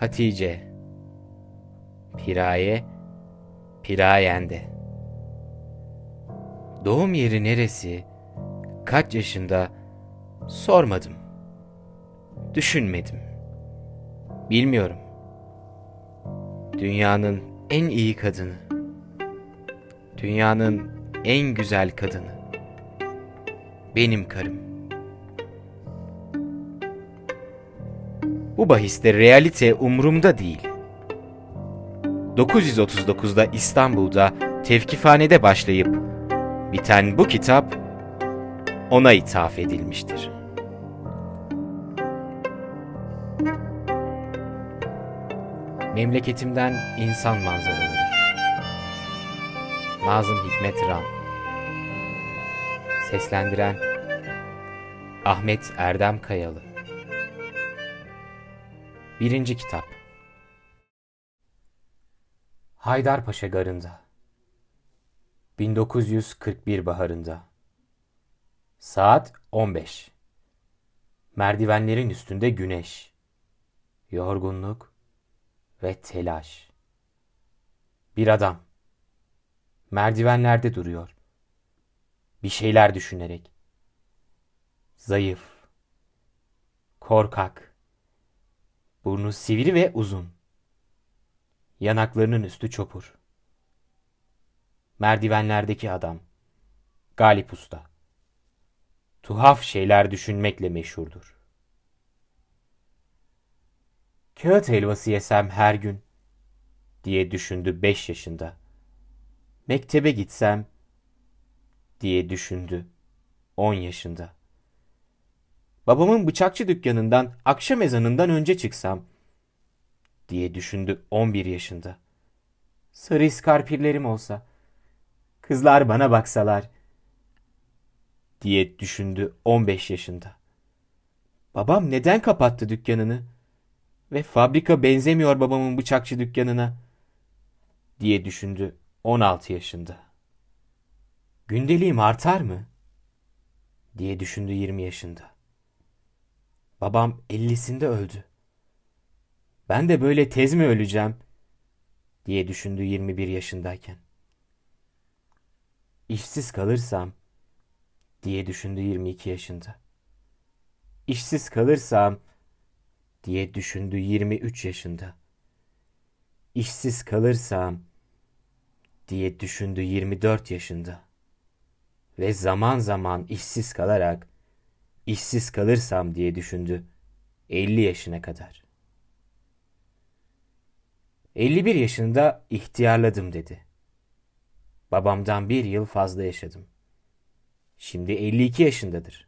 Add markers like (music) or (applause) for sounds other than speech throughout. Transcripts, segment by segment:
Hatice, Piraye, Pirayende. Doğum yeri neresi, kaç yaşında sormadım. Düşünmedim. Bilmiyorum. Dünyanın en iyi kadını. Dünyanın en güzel kadını. Benim karım. Bu bahiste realite umurumda değil. 939'da İstanbul'da tevkifhanede başlayıp biten bu kitap ona ithaf edilmiştir. Memleketimden insan manzaraları. Nazım Hikmet Ram. Seslendiren Ahmet Erdem Kayalı. 1. Kitap Haydarpaşa Garı'nda 1941 baharında Saat 15 Merdivenlerin üstünde güneş Yorgunluk ve telaş Bir adam merdivenlerde duruyor. Bir şeyler düşünerek. Zayıf, korkak, Burnu sivri ve uzun. Yanaklarının üstü çopur. Merdivenlerdeki adam. Galip Usta. Tuhaf şeyler düşünmekle meşhurdur. Kağıt helvası yesem her gün diye düşündü beş yaşında. Mektebe gitsem diye düşündü on yaşında babamın bıçakçı dükkanından akşam ezanından önce çıksam diye düşündü 11 yaşında. Sarı iskarpirlerim olsa, kızlar bana baksalar diye düşündü 15 yaşında. Babam neden kapattı dükkanını? Ve fabrika benzemiyor babamın bıçakçı dükkanına diye düşündü 16 yaşında. Gündeliğim artar mı? diye düşündü 20 yaşında. Babam ellisinde öldü. Ben de böyle tez mi öleceğim? diye düşündü 21 yaşındayken. İşsiz kalırsam diye düşündü 22 yaşında. İşsiz kalırsam diye düşündü 23 yaşında. İşsiz kalırsam diye düşündü 24 yaşında. Ve zaman zaman işsiz kalarak işsiz kalırsam diye düşündü. 50 yaşına kadar. 51 yaşında ihtiyarladım dedi. Babamdan bir yıl fazla yaşadım. Şimdi 52 yaşındadır.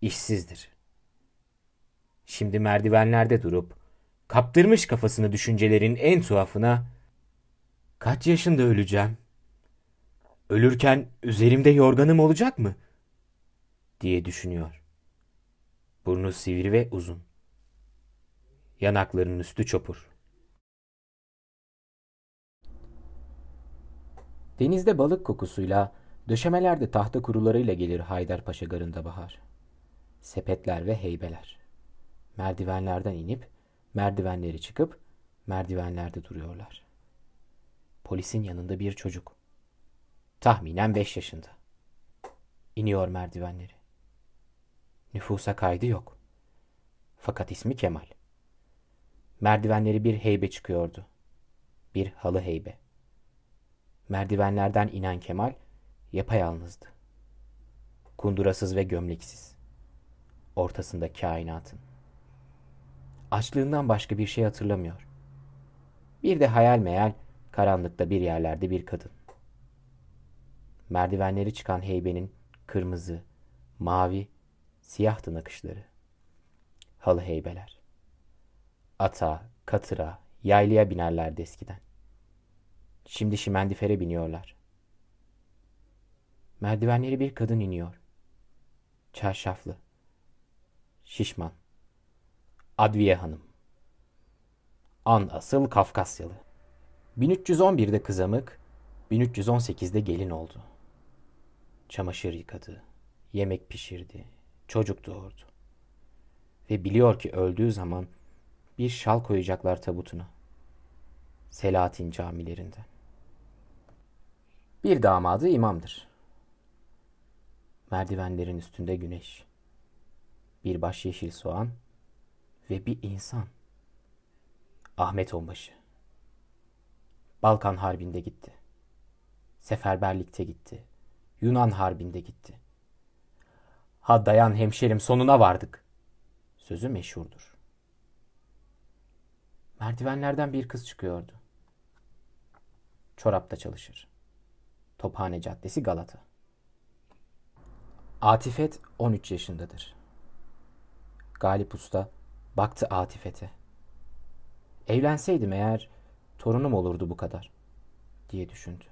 İşsizdir. Şimdi merdivenlerde durup kaptırmış kafasını düşüncelerin en tuhafına kaç yaşında öleceğim? Ölürken üzerimde yorganım olacak mı?'' diye düşünüyor. Burnu sivri ve uzun. Yanaklarının üstü çopur. Denizde balık kokusuyla, döşemelerde tahta kurularıyla gelir Haydar Paşa garında bahar. Sepetler ve heybeler. Merdivenlerden inip, merdivenleri çıkıp, merdivenlerde duruyorlar. Polisin yanında bir çocuk. Tahminen beş yaşında. İniyor merdivenleri. Nüfusa kaydı yok. Fakat ismi Kemal. Merdivenleri bir heybe çıkıyordu. Bir halı heybe. Merdivenlerden inen Kemal yapayalnızdı. Kundurasız ve gömleksiz. Ortasında kainatın. Açlığından başka bir şey hatırlamıyor. Bir de hayal meyal karanlıkta bir yerlerde bir kadın. Merdivenleri çıkan heybenin kırmızı, mavi siyahtı nakışları. Halı heybeler. Ata, katıra, yaylaya binerlerdi eskiden. Şimdi şimendifere biniyorlar. Merdivenleri bir kadın iniyor. Çarşaflı. Şişman. Adviye Hanım. An asıl Kafkasyalı. 1311'de kızamık, 1318'de gelin oldu. Çamaşır yıkadı, yemek pişirdi, çocuk doğurdu. Ve biliyor ki öldüğü zaman bir şal koyacaklar tabutuna. Selahattin camilerinde. Bir damadı imamdır. Merdivenlerin üstünde güneş. Bir baş yeşil soğan ve bir insan. Ahmet Onbaşı. Balkan Harbi'nde gitti. Seferberlik'te gitti. Yunan Harbi'nde gitti. Ha dayan hemşerim sonuna vardık. Sözü meşhurdur. Merdivenlerden bir kız çıkıyordu. Çorapta çalışır. Tophane Caddesi Galata. Atifet 13 yaşındadır. Galip Usta baktı Atifet'e. Evlenseydim eğer torunum olurdu bu kadar diye düşündü.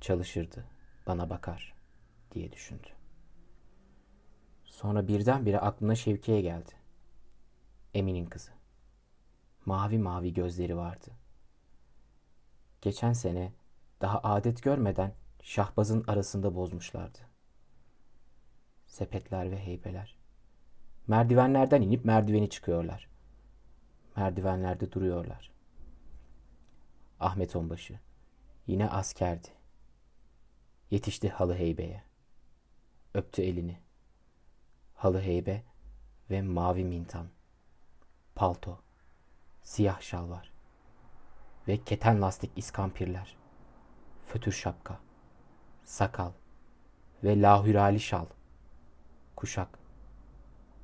Çalışırdı, bana bakar diye düşündü. Sonra birdenbire aklına Şevki'ye geldi. Emin'in kızı. Mavi mavi gözleri vardı. Geçen sene daha adet görmeden şahbazın arasında bozmuşlardı. Sepetler ve heybeler. Merdivenlerden inip merdiveni çıkıyorlar. Merdivenlerde duruyorlar. Ahmet Onbaşı yine askerdi. Yetişti halı heybeye. Öptü elini halı heybe ve mavi mintan, palto, siyah şalvar ve keten lastik iskampirler, fötür şapka, sakal ve lahürali şal, kuşak,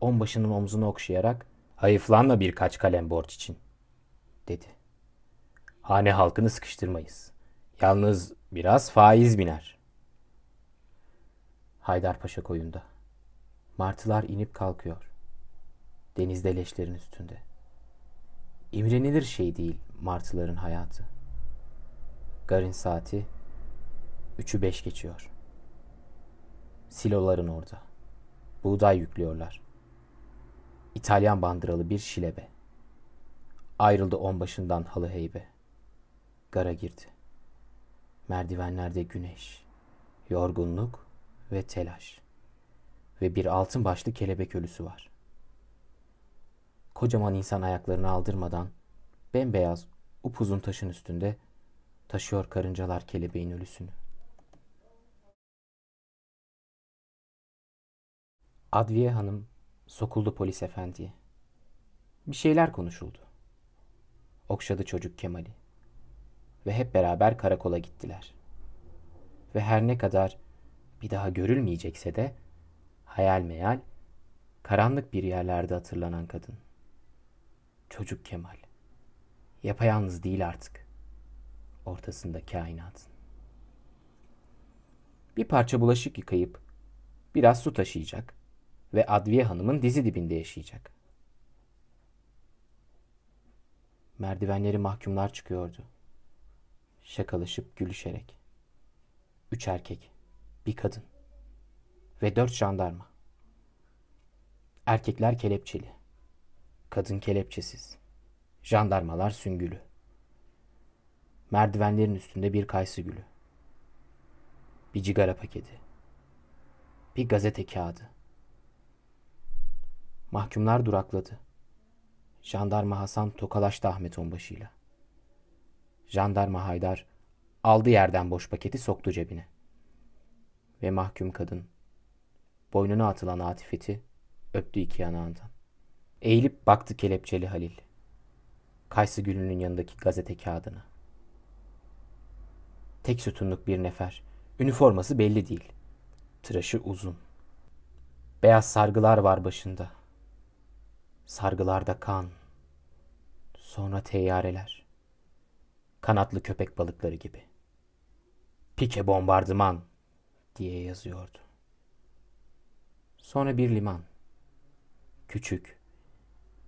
onbaşının omzunu okşayarak hayıflanma birkaç kalem borç için, dedi. Hane halkını sıkıştırmayız. Yalnız biraz faiz biner. Haydarpaşa koyunda. Martılar inip kalkıyor. Denizde leşlerin üstünde. İmrenilir şey değil martıların hayatı. Garin saati üçü beş geçiyor. Siloların orada. Buğday yüklüyorlar. İtalyan bandıralı bir şilebe. Ayrıldı on başından halı heybe. Gara girdi. Merdivenlerde güneş, yorgunluk ve telaş.'' ve bir altın başlı kelebek ölüsü var. Kocaman insan ayaklarını aldırmadan bembeyaz upuzun taşın üstünde taşıyor karıncalar kelebeğin ölüsünü. Adviye Hanım sokuldu polis efendiye. Bir şeyler konuşuldu. Okşadı çocuk Kemal'i. Ve hep beraber karakola gittiler. Ve her ne kadar bir daha görülmeyecekse de hayal meyal, karanlık bir yerlerde hatırlanan kadın. Çocuk Kemal. Yapayalnız değil artık. Ortasında kainatın. Bir parça bulaşık yıkayıp biraz su taşıyacak ve Adviye Hanım'ın dizi dibinde yaşayacak. Merdivenleri mahkumlar çıkıyordu. Şakalaşıp gülüşerek. Üç erkek, bir kadın ve dört jandarma. Erkekler kelepçeli. Kadın kelepçesiz. Jandarmalar süngülü. Merdivenlerin üstünde bir kayısı gülü. Bir cigara paketi. Bir gazete kağıdı. Mahkumlar durakladı. Jandarma Hasan tokalaştı Ahmet onbaşıyla. Jandarma Haydar aldı yerden boş paketi soktu cebine. Ve mahkum kadın Boynuna atılan Atifet'i öptü iki yanağından. Eğilip baktı kelepçeli Halil. Kayısı gülünün yanındaki gazete kağıdına. Tek sütunluk bir nefer. Üniforması belli değil. Tıraşı uzun. Beyaz sargılar var başında. Sargılarda kan. Sonra teyyareler. Kanatlı köpek balıkları gibi. Pike bombardıman diye yazıyordu. Sonra bir liman. Küçük.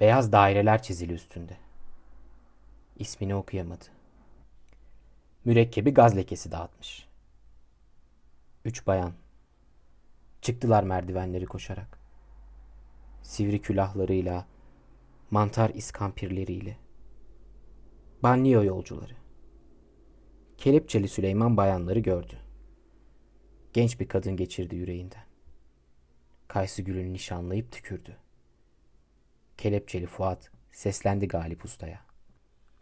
Beyaz daireler çizili üstünde. İsmini okuyamadı. Mürekkebi gaz lekesi dağıtmış. Üç bayan. Çıktılar merdivenleri koşarak. Sivri külahlarıyla, mantar iskampirleriyle. Banlio yolcuları. Kelepçeli Süleyman bayanları gördü. Genç bir kadın geçirdi yüreğinden. Kayısı gülünü nişanlayıp tükürdü. Kelepçeli Fuat seslendi Galip Usta'ya.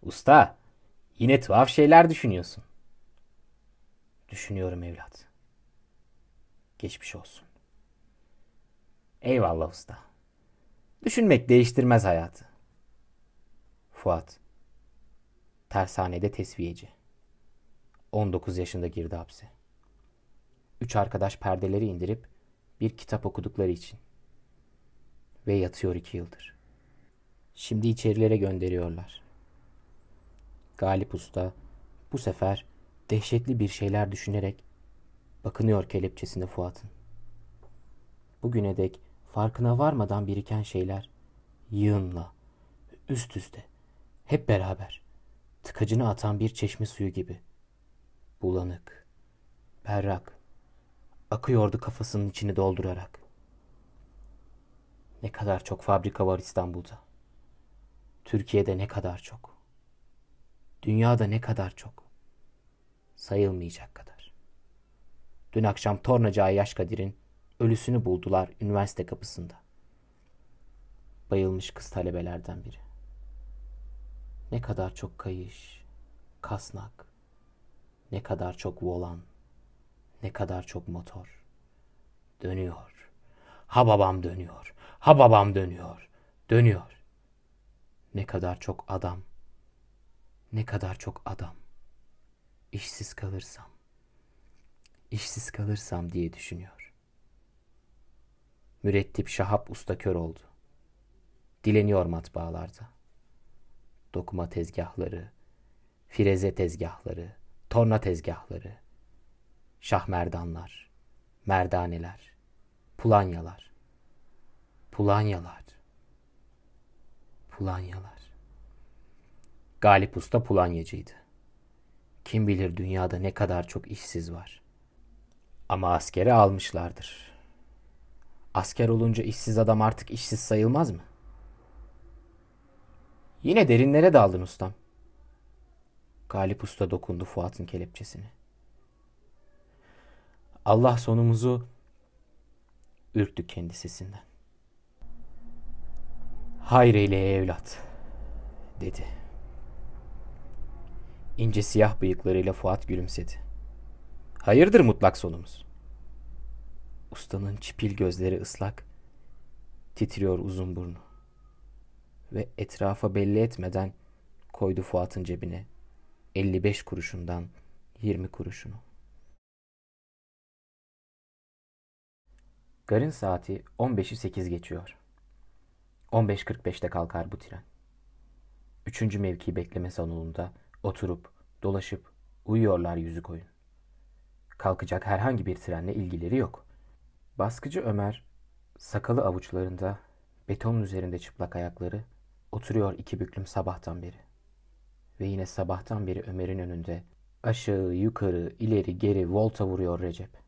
Usta, yine tuhaf şeyler düşünüyorsun. Düşünüyorum evlat. Geçmiş olsun. Eyvallah usta. Düşünmek değiştirmez hayatı. Fuat. Tersanede tesviyeci. 19 yaşında girdi hapse. Üç arkadaş perdeleri indirip bir kitap okudukları için. Ve yatıyor iki yıldır. Şimdi içerilere gönderiyorlar. Galip Usta bu sefer dehşetli bir şeyler düşünerek bakınıyor kelepçesine Fuat'ın. Bugüne dek farkına varmadan biriken şeyler yığınla, üst üste, hep beraber tıkacını atan bir çeşme suyu gibi. Bulanık, berrak, akıyordu kafasının içini doldurarak. Ne kadar çok fabrika var İstanbul'da. Türkiye'de ne kadar çok. Dünyada ne kadar çok. Sayılmayacak kadar. Dün akşam tornacı Ayyaş Kadir'in ölüsünü buldular üniversite kapısında. Bayılmış kız talebelerden biri. Ne kadar çok kayış, kasnak, ne kadar çok volan.'' Ne kadar çok motor. Dönüyor. Ha babam dönüyor. Ha babam dönüyor. Dönüyor. Ne kadar çok adam. Ne kadar çok adam. İşsiz kalırsam. İşsiz kalırsam diye düşünüyor. Mürettip Şahap usta kör oldu. Dileniyor matbaalarda. Dokuma tezgahları, fireze tezgahları, torna tezgahları, Şahmerdanlar, merdaneler, pulanyalar, pulanyalar, pulanyalar. Galip Usta pulanyacıydı. Kim bilir dünyada ne kadar çok işsiz var. Ama askere almışlardır. Asker olunca işsiz adam artık işsiz sayılmaz mı? Yine derinlere daldın ustam. Galip Usta dokundu Fuat'ın kelepçesini. Allah sonumuzu ürktü kendi sesinden. Hayreyle evlat dedi. İnce siyah bıyıklarıyla Fuat gülümsedi. Hayırdır mutlak sonumuz? Ustanın çipil gözleri ıslak, titriyor uzun burnu. Ve etrafa belli etmeden koydu Fuat'ın cebine 55 kuruşundan 20 kuruşunu. Garın saati 15'i 8 geçiyor. 15.45'te kalkar bu tren. Üçüncü mevki bekleme salonunda oturup, dolaşıp, uyuyorlar yüzü koyun. Kalkacak herhangi bir trenle ilgileri yok. Baskıcı Ömer, sakalı avuçlarında, betonun üzerinde çıplak ayakları, oturuyor iki büklüm sabahtan beri. Ve yine sabahtan beri Ömer'in önünde aşağı, yukarı, ileri, geri volta vuruyor Recep.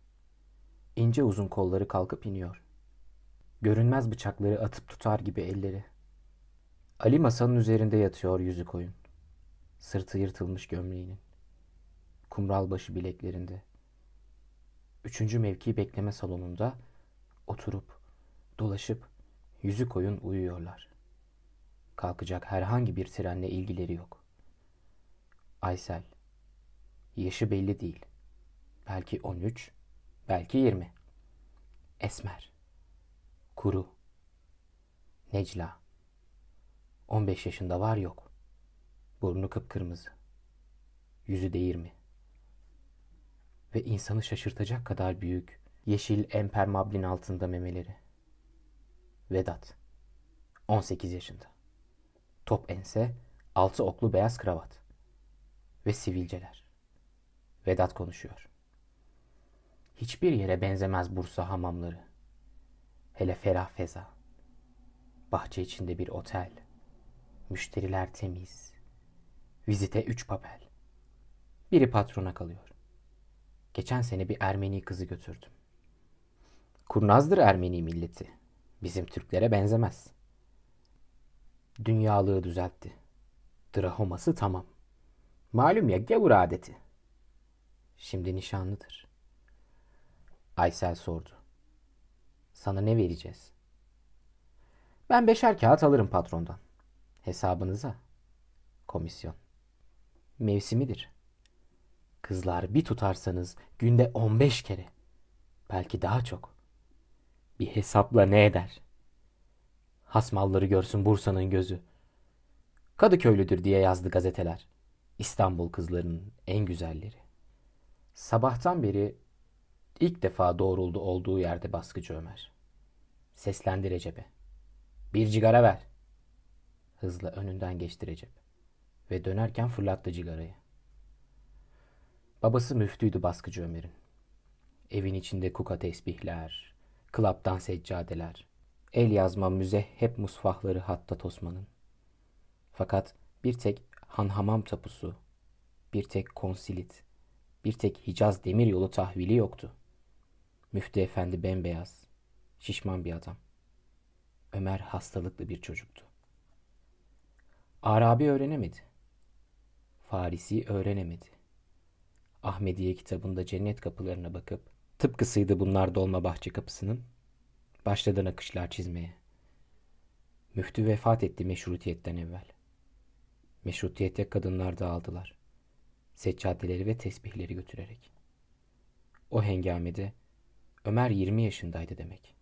Ince uzun kolları kalkıp iniyor. Görünmez bıçakları atıp tutar gibi elleri. Ali masanın üzerinde yatıyor yüzü koyun. Sırtı yırtılmış gömleğinin. Kumral başı bileklerinde. Üçüncü mevki bekleme salonunda oturup, dolaşıp yüzü koyun uyuyorlar. Kalkacak herhangi bir trenle ilgileri yok. Aysel. Yaşı belli değil. Belki 13, Belki yirmi. Esmer. Kuru. Necla. On beş yaşında var yok. Burnu kıpkırmızı. Yüzü de Ve insanı şaşırtacak kadar büyük. Yeşil empermablin altında memeleri. Vedat. On sekiz yaşında. Top ense, altı oklu beyaz kravat. Ve sivilceler. Vedat konuşuyor. Hiçbir yere benzemez Bursa hamamları. Hele ferah feza. Bahçe içinde bir otel. Müşteriler temiz. Vizite üç papel. Biri patrona kalıyor. Geçen sene bir Ermeni kızı götürdüm. Kurnazdır Ermeni milleti. Bizim Türklere benzemez. Dünyalığı düzeltti. Drahoması tamam. Malum ya gavur adeti. Şimdi nişanlıdır. Aysel sordu. Sana ne vereceğiz? Ben beşer kağıt alırım patrondan. Hesabınıza. Komisyon. Mevsimidir. Kızlar bir tutarsanız günde on beş kere. Belki daha çok. Bir hesapla ne eder? Hasmalları görsün Bursa'nın gözü. Kadıköylüdür diye yazdı gazeteler. İstanbul kızlarının en güzelleri. Sabahtan beri İlk defa doğruldu olduğu yerde baskıcı Ömer. Seslendi Recep'e. Bir cigara ver. Hızla önünden geçti Recep. Ve dönerken fırlattı cigarayı. Babası müftüydü baskıcı Ömer'in. Evin içinde kuka tesbihler, klaptan seccadeler, el yazma müze hep musfahları hatta tosmanın. Fakat bir tek hanhamam tapusu, bir tek konsilit, bir tek Hicaz yolu tahvili yoktu.'' Müftü efendi bembeyaz, şişman bir adam. Ömer hastalıklı bir çocuktu. Arabi öğrenemedi. Farisi öğrenemedi. Ahmediye kitabında cennet kapılarına bakıp, tıpkısıydı bunlar dolma bahçe kapısının, başladı nakışlar çizmeye. Müftü vefat etti meşrutiyetten evvel. Meşrutiyete kadınlar dağıldılar. Seccadeleri ve tesbihleri götürerek. O hengamede Ömer yirmi yaşındaydı demek.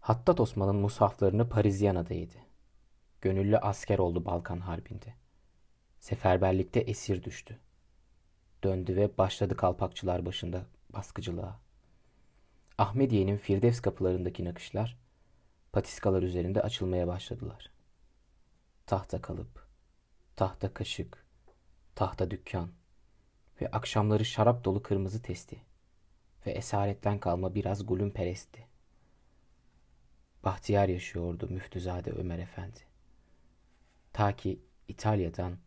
Hattat Osman'ın mushaflarını Pariziyana'da yedi. Gönüllü asker oldu Balkan Harbi'nde. Seferberlikte esir düştü. Döndü ve başladı kalpakçılar başında baskıcılığa. Ahmediye'nin Firdevs kapılarındaki nakışlar, patiskalar üzerinde açılmaya başladılar. Tahta kalıp, tahta kaşık, tahta dükkan ve akşamları şarap dolu kırmızı testi.'' ve esaretten kalma biraz gulümperestti. Bahtiyar yaşıyordu Müftüzade Ömer Efendi. Ta ki İtalya'dan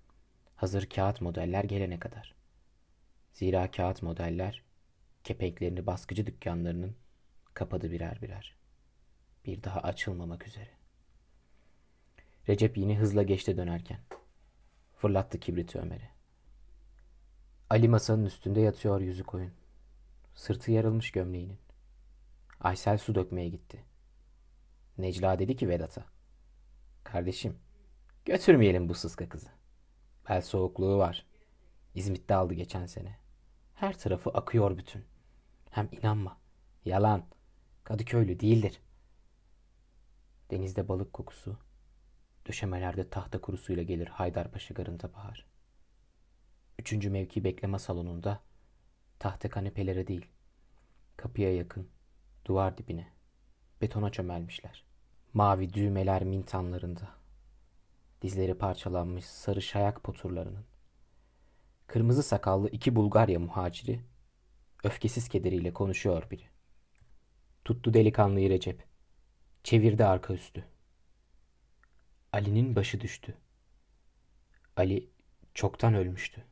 hazır kağıt modeller gelene kadar. Zira kağıt modeller kepenklerini baskıcı dükkanlarının kapadı birer birer. Bir daha açılmamak üzere. Recep yine hızla geçti dönerken. Fırlattı kibriti Ömer'e. Ali masanın üstünde yatıyor yüzü koyun. Sırtı yarılmış gömleğinin. Aysel su dökmeye gitti. Necla dedi ki Vedat'a. Kardeşim, götürmeyelim bu sıska kızı. Bel soğukluğu var. İzmit'te aldı geçen sene. Her tarafı akıyor bütün. Hem inanma, yalan. Kadıköylü değildir. Denizde balık kokusu, döşemelerde tahta kurusuyla gelir Haydarpaşa garında bahar. Üçüncü mevki bekleme salonunda Sahte kanepelere değil. Kapıya yakın, duvar dibine, betona çömelmişler. Mavi düğmeler mintanlarında. Dizleri parçalanmış sarı şayak poturlarının. Kırmızı sakallı iki Bulgarya muhaciri, öfkesiz kederiyle konuşuyor biri. Tuttu delikanlıyı Recep. Çevirdi arka üstü. Ali'nin başı düştü. Ali çoktan ölmüştü.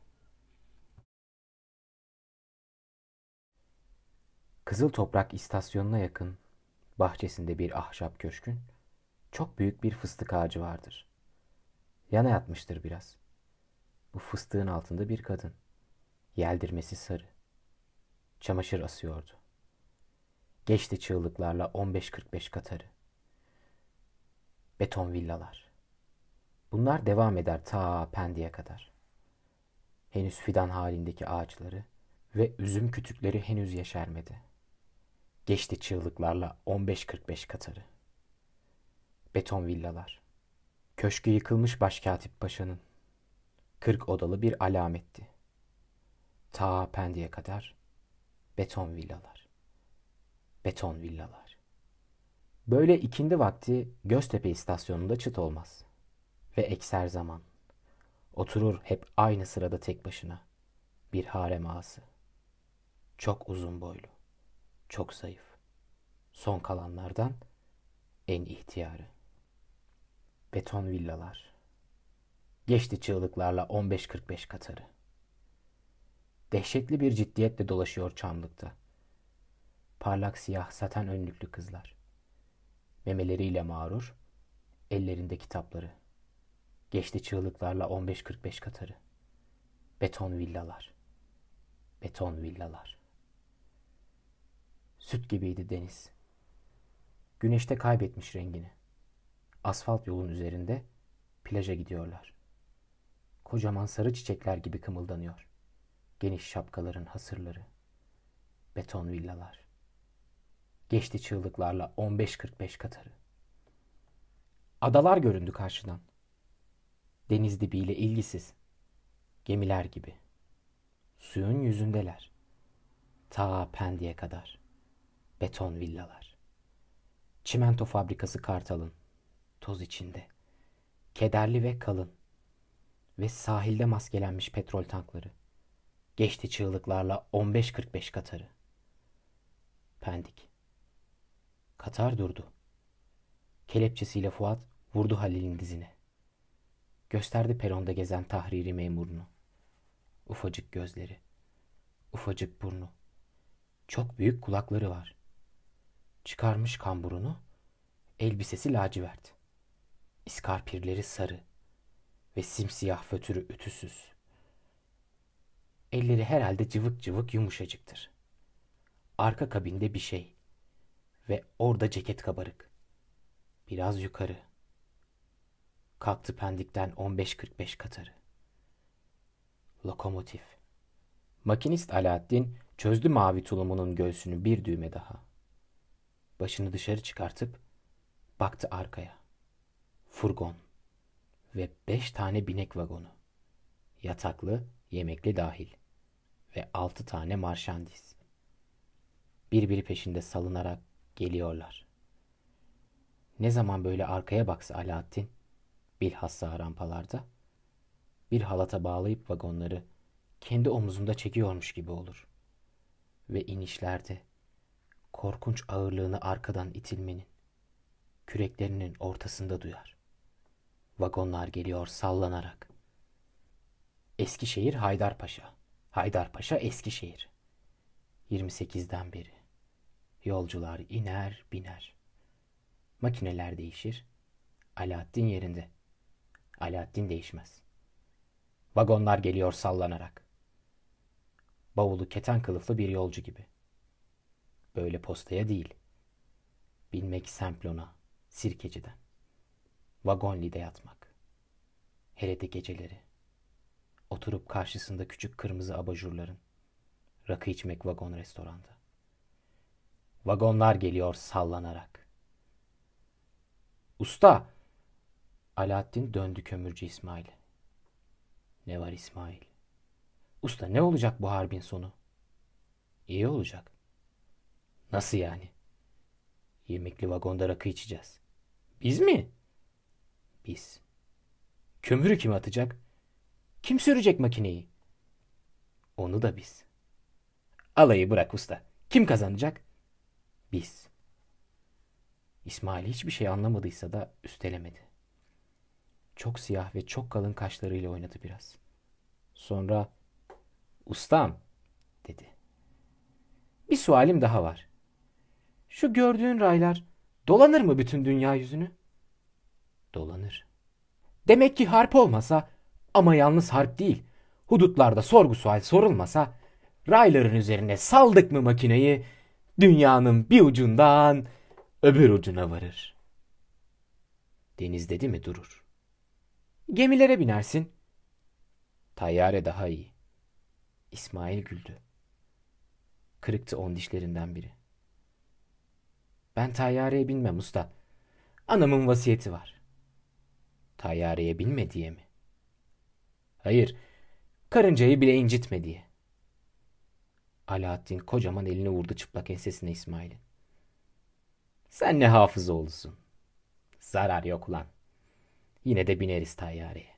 Kızıl Toprak istasyonuna yakın, bahçesinde bir ahşap köşkün, çok büyük bir fıstık ağacı vardır. Yana yatmıştır biraz. Bu fıstığın altında bir kadın. Yeldirmesi sarı. Çamaşır asıyordu. Geçti çığlıklarla 15-45 katarı. Beton villalar. Bunlar devam eder ta Pendik'e kadar. Henüz fidan halindeki ağaçları ve üzüm kütükleri henüz yeşermedi.'' Geçti çığlıklarla 45 Katar'ı. Beton villalar. Köşkü yıkılmış başkatip paşanın. 40 odalı bir alametti. Ta Pendik'e kadar beton villalar. Beton villalar. Böyle ikindi vakti Göztepe istasyonunda çıt olmaz. Ve ekser zaman. Oturur hep aynı sırada tek başına. Bir harem ağası. Çok uzun boylu çok zayıf. Son kalanlardan en ihtiyarı. Beton villalar. Geçti çığlıklarla 15-45 Katarı. Dehşetli bir ciddiyetle dolaşıyor Çamlık'ta. Parlak siyah saten önlüklü kızlar. Memeleriyle mağrur, ellerinde kitapları. Geçti çığlıklarla 15-45 Katarı. Beton villalar. Beton villalar. Süt gibiydi deniz. Güneşte kaybetmiş rengini. Asfalt yolun üzerinde plaja gidiyorlar. Kocaman sarı çiçekler gibi kımıldanıyor. Geniş şapkaların hasırları. Beton villalar. Geçti çığlıklarla 15-45 katarı. Adalar göründü karşıdan. Deniz dibiyle ilgisiz. Gemiler gibi. Suyun yüzündeler. Ta Pendik'e kadar.'' Beton villalar. Çimento fabrikası Kartal'ın. Toz içinde. Kederli ve kalın. Ve sahilde maskelenmiş petrol tankları. Geçti çığlıklarla 15.45 Katar'ı. Pendik. Katar durdu. Kelepçesiyle Fuat vurdu Halil'in dizine. Gösterdi peronda gezen tahriri memurunu. Ufacık gözleri. Ufacık burnu. Çok büyük kulakları var. Çıkarmış kamburunu, elbisesi lacivert. İskarpirleri sarı ve simsiyah fötürü ütüsüz. Elleri herhalde cıvık cıvık yumuşacıktır. Arka kabinde bir şey ve orada ceket kabarık. Biraz yukarı. Kalktı pendikten 15-45 katarı. Lokomotif. Makinist Alaaddin çözdü mavi tulumunun göğsünü bir düğme daha.'' başını dışarı çıkartıp baktı arkaya. Furgon ve beş tane binek vagonu. Yataklı, yemekli dahil. Ve altı tane marşandiz. Birbiri peşinde salınarak geliyorlar. Ne zaman böyle arkaya baksa Alaaddin, bilhassa rampalarda, bir halata bağlayıp vagonları kendi omuzunda çekiyormuş gibi olur. Ve inişlerde, korkunç ağırlığını arkadan itilmenin, küreklerinin ortasında duyar. Vagonlar geliyor sallanarak. Eskişehir Haydarpaşa. Haydarpaşa Eskişehir. 28'den beri. Yolcular iner biner. Makineler değişir. Alaaddin yerinde. Alaaddin değişmez. Vagonlar geliyor sallanarak. Bavulu keten kılıflı bir yolcu gibi. Böyle postaya değil. Bilmek Semplon'a, Sirkeci'den. Vagonli'de yatmak. Hele de geceleri. Oturup karşısında küçük kırmızı abajurların. Rakı içmek vagon restoranda. Vagonlar geliyor sallanarak. Usta! Alaaddin döndü kömürcü İsmail, Ne var İsmail? Usta ne olacak bu harbin sonu? İyi olacak. Nasıl yani? Yemekli vagonda rakı içeceğiz. Biz mi? Biz. Kömürü kim atacak? Kim sürecek makineyi? Onu da biz. Alayı bırak usta. Kim kazanacak? Biz. İsmail hiçbir şey anlamadıysa da üstelemedi. Çok siyah ve çok kalın kaşlarıyla oynadı biraz. Sonra ustam dedi. Bir sualim daha var. Şu gördüğün raylar dolanır mı bütün dünya yüzünü? Dolanır. Demek ki harp olmasa ama yalnız harp değil. Hudutlarda sorgu sual sorulmasa rayların üzerine saldık mı makineyi dünyanın bir ucundan öbür ucuna varır. Deniz dedi mi durur. Gemilere binersin. Tayyare daha iyi. İsmail güldü. Kırıktı on dişlerinden biri. Ben tayyareye binmem usta. Anamın vasiyeti var. Tayyareye binme diye mi? Hayır, karıncayı bile incitme diye. Alaaddin kocaman elini vurdu çıplak ensesine İsmail'in. Sen ne hafız oğlusun. Zarar yok lan. Yine de bineriz tayyareye.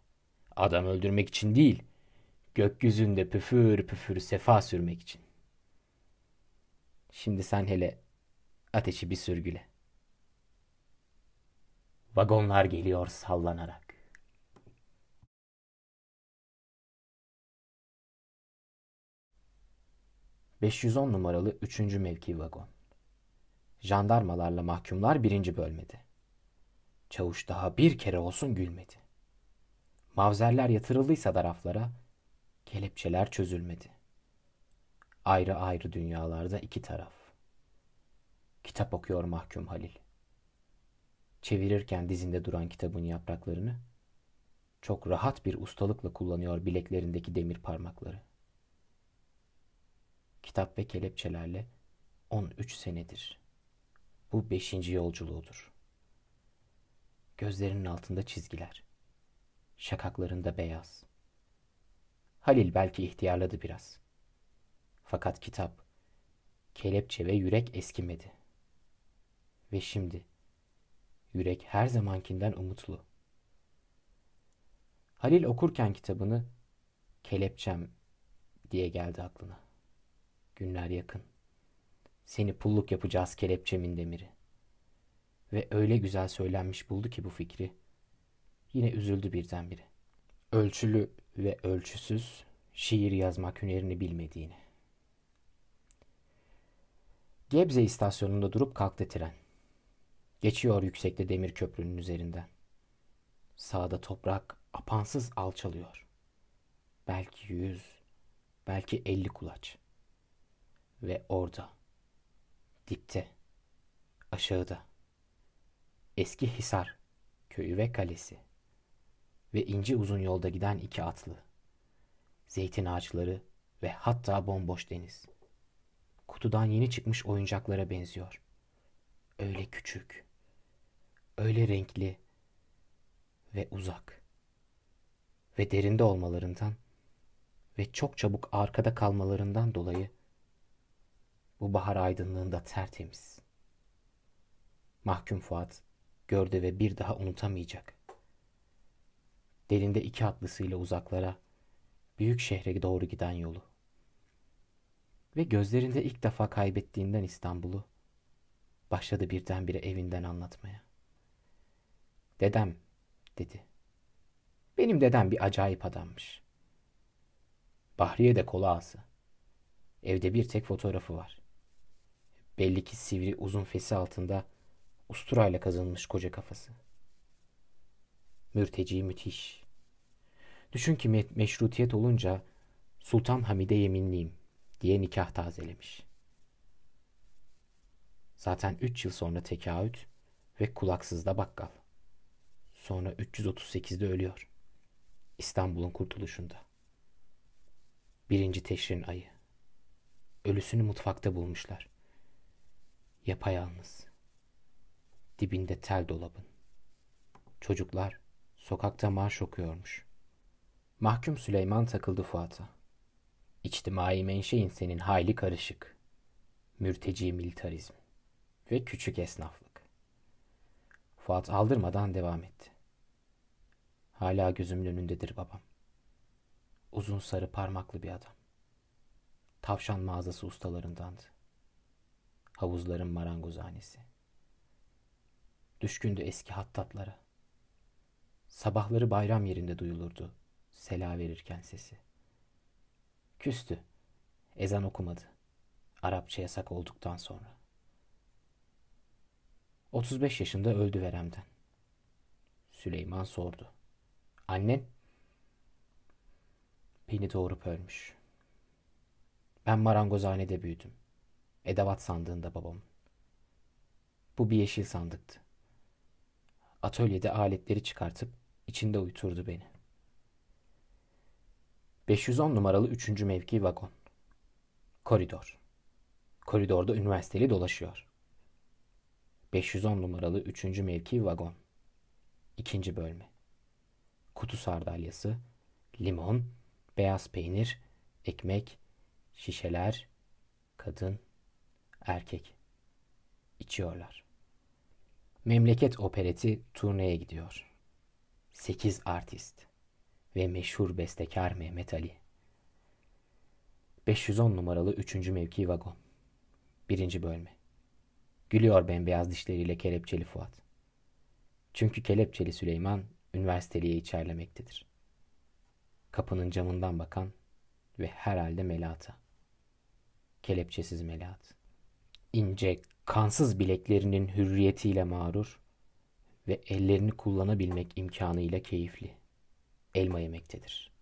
Adam öldürmek için değil, gökyüzünde püfür püfür sefa sürmek için. Şimdi sen hele Ateşi bir sürgüle. Vagonlar geliyor sallanarak. ...510 numaralı 3. mevki vagon. Jandarmalarla mahkumlar birinci bölmedi. Çavuş daha bir kere olsun gülmedi. Mavzerler yatırıldıysa da raflara... ...kelepçeler çözülmedi. Ayrı ayrı dünyalarda iki taraf. Kitap okuyor mahkum Halil. Çevirirken dizinde duran kitabın yapraklarını çok rahat bir ustalıkla kullanıyor bileklerindeki demir parmakları. Kitap ve kelepçelerle 13 senedir. Bu beşinci yolculuğudur. Gözlerinin altında çizgiler. Şakaklarında beyaz. Halil belki ihtiyarladı biraz. Fakat kitap, kelepçe ve yürek eskimedi.'' Ve şimdi yürek her zamankinden umutlu. Halil okurken kitabını kelepçem diye geldi aklına. Günler yakın. Seni pulluk yapacağız kelepçemin demiri. Ve öyle güzel söylenmiş buldu ki bu fikri. Yine üzüldü birdenbire. Ölçülü ve ölçüsüz şiir yazmak hünerini bilmediğini. Gebze istasyonunda durup kalktı tren. Geçiyor yüksekte demir köprünün üzerinden. Sağda toprak apansız alçalıyor. Belki yüz, belki elli kulaç. Ve orada, dipte, aşağıda, eski Hisar köyü ve kalesi ve ince uzun yolda giden iki atlı, zeytin ağaçları ve hatta bomboş deniz. Kutudan yeni çıkmış oyuncaklara benziyor. Öyle küçük.'' öyle renkli ve uzak ve derinde olmalarından ve çok çabuk arkada kalmalarından dolayı bu bahar aydınlığında tertemiz. Mahkum Fuat gördü ve bir daha unutamayacak. Derinde iki atlısıyla uzaklara, büyük şehre doğru giden yolu. Ve gözlerinde ilk defa kaybettiğinden İstanbul'u başladı birdenbire evinden anlatmaya. Dedem, dedi. Benim dedem bir acayip adammış. Bahriye de kol ağzı. Evde bir tek fotoğrafı var. Belli ki sivri uzun fesi altında usturayla kazınmış koca kafası. Mürteci müthiş. Düşün ki me- meşrutiyet olunca Sultan Hamide yeminliyim diye nikah tazelemiş. Zaten üç yıl sonra tekaüt ve kulaksız da bakkal. Sonra 338'de ölüyor. İstanbul'un kurtuluşunda. Birinci teşrin ayı. Ölüsünü mutfakta bulmuşlar. Yapayalnız. Dibinde tel dolabın. Çocuklar sokakta marş okuyormuş. Mahkum Süleyman takıldı Fuat'a. İçtimai menşein senin hayli karışık. Mürteci militarizm ve küçük esnaflık. Fuat aldırmadan devam etti. Hala gözümün önündedir babam. Uzun sarı parmaklı bir adam. Tavşan mağazası ustalarındandı. Havuzların marangozhanesi. Düşkündü eski hattatlara. Sabahları bayram yerinde duyulurdu sela verirken sesi. Küstü. Ezan okumadı. Arapça yasak olduktan sonra. 35 yaşında öldü veremden. Süleyman sordu. Annen beni doğurup ölmüş. Ben marangozhanede büyüdüm. Edevat sandığında babam. Bu bir yeşil sandıktı. Atölyede aletleri çıkartıp içinde uyuturdu beni. 510 numaralı 3. mevki vagon. Koridor. Koridorda üniversiteli dolaşıyor. 510 numaralı 3. mevki vagon. 2. bölme kutu sardalyası, limon, beyaz peynir, ekmek, şişeler, kadın, erkek. içiyorlar. Memleket opereti turneye gidiyor. Sekiz artist ve meşhur bestekar Mehmet Ali. 510 numaralı 3. mevki vagon. 1. bölme. Gülüyor bembeyaz dişleriyle kelepçeli Fuat. Çünkü kelepçeli Süleyman üniversiteliğe içerlemektedir. Kapının camından bakan ve herhalde Melat'a. Kelepçesiz Melat. İnce, kansız bileklerinin hürriyetiyle mağrur ve ellerini kullanabilmek imkanıyla keyifli. Elma yemektedir.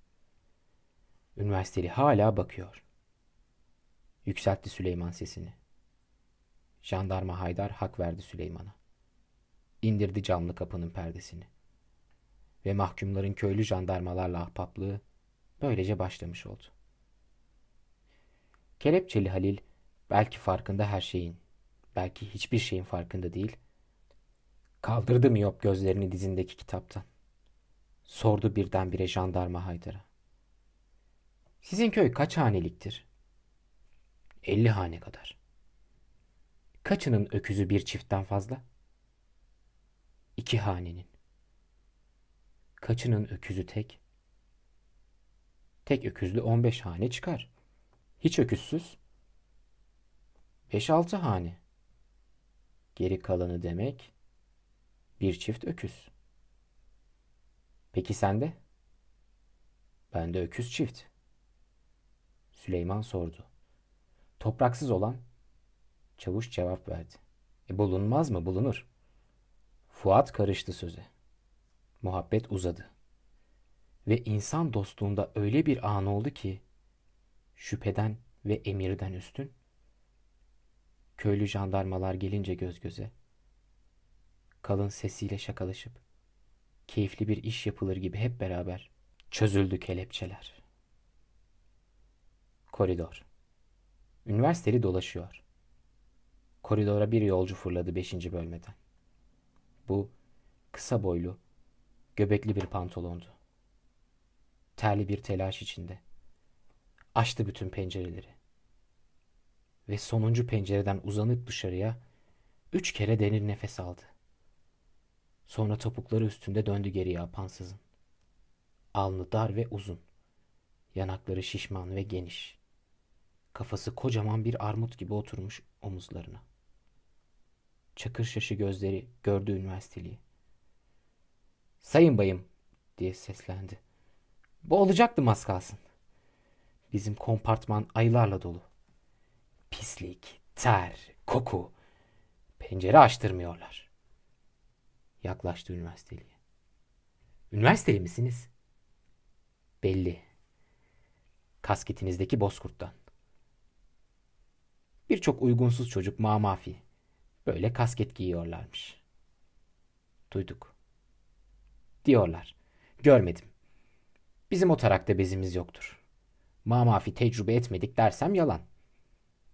Üniversiteli hala bakıyor. Yükseltti Süleyman sesini. Jandarma Haydar hak verdi Süleyman'a. İndirdi camlı kapının perdesini ve mahkumların köylü jandarmalarla ahbaplığı böylece başlamış oldu. Kelepçeli Halil belki farkında her şeyin, belki hiçbir şeyin farkında değil. Kaldırdı mı yok gözlerini dizindeki kitaptan. Sordu birdenbire jandarma Haydar'a. Sizin köy kaç haneliktir? Elli hane kadar. Kaçının öküzü bir çiftten fazla? İki hanenin. Kaçının öküzü tek? Tek öküzlü 15 hane çıkar. Hiç öküzsüz 5-6 hane. Geri kalanı demek bir çift öküz. Peki sende? de öküz çift. Süleyman sordu. Topraksız olan? Çavuş cevap verdi. E bulunmaz mı? Bulunur. Fuat karıştı söze muhabbet uzadı. Ve insan dostluğunda öyle bir an oldu ki şüpheden ve emirden üstün köylü jandarmalar gelince göz göze kalın sesiyle şakalaşıp keyifli bir iş yapılır gibi hep beraber çözüldü kelepçeler. Koridor. Üniversiteli dolaşıyor. Koridora bir yolcu fırladı beşinci bölmeden. Bu kısa boylu, Göbekli bir pantolondu. Terli bir telaş içinde. Açtı bütün pencereleri. Ve sonuncu pencereden uzanıp dışarıya üç kere denir nefes aldı. Sonra topukları üstünde döndü geriye apansızın. Alnı dar ve uzun. Yanakları şişman ve geniş. Kafası kocaman bir armut gibi oturmuş omuzlarına. Çakır şaşı gözleri gördü üniversiteliği. Sayın bayım diye seslendi. Bu olacaktı az Bizim kompartman ayılarla dolu. Pislik, ter, koku. Pencere açtırmıyorlar. Yaklaştı üniversiteliye. Üniversiteli misiniz? Belli. Kasketinizdeki bozkurttan. Birçok uygunsuz çocuk mamafi. Böyle kasket giyiyorlarmış. Duyduk diyorlar. Görmedim. Bizim o tarakta bezimiz yoktur. Mamafi tecrübe etmedik dersem yalan.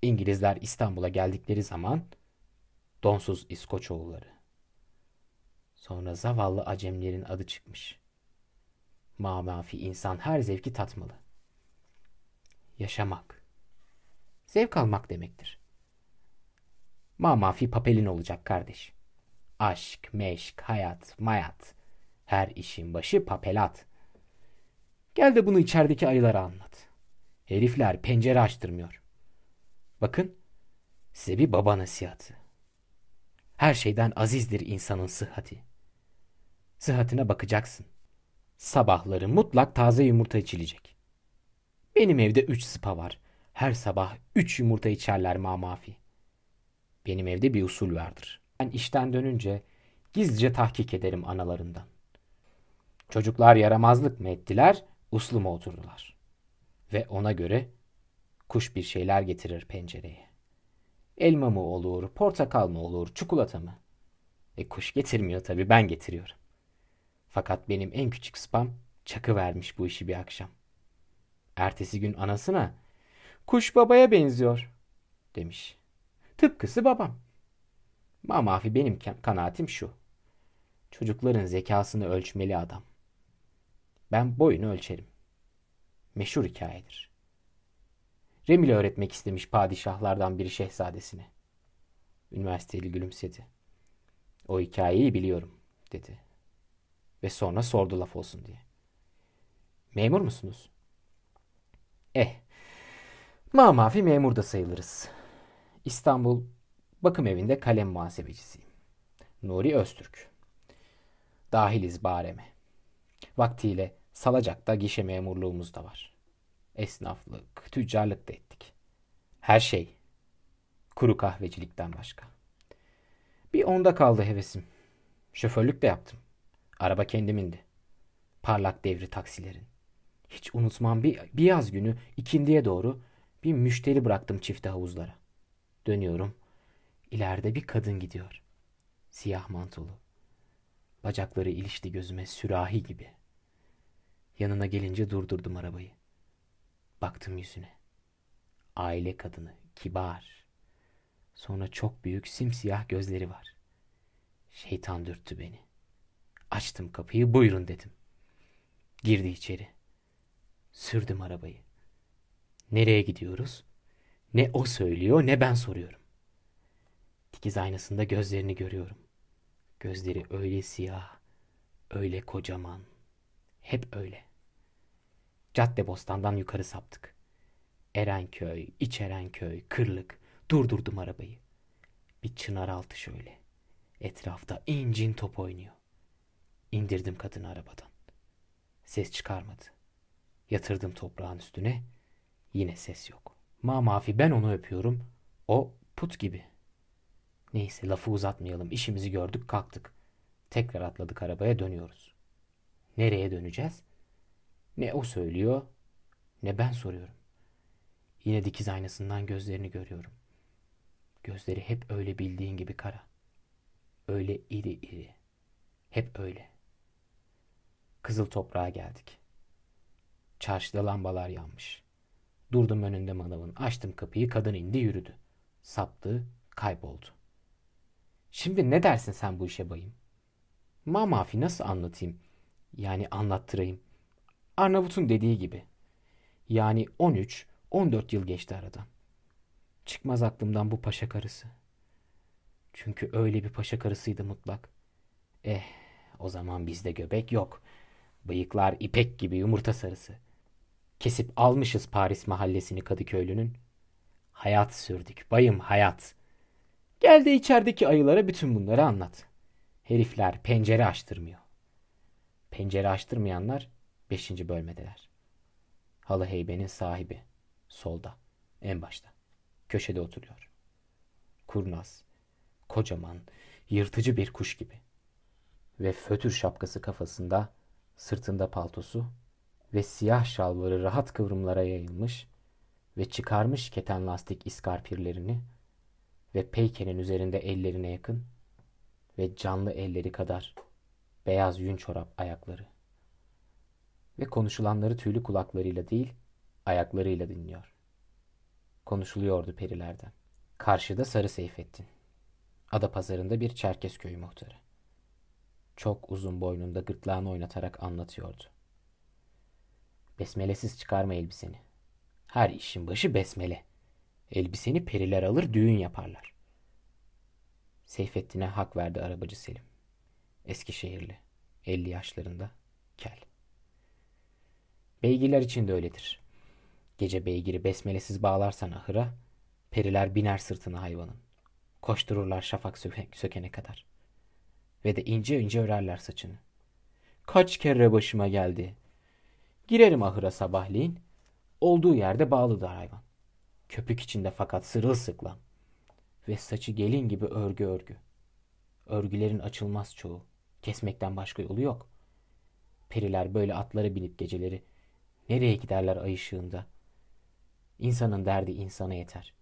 İngilizler İstanbul'a geldikleri zaman donsuz İskoçoğulları. Sonra zavallı acemlerin adı çıkmış. Mamafi insan her zevki tatmalı. Yaşamak. Zevk almak demektir. Mamafi papelin olacak kardeş. Aşk, meşk, hayat, mayat. Her işin başı papelat. Gel de bunu içerideki ayılara anlat. Herifler pencere açtırmıyor. Bakın size bir baba nasihatı. Her şeyden azizdir insanın sıhhati. Sıhhatine bakacaksın. Sabahları mutlak taze yumurta içilecek. Benim evde üç sıpa var. Her sabah üç yumurta içerler mamafi. Benim evde bir usul vardır. Ben işten dönünce gizlice tahkik ederim analarından. Çocuklar yaramazlık mı ettiler, uslu mu oturdular? Ve ona göre kuş bir şeyler getirir pencereye. Elma mı olur, portakal mı olur, çikolata mı? E kuş getirmiyor tabii ben getiriyorum. Fakat benim en küçük spam çakı vermiş bu işi bir akşam. Ertesi gün anasına kuş babaya benziyor demiş. Tıpkısı babam. Mamafi benim kanaatim şu. Çocukların zekasını ölçmeli adam. Ben boyunu ölçerim. Meşhur hikayedir. Remil öğretmek istemiş padişahlardan biri şehzadesine. Üniversiteli gülümsedi. O hikayeyi biliyorum dedi. Ve sonra sordu laf olsun diye. Memur musunuz? Eh, ma mafi memur da sayılırız. İstanbul bakım evinde kalem muhasebecisiyim. Nuri Öztürk. Dahiliz bareme. Vaktiyle Salacak'ta gişe memurluğumuz da var. Esnaflık, tüccarlık da ettik. Her şey kuru kahvecilikten başka. Bir onda kaldı hevesim. Şoförlük de yaptım. Araba kendimindi. Parlak devri taksilerin. Hiç unutmam bir, bir yaz günü ikindiye doğru bir müşteri bıraktım çifte havuzlara. Dönüyorum. İleride bir kadın gidiyor. Siyah mantolu. Bacakları ilişti gözüme sürahi gibi.'' Yanına gelince durdurdum arabayı. Baktım yüzüne. Aile kadını, kibar. Sonra çok büyük simsiyah gözleri var. Şeytan dürttü beni. Açtım kapıyı, buyurun dedim. Girdi içeri. Sürdüm arabayı. Nereye gidiyoruz? Ne o söylüyor ne ben soruyorum. Dikiz aynasında gözlerini görüyorum. Gözleri öyle siyah, öyle kocaman. Hep öyle. Cadde Caddebostan'dan yukarı saptık. Erenköy, İç Erenköy, Kırlık. Durdurdum arabayı. Bir çınar altı şöyle. Etrafta incin top oynuyor. İndirdim kadını arabadan. Ses çıkarmadı. Yatırdım toprağın üstüne. Yine ses yok. Ma mafi ben onu öpüyorum. O put gibi. Neyse lafı uzatmayalım. İşimizi gördük kalktık. Tekrar atladık arabaya dönüyoruz. Nereye döneceğiz? Ne o söylüyor ne ben soruyorum. Yine dikiz aynasından gözlerini görüyorum. Gözleri hep öyle bildiğin gibi kara. Öyle iri iri. Hep öyle. Kızıl toprağa geldik. Çarşıda lambalar yanmış. Durdum önünde manavın. Açtım kapıyı. Kadın indi yürüdü. Saptı. Kayboldu. Şimdi ne dersin sen bu işe bayım? Mamafi nasıl anlatayım? Yani anlattırayım. Arnavut'un dediği gibi. Yani 13, 14 yıl geçti aradan. Çıkmaz aklımdan bu paşa karısı. Çünkü öyle bir paşa karısıydı mutlak. Eh, o zaman bizde göbek yok. Bıyıklar ipek gibi yumurta sarısı. Kesip almışız Paris mahallesini Kadıköylü'nün. Hayat sürdük bayım hayat. Gel de içerideki ayılara bütün bunları anlat. Herifler pencere açtırmıyor. Pencere açtırmayanlar Beşinci bölmedeler. Halı heybenin sahibi. Solda. En başta. Köşede oturuyor. Kurnaz. Kocaman, yırtıcı bir kuş gibi. Ve fötür şapkası kafasında, sırtında paltosu ve siyah şalvarı rahat kıvrımlara yayılmış ve çıkarmış keten lastik iskarpirlerini ve peykenin üzerinde ellerine yakın ve canlı elleri kadar beyaz yün çorap ayakları ve konuşulanları tüylü kulaklarıyla değil, ayaklarıyla dinliyor. Konuşuluyordu perilerden. Karşıda Sarı Seyfettin. Ada pazarında bir Çerkes köyü muhtarı. Çok uzun boynunda gırtlağını oynatarak anlatıyordu. Besmelesiz çıkarma elbiseni. Her işin başı besmele. Elbiseni periler alır düğün yaparlar. Seyfettin'e hak verdi arabacı Selim. Eskişehirli, 50 yaşlarında, kel. Beygirler için de öyledir. Gece beygiri besmelesiz bağlarsan ahıra, periler biner sırtına hayvanın. Koştururlar şafak sökene kadar. Ve de ince ince örerler saçını. Kaç kere başıma geldi. Girerim ahıra sabahleyin. Olduğu yerde bağlıdır hayvan. Köpük içinde fakat sırılsıklam. Ve saçı gelin gibi örgü örgü. Örgülerin açılmaz çoğu. Kesmekten başka yolu yok. Periler böyle atları binip geceleri Nereye giderler ay ışığında? İnsanın derdi insana yeter.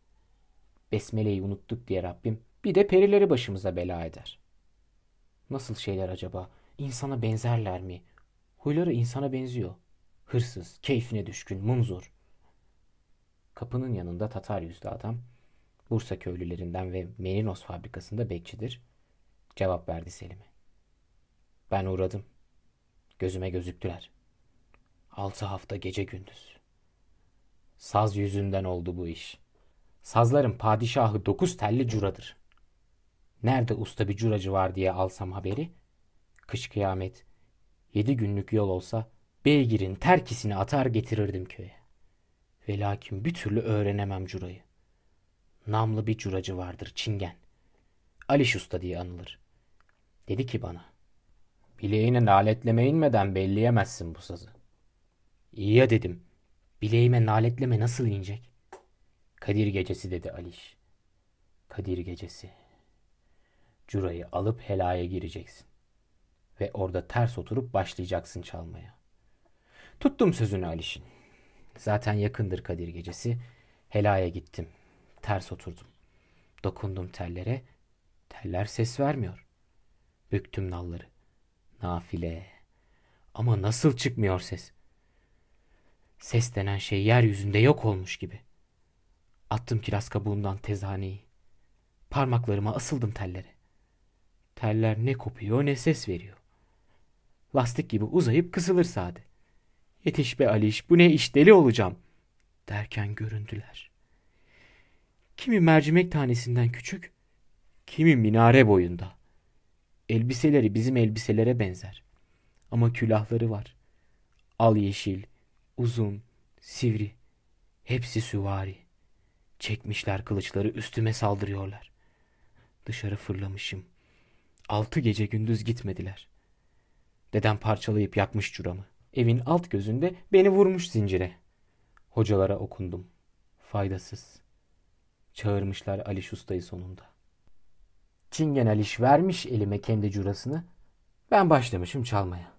Besmele'yi unuttuk diye Rabbim bir de perileri başımıza bela eder. Nasıl şeyler acaba? İnsana benzerler mi? Huyları insana benziyor. Hırsız, keyfine düşkün, munzur. Kapının yanında Tatar yüzlü adam, Bursa köylülerinden ve Merinos fabrikasında bekçidir. Cevap verdi Selim'e. Ben uğradım. Gözüme gözüktüler.'' Altı hafta gece gündüz. Saz yüzünden oldu bu iş. Sazların padişahı dokuz telli curadır. Nerede usta bir curacı var diye alsam haberi. Kış kıyamet. Yedi günlük yol olsa beygirin terkisini atar getirirdim köye. Ve lakin bir türlü öğrenemem curayı. Namlı bir curacı vardır Çingen. Aliş Usta diye anılır. Dedi ki bana. Bileğini naletlemeyin inmeden belleyemezsin bu sazı. İyi ya dedim. Bileğime naletleme nasıl inecek? Kadir gecesi dedi Aliş. Kadir gecesi. Curayı alıp helaya gireceksin. Ve orada ters oturup başlayacaksın çalmaya. Tuttum sözünü Aliş'in. Zaten yakındır Kadir gecesi. Helaya gittim. Ters oturdum. Dokundum tellere. Teller ses vermiyor. Büktüm nalları. Nafile. Ama nasıl çıkmıyor ses? Ses denen şey yeryüzünde yok olmuş gibi. Attım kiraz kabuğundan tezhaneyi. Parmaklarıma asıldım tellere. Teller ne kopuyor ne ses veriyor. Lastik gibi uzayıp kısılır sade. Yetiş be Aliş bu ne iş deli olacağım. Derken göründüler. Kimi mercimek tanesinden küçük, kimi minare boyunda. Elbiseleri bizim elbiselere benzer. Ama külahları var. Al yeşil, Uzun, sivri, hepsi süvari. Çekmişler kılıçları üstüme saldırıyorlar. Dışarı fırlamışım. Altı gece gündüz gitmediler. Dedem parçalayıp yakmış curamı. Evin alt gözünde beni vurmuş zincire. Hocalara okundum. Faydasız. Çağırmışlar Ali ustayı sonunda. Çingen Aliş vermiş elime kendi curasını. Ben başlamışım çalmaya.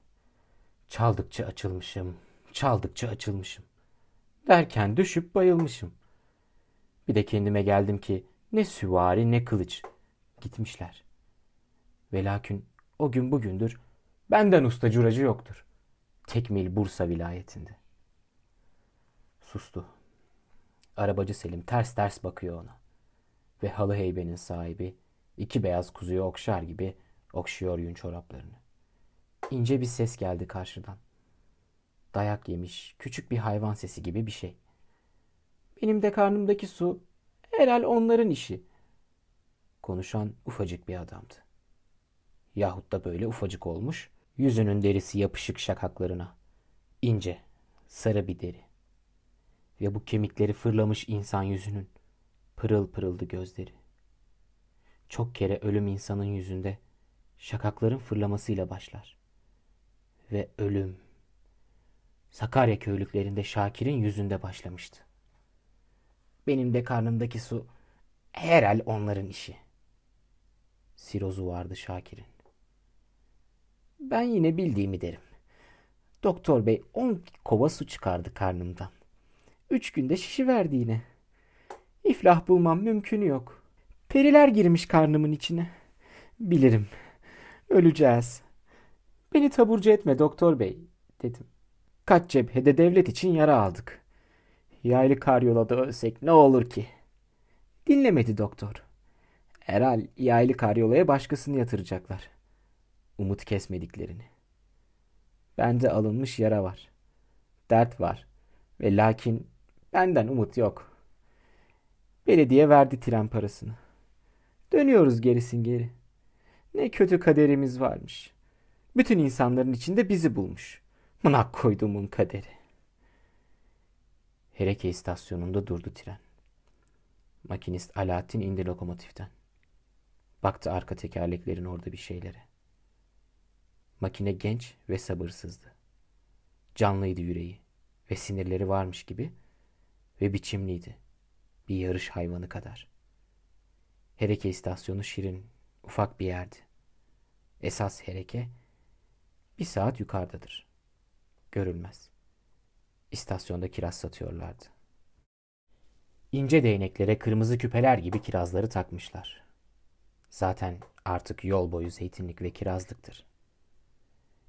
Çaldıkça açılmışım. Çaldıkça açılmışım. Derken düşüp bayılmışım. Bir de kendime geldim ki ne süvari ne kılıç. Gitmişler. Velakin o gün bugündür benden usta curacı yoktur. Tekmil Bursa vilayetinde. Sustu. Arabacı Selim ters ters bakıyor ona. Ve halı heybenin sahibi iki beyaz kuzuyu okşar gibi okşuyor yün çoraplarını. İnce bir ses geldi karşıdan dayak yemiş, küçük bir hayvan sesi gibi bir şey. Benim de karnımdaki su helal onların işi. Konuşan ufacık bir adamdı. Yahut da böyle ufacık olmuş, yüzünün derisi yapışık şakaklarına. ince, sarı bir deri. Ve bu kemikleri fırlamış insan yüzünün. Pırıl pırıldı gözleri. Çok kere ölüm insanın yüzünde şakakların fırlamasıyla başlar. Ve ölüm Sakarya köylüklerinde Şakir'in yüzünde başlamıştı. Benim de karnımdaki su herhal onların işi. Sirozu vardı Şakir'in. Ben yine bildiğimi derim. Doktor bey on kova su çıkardı karnımdan. Üç günde şişi verdi yine. İflah bulmam mümkün yok. Periler girmiş karnımın içine. Bilirim. Öleceğiz. Beni taburcu etme doktor bey dedim. Kaç cephede devlet için yara aldık. Yaylı karyolada ölsek ne olur ki? Dinlemedi doktor. Eral yaylı karyolaya başkasını yatıracaklar. Umut kesmediklerini. Bende alınmış yara var. Dert var. Ve lakin benden umut yok. Belediye verdi tren parasını. Dönüyoruz gerisin geri. Ne kötü kaderimiz varmış. Bütün insanların içinde bizi bulmuş.'' Mınak koyduğumun kaderi. Hereke istasyonunda durdu tren. Makinist Alaaddin indi lokomotiften. Baktı arka tekerleklerin orada bir şeylere. Makine genç ve sabırsızdı. Canlıydı yüreği ve sinirleri varmış gibi ve biçimliydi. Bir yarış hayvanı kadar. Hereke istasyonu şirin, ufak bir yerdi. Esas hereke bir saat yukarıdadır.'' görülmez. İstasyonda kiraz satıyorlardı. İnce değneklere kırmızı küpeler gibi kirazları takmışlar. Zaten artık yol boyu zeytinlik ve kirazlıktır.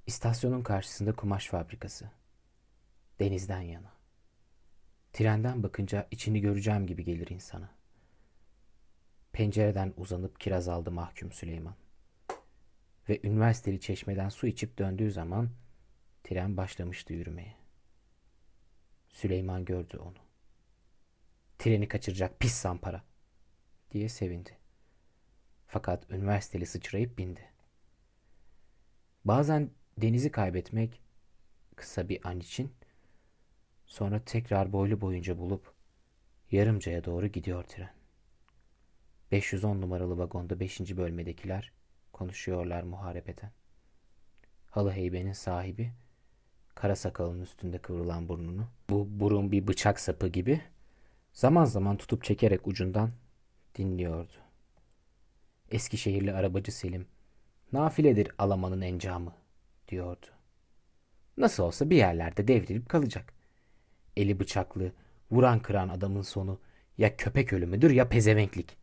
İstasyonun karşısında kumaş fabrikası. Denizden yana. Trenden bakınca içini göreceğim gibi gelir insana. Pencereden uzanıp kiraz aldı mahkum Süleyman. Ve üniversiteli çeşmeden su içip döndüğü zaman Tren başlamıştı yürümeye. Süleyman gördü onu. Treni kaçıracak pis zampara diye sevindi. Fakat üniversiteli sıçrayıp bindi. Bazen denizi kaybetmek kısa bir an için sonra tekrar boylu boyunca bulup yarımcaya doğru gidiyor tren. 510 numaralı vagonda 5. bölmedekiler konuşuyorlar muharebeden. Halı heybenin sahibi Kara sakalın üstünde kıvrılan burnunu. Bu burun bir bıçak sapı gibi. Zaman zaman tutup çekerek ucundan dinliyordu. Eskişehirli arabacı Selim, nafiledir alamanın encamı, diyordu. Nasıl olsa bir yerlerde devrilip kalacak. Eli bıçaklı, vuran kıran adamın sonu ya köpek ölümüdür ya pezevenklik.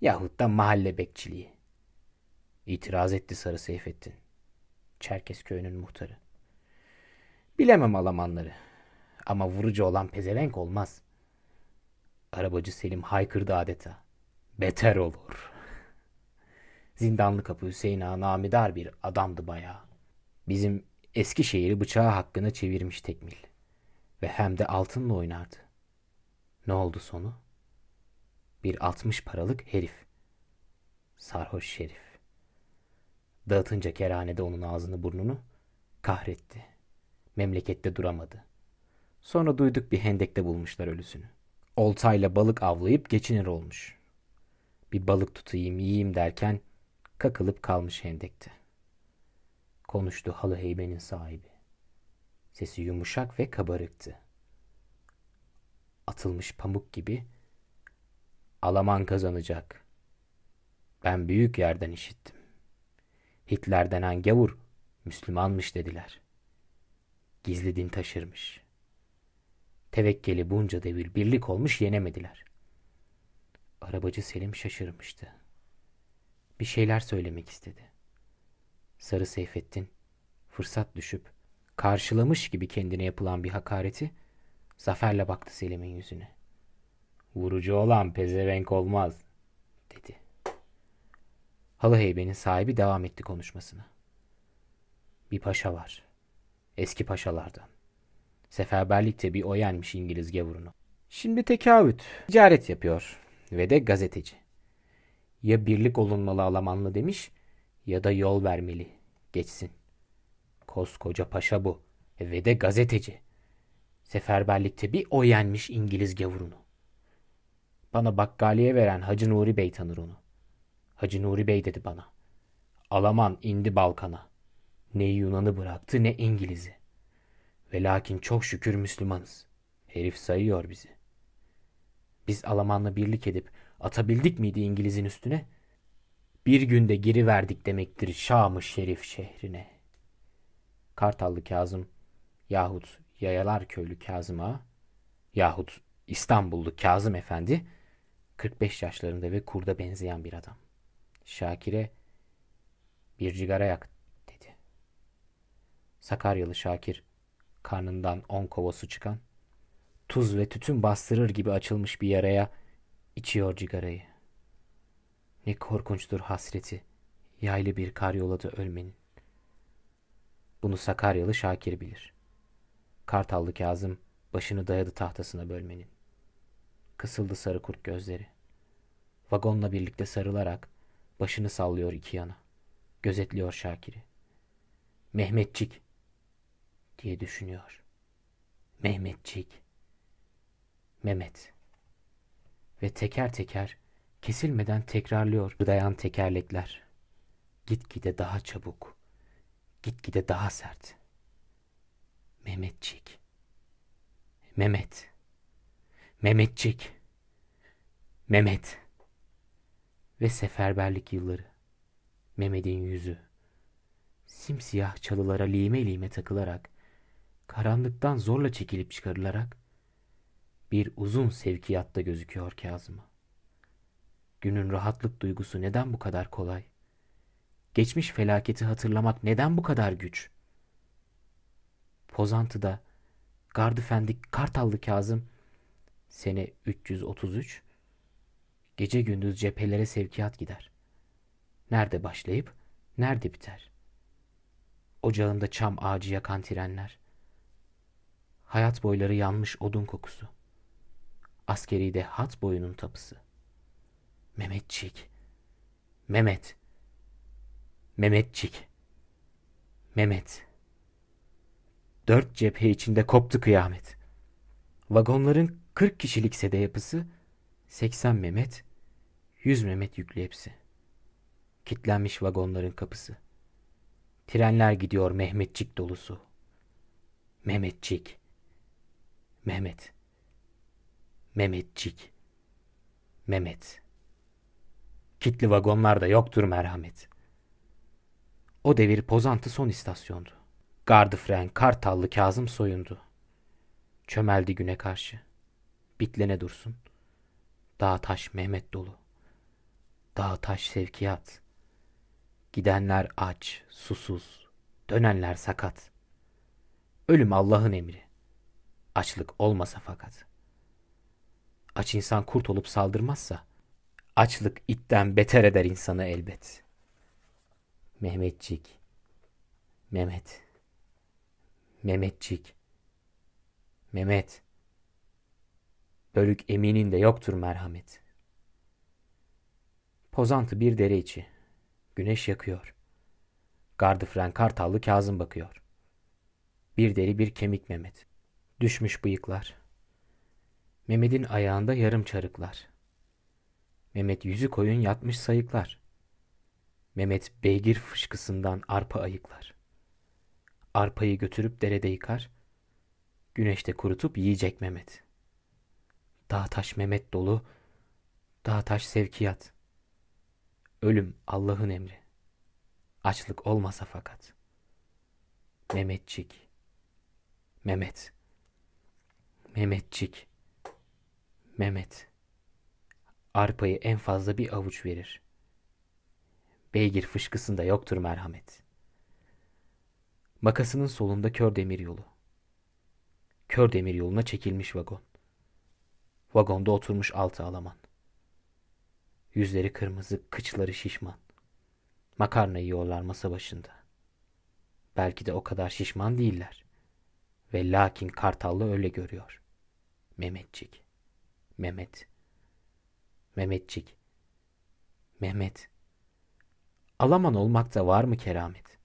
Yahut da mahalle bekçiliği. İtiraz etti Sarı Seyfettin. Çerkez köyünün muhtarı. Bilemem Almanları. Ama vurucu olan pezevenk olmaz. Arabacı Selim haykırdı adeta. Beter olur. Zindanlı kapı Hüseyin Ağa namidar bir adamdı bayağı. Bizim Eskişehir'i bıçağı hakkına çevirmiş tekmil. Ve hem de altınla oynardı. Ne oldu sonu? Bir altmış paralık herif. Sarhoş şerif. Dağıtınca kerhanede onun ağzını burnunu kahretti memlekette duramadı. Sonra duyduk bir hendekte bulmuşlar ölüsünü. Oltayla balık avlayıp geçinir olmuş. Bir balık tutayım yiyeyim derken kakılıp kalmış hendekte. Konuştu halı heybenin sahibi. Sesi yumuşak ve kabarıktı. Atılmış pamuk gibi Alaman kazanacak. Ben büyük yerden işittim. Hitler denen gavur Müslümanmış dediler.'' gizli din taşırmış. Tevekkeli bunca devir birlik olmuş yenemediler. Arabacı Selim şaşırmıştı. Bir şeyler söylemek istedi. Sarı Seyfettin fırsat düşüp karşılamış gibi kendine yapılan bir hakareti zaferle baktı Selim'in yüzüne. Vurucu olan pezevenk olmaz dedi. Halı heybenin sahibi devam etti konuşmasına. Bir paşa var. Eski paşalardan. Seferberlikte bir oyanmış İngiliz gavurunu. Şimdi tekavüt, ticaret yapıyor ve de gazeteci. Ya birlik olunmalı Alamanlı demiş ya da yol vermeli. Geçsin. Koskoca paşa bu ve de gazeteci. Seferberlikte bir oyanmış İngiliz gavurunu. Bana bakkaliye veren Hacı Nuri Bey tanır onu. Hacı Nuri Bey dedi bana. Alaman indi Balkan'a. Ne Yunan'ı bıraktı ne İngiliz'i. Ve lakin çok şükür Müslümanız. Herif sayıyor bizi. Biz Alaman'la birlik edip atabildik miydi İngiliz'in üstüne? Bir günde geri verdik demektir Şam-ı Şerif şehrine. Kartallı Kazım yahut Yayalar köylü Kazım'a yahut İstanbullu Kazım Efendi 45 yaşlarında ve kurda benzeyen bir adam. Şakir'e bir cigara yaktı Sakaryalı Şakir, karnından on kova su çıkan, tuz ve tütün bastırır gibi açılmış bir yaraya içiyor cigarayı. Ne korkunçtur hasreti, yaylı bir karyolada ölmenin. Bunu Sakaryalı Şakir bilir. Kartallı Kazım başını dayadı tahtasına bölmenin. Kısıldı sarı kurt gözleri. Vagonla birlikte sarılarak başını sallıyor iki yana. Gözetliyor Şakir'i. Mehmetçik diye düşünüyor. Mehmetçik, Mehmet ve teker teker kesilmeden tekrarlıyor gıdayan tekerlekler. Gitgide daha çabuk, gitgide daha sert. Mehmetçik, Mehmet, Mehmetçik, Mehmet ve seferberlik yılları. Mehmet'in yüzü simsiyah çalılara lime lime takılarak karanlıktan zorla çekilip çıkarılarak bir uzun sevkiyatta gözüküyor Kazım'a. Günün rahatlık duygusu neden bu kadar kolay? Geçmiş felaketi hatırlamak neden bu kadar güç? Pozantı'da Gardıfendik Kartallı Kazım sene 333 gece gündüz cephelere sevkiyat gider. Nerede başlayıp nerede biter? Ocağında çam ağacı yakan trenler, hayat boyları yanmış odun kokusu. Askeri de hat boyunun tapısı. Mehmetçik. Mehmet. Mehmetçik. Mehmet. Dört cephe içinde koptu kıyamet. Vagonların kırk kişilik sede yapısı, Seksen Mehmet, Yüz Mehmet yüklü hepsi. Kitlenmiş vagonların kapısı. Trenler gidiyor Mehmetçik dolusu. Mehmetçik. Mehmet. Mehmetçik. Mehmet. Kitli vagonlarda yoktur merhamet. O devir pozantı son istasyondu. Gardı fren Kartallı Kazım soyundu. Çömeldi güne karşı. Bitlene dursun. Dağ taş Mehmet dolu. Dağ taş sevkiyat. Gidenler aç, susuz. Dönenler sakat. Ölüm Allah'ın emri. Açlık olmasa fakat. Aç insan kurt olup saldırmazsa, açlık itten beter eder insanı elbet. Mehmetçik, Mehmet, Mehmetçik, Mehmet. Bölük eminin de yoktur merhamet. Pozantı bir dere içi. Güneş yakıyor. Gardıfren Kartallı Kazım bakıyor. Bir deri bir kemik Mehmet. Düşmüş bıyıklar. Mehmet'in ayağında yarım çarıklar. Mehmet yüzü koyun yatmış sayıklar. Mehmet beygir fışkısından arpa ayıklar. Arpayı götürüp derede yıkar. Güneşte kurutup yiyecek Mehmet. Dağ taş Mehmet dolu, dağ taş sevkiyat. Ölüm Allah'ın emri. Açlık olmasa fakat. Mehmetçik. Mehmet. Mehmetçik. Mehmet. Arpayı en fazla bir avuç verir. Beygir fışkısında yoktur merhamet. Makasının solunda kör demir yolu. Kör demir yoluna çekilmiş vagon. Vagonda oturmuş altı alaman. Yüzleri kırmızı, kıçları şişman. Makarna yiyorlar masa başında. Belki de o kadar şişman değiller. Ve lakin Kartallı öyle görüyor. Mehmetçik. Mehmet. Mehmetçik. Mehmet. Alaman olmakta var mı keramet?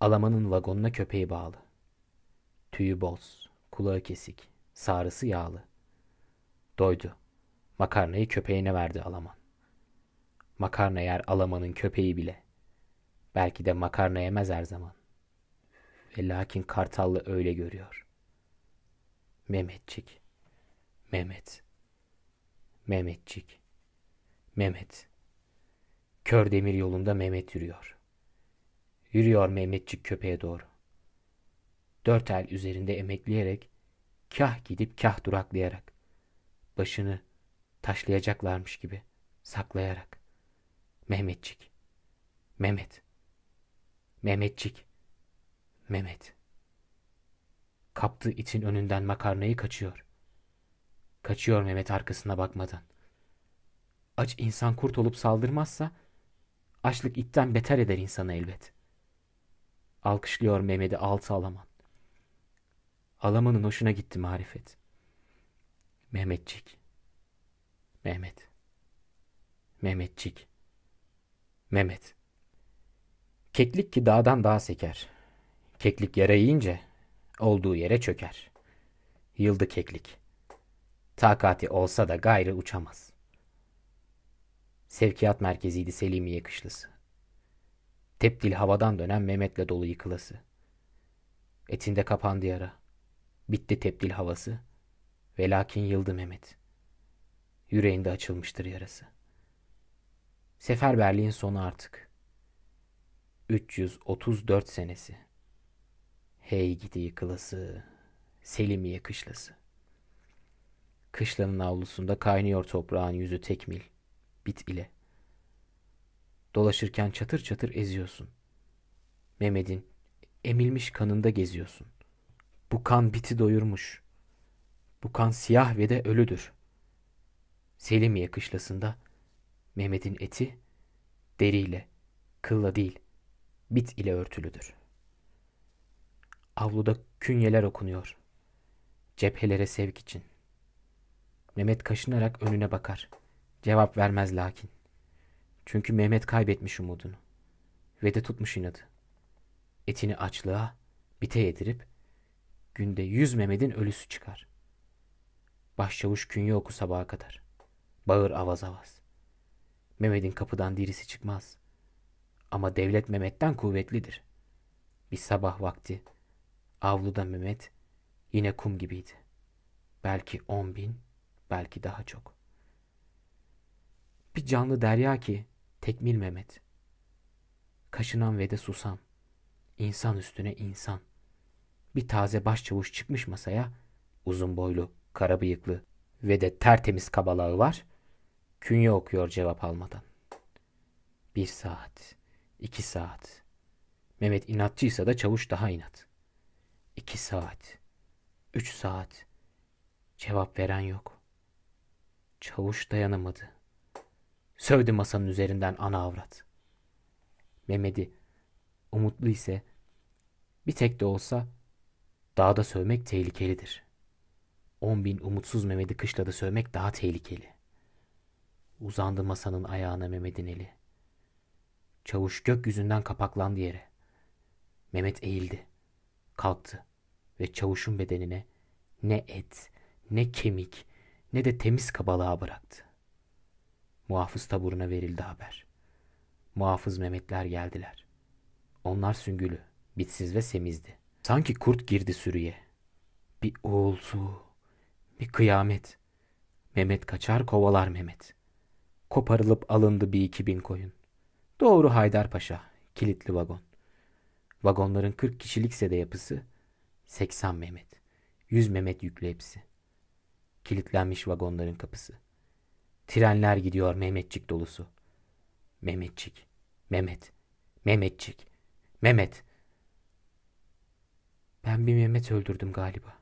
Alamanın vagonuna köpeği bağlı. Tüyü boz, kulağı kesik, sarısı yağlı. Doydu. Makarnayı köpeğine verdi Alaman. Makarna yer Alaman'ın köpeği bile. Belki de makarna yemez her zaman. Ve lakin Kartallı öyle görüyor. Mehmetçik. Mehmet. Mehmetçik. Mehmet. Kör demir yolunda Mehmet yürüyor. Yürüyor Mehmetçik köpeğe doğru. Dört el üzerinde emekleyerek, kah gidip kah duraklayarak, başını taşlayacaklarmış gibi saklayarak. Mehmetçik. Mehmet. Mehmetçik. Mehmet. Kaptığı itin önünden makarnayı kaçıyor. Kaçıyor Mehmet arkasına bakmadan. Aç insan kurt olup saldırmazsa açlık itten beter eder insanı elbet. Alkışlıyor Mehmet'i altı alaman. Alamanın hoşuna gitti marifet. Mehmetçik. Mehmet. Mehmetçik. Mehmet. Keklik ki dağdan dağa seker. Keklik yere yiyince olduğu yere çöker. Yıldı keklik. Takati olsa da gayrı uçamaz. Sevkiyat merkeziydi Selim'i yakışlısı. Tepdil havadan dönen Mehmet'le dolu yıkılası. Etinde kapandı yara. Bitti tepdil havası. Ve lakin yıldı Mehmet. Yüreğinde açılmıştır yarası. Seferberliğin sonu artık. 334 senesi. Hey gidi yıkılası, Selimiye kışlası. Kışlanın avlusunda kaynıyor toprağın yüzü tekmil, bit ile. Dolaşırken çatır çatır eziyorsun. Mehmet'in emilmiş kanında geziyorsun. Bu kan biti doyurmuş. Bu kan siyah ve de ölüdür. Selimiye kışlasında Mehmet'in eti deriyle, kılla değil, bit ile örtülüdür.'' Avluda künyeler okunuyor. Cephelere sevk için. Mehmet kaşınarak önüne bakar. Cevap vermez lakin. Çünkü Mehmet kaybetmiş umudunu. Ve de tutmuş inadı. Etini açlığa, bite yedirip günde yüz Mehmet'in ölüsü çıkar. Başçavuş künye oku sabaha kadar. Bağır avaz avaz. Mehmet'in kapıdan dirisi çıkmaz. Ama devlet Mehmet'ten kuvvetlidir. Bir sabah vakti Avluda Mehmet yine kum gibiydi. Belki on bin, belki daha çok. Bir canlı derya ki tekmil Mehmet. Kaşınan ve de susan. İnsan üstüne insan. Bir taze başçavuş çıkmış masaya, uzun boylu, kara bıyıklı ve de tertemiz kabalağı var. Künye okuyor cevap almadan. Bir saat, iki saat. Mehmet inatçıysa da çavuş daha inat.'' İki saat, üç saat. Cevap veren yok. Çavuş dayanamadı. Sövdü masanın üzerinden ana avrat. Mehmet'i umutlu ise bir tek de olsa dağda sövmek tehlikelidir. On bin umutsuz Mehmet'i kışlada sövmek daha tehlikeli. Uzandı masanın ayağına Mehmet'in eli. Çavuş gökyüzünden kapaklandı yere. Mehmet eğildi. Kalktı ve çavuşun bedenine ne et, ne kemik, ne de temiz kabalığa bıraktı. Muhafız taburuna verildi haber. Muhafız Mehmetler geldiler. Onlar süngülü, bitsiz ve semizdi. Sanki kurt girdi sürüye. Bir oğulsu, bir kıyamet. Mehmet kaçar kovalar Mehmet. Koparılıp alındı bir iki bin koyun. Doğru Haydarpaşa, kilitli vagon. Vagonların 40 kişilikse de yapısı 80 Mehmet, 100 Mehmet yüklü hepsi. Kilitlenmiş vagonların kapısı. Trenler gidiyor Mehmetçik dolusu. Mehmetçik, Mehmet, Mehmetçik, Mehmet. Ben bir Mehmet öldürdüm galiba.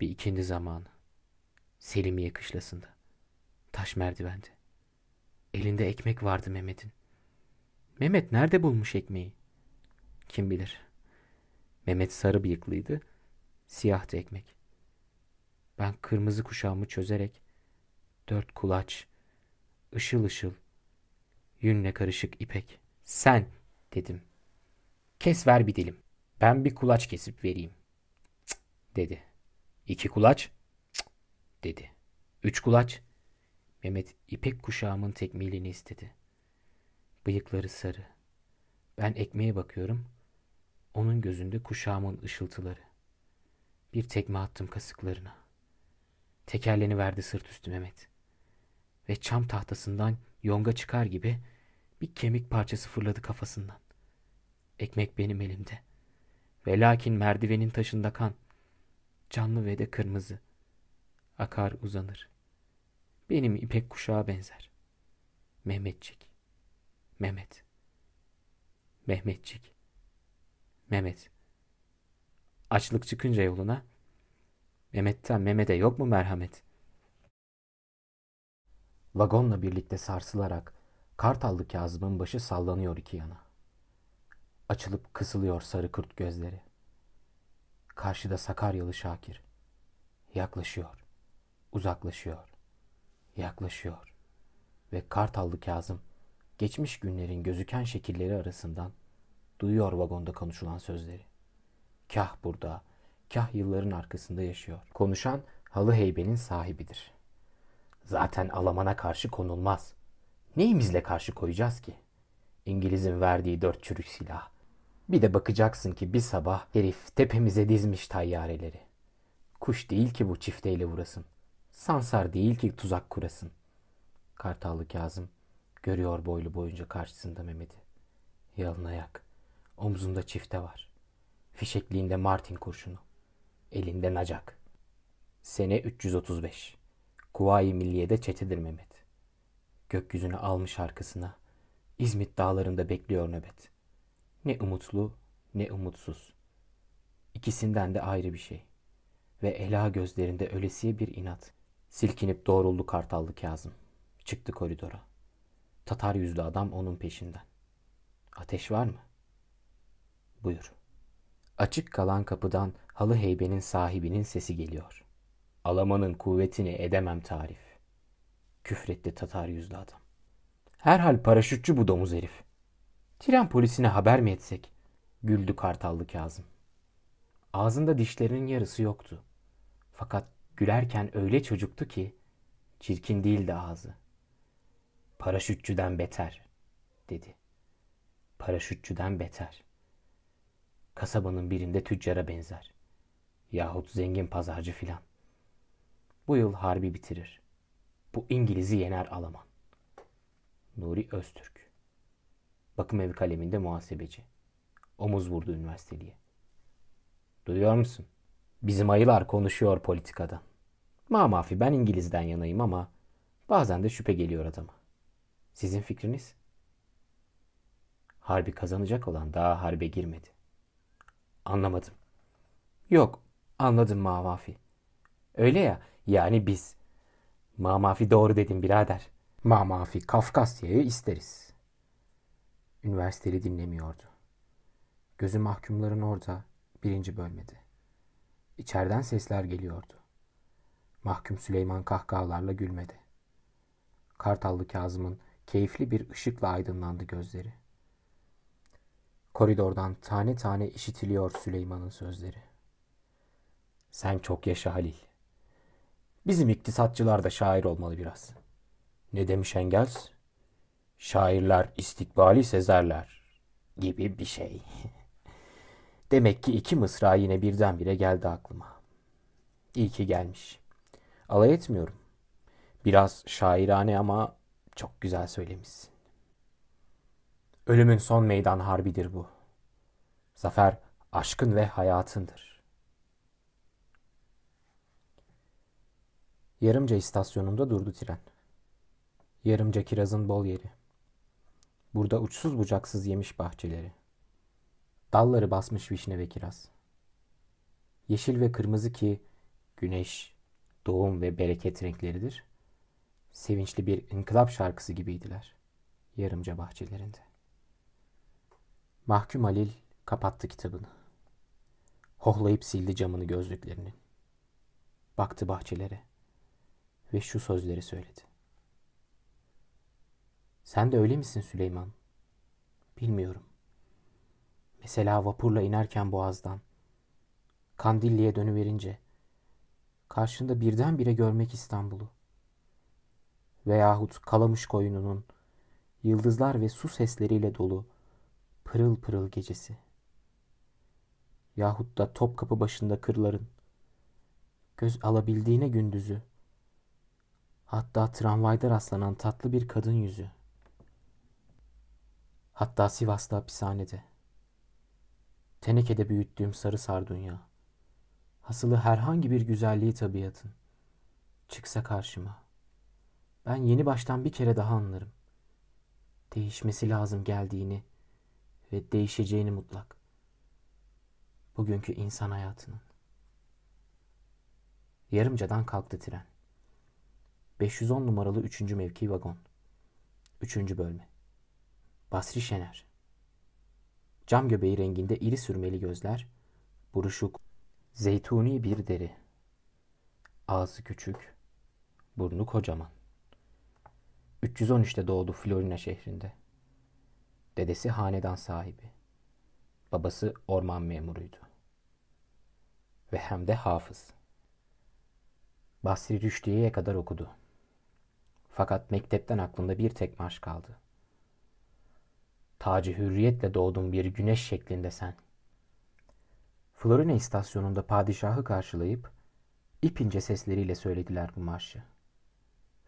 Bir ikindi zamanı. Selimiye kışlasında. Taş merdivende. Elinde ekmek vardı Mehmet'in. Mehmet nerede bulmuş ekmeği? Kim bilir. Mehmet sarı bıyıklıydı. Siyahtı ekmek. Ben kırmızı kuşağımı çözerek dört kulaç, ışıl ışıl, yünle karışık ipek. Sen dedim. Kes ver bir dilim. Ben bir kulaç kesip vereyim. Cık, dedi. İki kulaç. Cık, dedi. Üç kulaç. Mehmet ipek kuşağımın tekmilini istedi. Bıyıkları sarı. Ben ekmeğe bakıyorum.'' Onun gözünde kuşağımın ışıltıları. Bir tekme attım kasıklarına. Tekerleni verdi sırt üstü Mehmet. Ve çam tahtasından yonga çıkar gibi bir kemik parçası fırladı kafasından. Ekmek benim elimde. Ve lakin merdivenin taşında kan. Canlı ve de kırmızı. Akar uzanır. Benim ipek kuşağa benzer. Mehmetçik. Mehmet. Mehmetçik. Mehmet. Açlık çıkınca yoluna. Mehmet'ten Mehmet'e yok mu merhamet? Vagonla birlikte sarsılarak Kartallı Kazım'ın başı sallanıyor iki yana. Açılıp kısılıyor sarı kurt gözleri. Karşıda Sakaryalı Şakir. Yaklaşıyor. Uzaklaşıyor. Yaklaşıyor. Ve Kartallı Kazım geçmiş günlerin gözüken şekilleri arasından Duyuyor vagonda konuşulan sözleri. Kah burada, kah yılların arkasında yaşıyor. Konuşan halı heybenin sahibidir. Zaten Alaman'a karşı konulmaz. Neyimizle karşı koyacağız ki? İngiliz'in verdiği dört çürük silah. Bir de bakacaksın ki bir sabah herif tepemize dizmiş tayyareleri. Kuş değil ki bu çifteyle vurasın. Sansar değil ki tuzak kurasın. Kartallı Kazım görüyor boylu boyunca karşısında Mehmet'i. Yalın ayak, Omzunda çifte var. Fişekliğinde Martin kurşunu. Elinde nacak. Sene 335. Kuvayi Milliye'de çetedir Mehmet. Gökyüzünü almış arkasına. İzmit dağlarında bekliyor nöbet. Ne umutlu ne umutsuz. İkisinden de ayrı bir şey. Ve ela gözlerinde ölesiye bir inat. Silkinip doğruldu kartallı Kazım. Çıktı koridora. Tatar yüzlü adam onun peşinden. Ateş var mı? Buyur. Açık kalan kapıdan halı heybenin sahibinin sesi geliyor. Alamanın kuvvetini edemem tarif. Küfretti Tatar yüzlü adam. Herhal paraşütçü bu domuz herif. Tren polisine haber mi etsek? Güldü Kartallı Kazım. Ağzında dişlerinin yarısı yoktu. Fakat gülerken öyle çocuktu ki çirkin değildi ağzı. Paraşütçüden beter dedi. Paraşütçüden beter.'' kasabanın birinde tüccara benzer. Yahut zengin pazarcı filan. Bu yıl harbi bitirir. Bu İngiliz'i yener Alman. Nuri Öztürk. Bakım evi kaleminde muhasebeci. Omuz vurdu üniversiteliye. Duyuyor musun? Bizim ayılar konuşuyor politikadan. Ma mafi ben İngiliz'den yanayım ama bazen de şüphe geliyor adama. Sizin fikriniz? Harbi kazanacak olan daha harbe girmedi. Anlamadım. Yok, anladım Mamafi. Öyle ya, yani biz. Mamafi doğru dedim birader. Mamafi Kafkasya'yı isteriz. Üniversiteli dinlemiyordu. Gözü mahkumların orada, birinci bölmedi. İçeriden sesler geliyordu. Mahkum Süleyman kahkahalarla gülmedi. Kartallı Kazım'ın keyifli bir ışıkla aydınlandı gözleri. Koridordan tane tane işitiliyor Süleyman'ın sözleri. Sen çok yaşa Halil. Bizim iktisatçılar da şair olmalı biraz. Ne demiş Engels? Şairler istikbali sezerler gibi bir şey. (laughs) Demek ki iki mısra yine birdenbire geldi aklıma. İyi ki gelmiş. Alay etmiyorum. Biraz şairane ama çok güzel söylemişsin. Ölümün son meydan harbidir bu. Zafer aşkın ve hayatındır. Yarımca istasyonunda durdu tren. Yarımca kirazın bol yeri. Burada uçsuz bucaksız yemiş bahçeleri. Dalları basmış vişne ve kiraz. Yeşil ve kırmızı ki güneş, doğum ve bereket renkleridir. Sevinçli bir inkılap şarkısı gibiydiler yarımca bahçelerinde. Mahkum Halil kapattı kitabını. Hohlayıp sildi camını gözlüklerinin, Baktı bahçelere ve şu sözleri söyledi. Sen de öyle misin Süleyman? Bilmiyorum. Mesela vapurla inerken boğazdan, Kandilli'ye dönüverince, karşında birdenbire görmek İstanbul'u. Veyahut Kalamış koyununun, yıldızlar ve su sesleriyle dolu, pırıl pırıl gecesi. Yahut da top kapı başında kırların, göz alabildiğine gündüzü, hatta tramvayda rastlanan tatlı bir kadın yüzü, hatta Sivas'ta hapishanede, tenekede büyüttüğüm sarı sardunya, hasılı herhangi bir güzelliği tabiatın, çıksa karşıma. Ben yeni baştan bir kere daha anlarım. Değişmesi lazım geldiğini, ve değişeceğini mutlak. Bugünkü insan hayatının. Yarımcadan kalktı tren. 510 numaralı 3. mevki vagon. 3. bölme. Basri Şener. Cam göbeği renginde iri sürmeli gözler, buruşuk, zeytuni bir deri. Ağzı küçük, burnu kocaman. 313'te doğdu Florina şehrinde. Dedesi hanedan sahibi. Babası orman memuruydu. Ve hem de hafız. Basri Rüşdiye'ye kadar okudu. Fakat mektepten aklında bir tek marş kaldı. Tacı hürriyetle doğdun bir güneş şeklinde sen. Florina istasyonunda padişahı karşılayıp ipince sesleriyle söylediler bu marşı.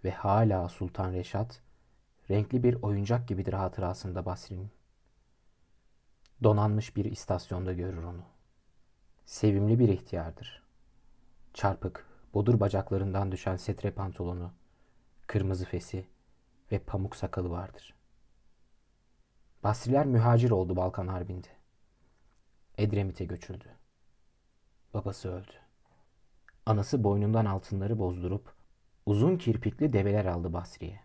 Ve hala Sultan Reşat Renkli bir oyuncak gibidir hatırasında Basri'nin. Donanmış bir istasyonda görür onu. Sevimli bir ihtiyardır. Çarpık, bodur bacaklarından düşen setre pantolonu, kırmızı fesi ve pamuk sakalı vardır. Basriler mühacir oldu Balkan Harbi'nde. Edremit'e göçüldü. Babası öldü. Anası boynundan altınları bozdurup uzun kirpikli develer aldı Basri'ye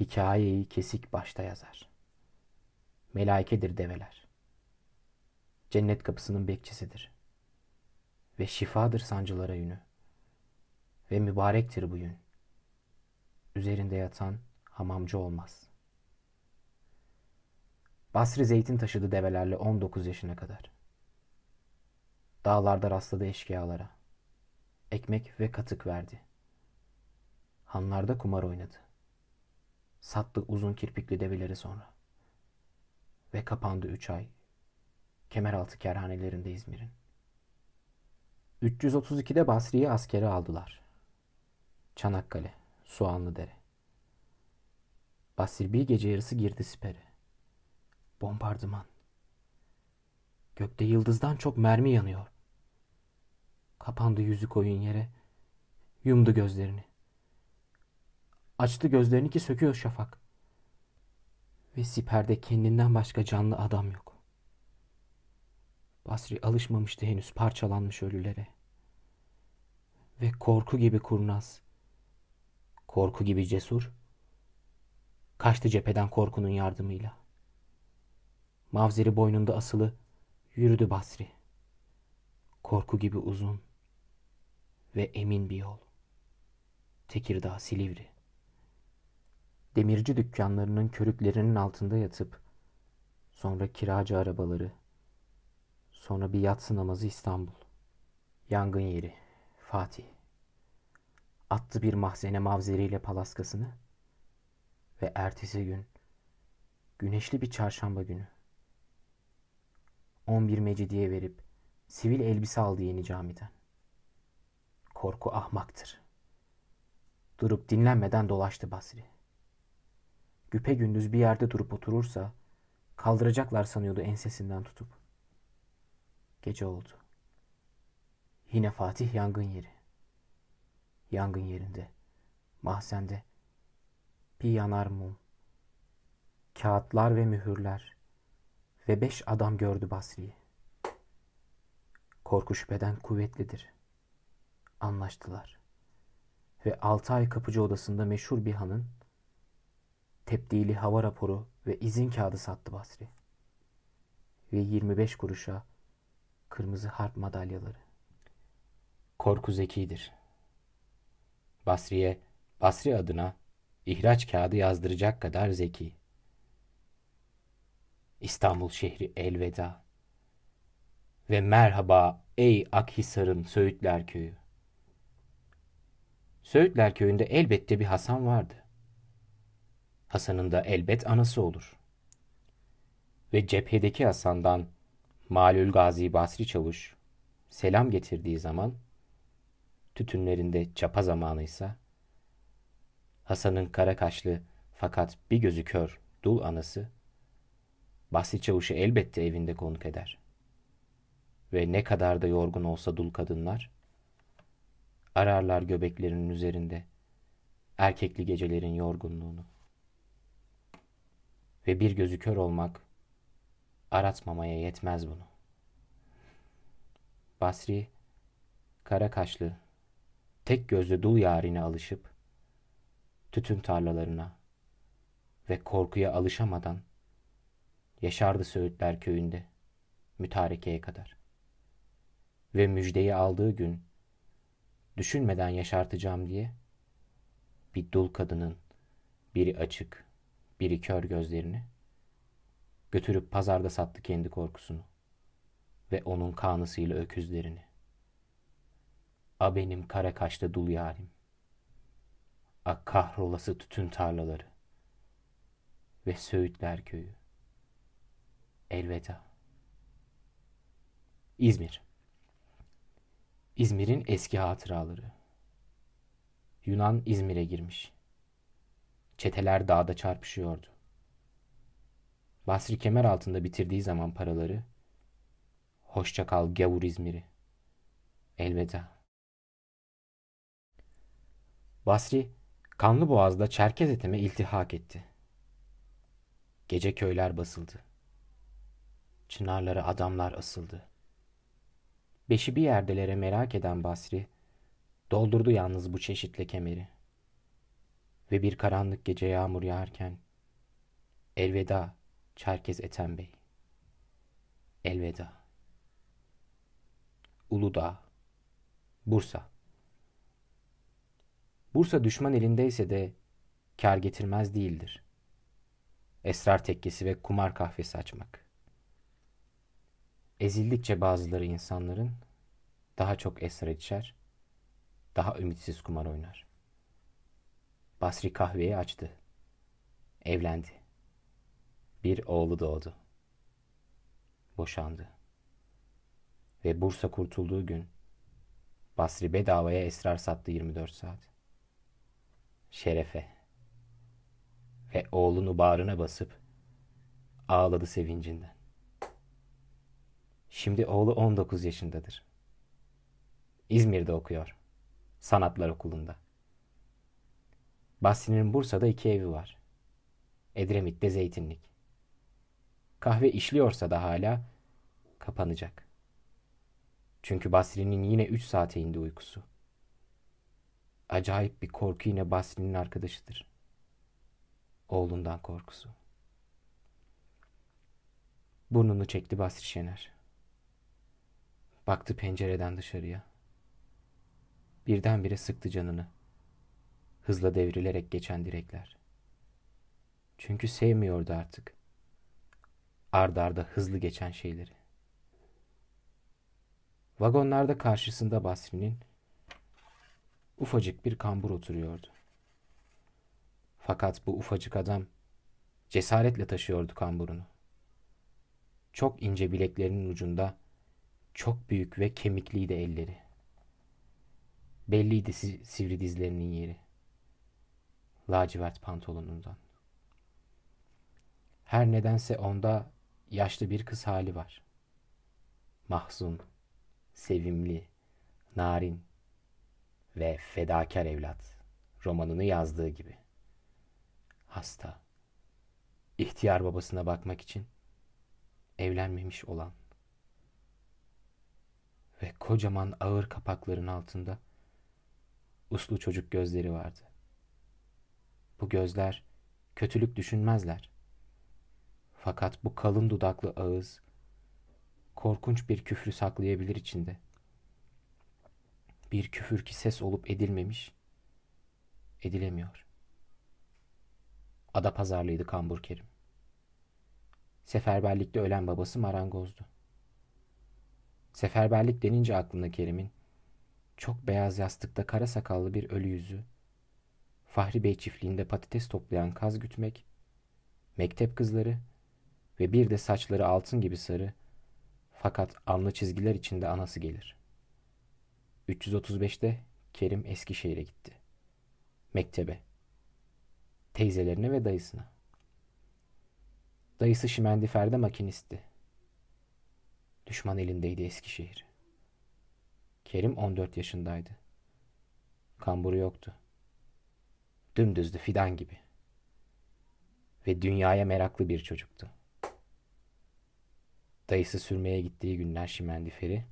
hikayeyi kesik başta yazar. Melaikedir develer. Cennet kapısının bekçisidir. Ve şifadır sancılara yünü. Ve mübarektir bu yün. Üzerinde yatan hamamcı olmaz. Basri zeytin taşıdı develerle 19 yaşına kadar. Dağlarda rastladı eşkıyalara. Ekmek ve katık verdi. Hanlarda kumar oynadı sattı uzun kirpikli develeri sonra. Ve kapandı üç ay. Kemeraltı kerhanelerinde İzmir'in. 332'de Basri'yi askeri aldılar. Çanakkale, Soğanlıdere. Basri bir gece yarısı girdi siperi. Bombardıman. Gökte yıldızdan çok mermi yanıyor. Kapandı yüzü koyun yere. Yumdu gözlerini. Açtı gözlerini ki söküyor şafak. Ve siperde kendinden başka canlı adam yok. Basri alışmamıştı henüz parçalanmış ölülere. Ve korku gibi kurnaz. Korku gibi cesur. Kaçtı cepheden korkunun yardımıyla. Mavzeri boynunda asılı yürüdü Basri. Korku gibi uzun ve emin bir yol. Tekirdağ, Silivri demirci dükkanlarının körüklerinin altında yatıp, sonra kiracı arabaları, sonra bir yatsı namazı İstanbul, yangın yeri, Fatih. Attı bir mahzene mavzeriyle palaskasını ve ertesi gün, güneşli bir çarşamba günü, 11 Mecidiye verip sivil elbise aldı yeni camiden. Korku ahmaktır. Durup dinlenmeden dolaştı Basri gündüz bir yerde durup oturursa kaldıracaklar sanıyordu ensesinden tutup. Gece oldu. Yine Fatih yangın yeri. Yangın yerinde, mahzende bir yanar mum. Kağıtlar ve mühürler ve beş adam gördü Basri'yi. Korku şüpheden kuvvetlidir. Anlaştılar. Ve altı ay kapıcı odasında meşhur bir hanın Tepdili hava raporu ve izin kağıdı sattı Basri. Ve 25 kuruşa kırmızı harp madalyaları. Korku zekidir. Basri'ye, Basri adına ihraç kağıdı yazdıracak kadar zeki. İstanbul şehri elveda ve merhaba ey Akhisar'ın Söğütler köyü. Söğütler köyünde elbette bir Hasan vardı. Hasan'ın da elbet anası olur. Ve cephedeki Hasan'dan Malül Gazi Basri Çavuş selam getirdiği zaman tütünlerinde çapa zamanıysa Hasan'ın kara kaşlı fakat bir gözü kör dul anası Basri Çavuş'u elbette evinde konuk eder. Ve ne kadar da yorgun olsa dul kadınlar ararlar göbeklerinin üzerinde erkekli gecelerin yorgunluğunu ve bir gözü kör olmak aratmamaya yetmez bunu. Basri, kara kaşlı, tek gözlü dul yarine alışıp, tütün tarlalarına ve korkuya alışamadan yaşardı Söğütler köyünde mütarekeye kadar. Ve müjdeyi aldığı gün düşünmeden yaşartacağım diye bir dul kadının biri açık, biri kör gözlerini. Götürüp pazarda sattı kendi korkusunu. Ve onun kanısıyla öküzlerini. A benim kara kaşlı dul yarim. A kahrolası tütün tarlaları. Ve Söğütler köyü. Elveda. İzmir. İzmir'in eski hatıraları. Yunan İzmir'e girmiş. Çeteler dağda çarpışıyordu. Basri kemer altında bitirdiği zaman paraları, hoşça kal gavur İzmir'i, elveda. Basri, kanlı boğazda Çerkez etime iltihak etti. Gece köyler basıldı. Çınarlara adamlar asıldı. Beşi bir yerdelere merak eden Basri, doldurdu yalnız bu çeşitle kemeri ve bir karanlık gece yağmur yağarken elveda Çerkez Ethem Bey. Elveda. Uludağ. Bursa. Bursa düşman elindeyse de kar getirmez değildir. Esrar tekkesi ve kumar kahvesi açmak. Ezildikçe bazıları insanların daha çok esrar içer, daha ümitsiz kumar oynar.'' Basri kahveyi açtı. Evlendi. Bir oğlu doğdu. Boşandı. Ve Bursa kurtulduğu gün Basri bedavaya esrar sattı 24 saat. Şerefe. Ve oğlunu bağrına basıp ağladı sevincinden. Şimdi oğlu 19 yaşındadır. İzmir'de okuyor. Sanatlar okulunda. Basri'nin Bursa'da iki evi var. Edremit'te zeytinlik. Kahve işliyorsa da hala kapanacak. Çünkü Basri'nin yine üç saate indi uykusu. Acayip bir korku yine Basri'nin arkadaşıdır. Oğlundan korkusu. Burnunu çekti Basri Şener. Baktı pencereden dışarıya. Birdenbire sıktı canını hızla devrilerek geçen direkler. Çünkü sevmiyordu artık. Arda arda hızlı geçen şeyleri. Vagonlarda karşısında Basri'nin ufacık bir kambur oturuyordu. Fakat bu ufacık adam cesaretle taşıyordu kamburunu. Çok ince bileklerinin ucunda çok büyük ve kemikliydi elleri. Belliydi sivri dizlerinin yeri lacivert pantolonundan. Her nedense onda yaşlı bir kız hali var. Mahzun, sevimli, narin ve fedakar evlat romanını yazdığı gibi. Hasta, ihtiyar babasına bakmak için evlenmemiş olan ve kocaman ağır kapakların altında uslu çocuk gözleri vardı. Bu gözler kötülük düşünmezler. Fakat bu kalın dudaklı ağız korkunç bir küfrü saklayabilir içinde. Bir küfür ki ses olup edilmemiş, edilemiyor. Ada pazarlıydı Kambur Kerim. Seferberlikte ölen babası marangozdu. Seferberlik denince aklına Kerim'in çok beyaz yastıkta kara sakallı bir ölü yüzü, Fahri Bey çiftliğinde patates toplayan kaz gütmek, mektep kızları ve bir de saçları altın gibi sarı fakat anlı çizgiler içinde anası gelir. 335'te Kerim Eskişehir'e gitti. Mektebe. Teyzelerine ve dayısına. Dayısı şimendiferde makinisti. Düşman elindeydi Eskişehir. Kerim 14 yaşındaydı. Kamburu yoktu. Dümdüzdü fidan gibi. Ve dünyaya meraklı bir çocuktu. Dayısı sürmeye gittiği günler şimendiferi,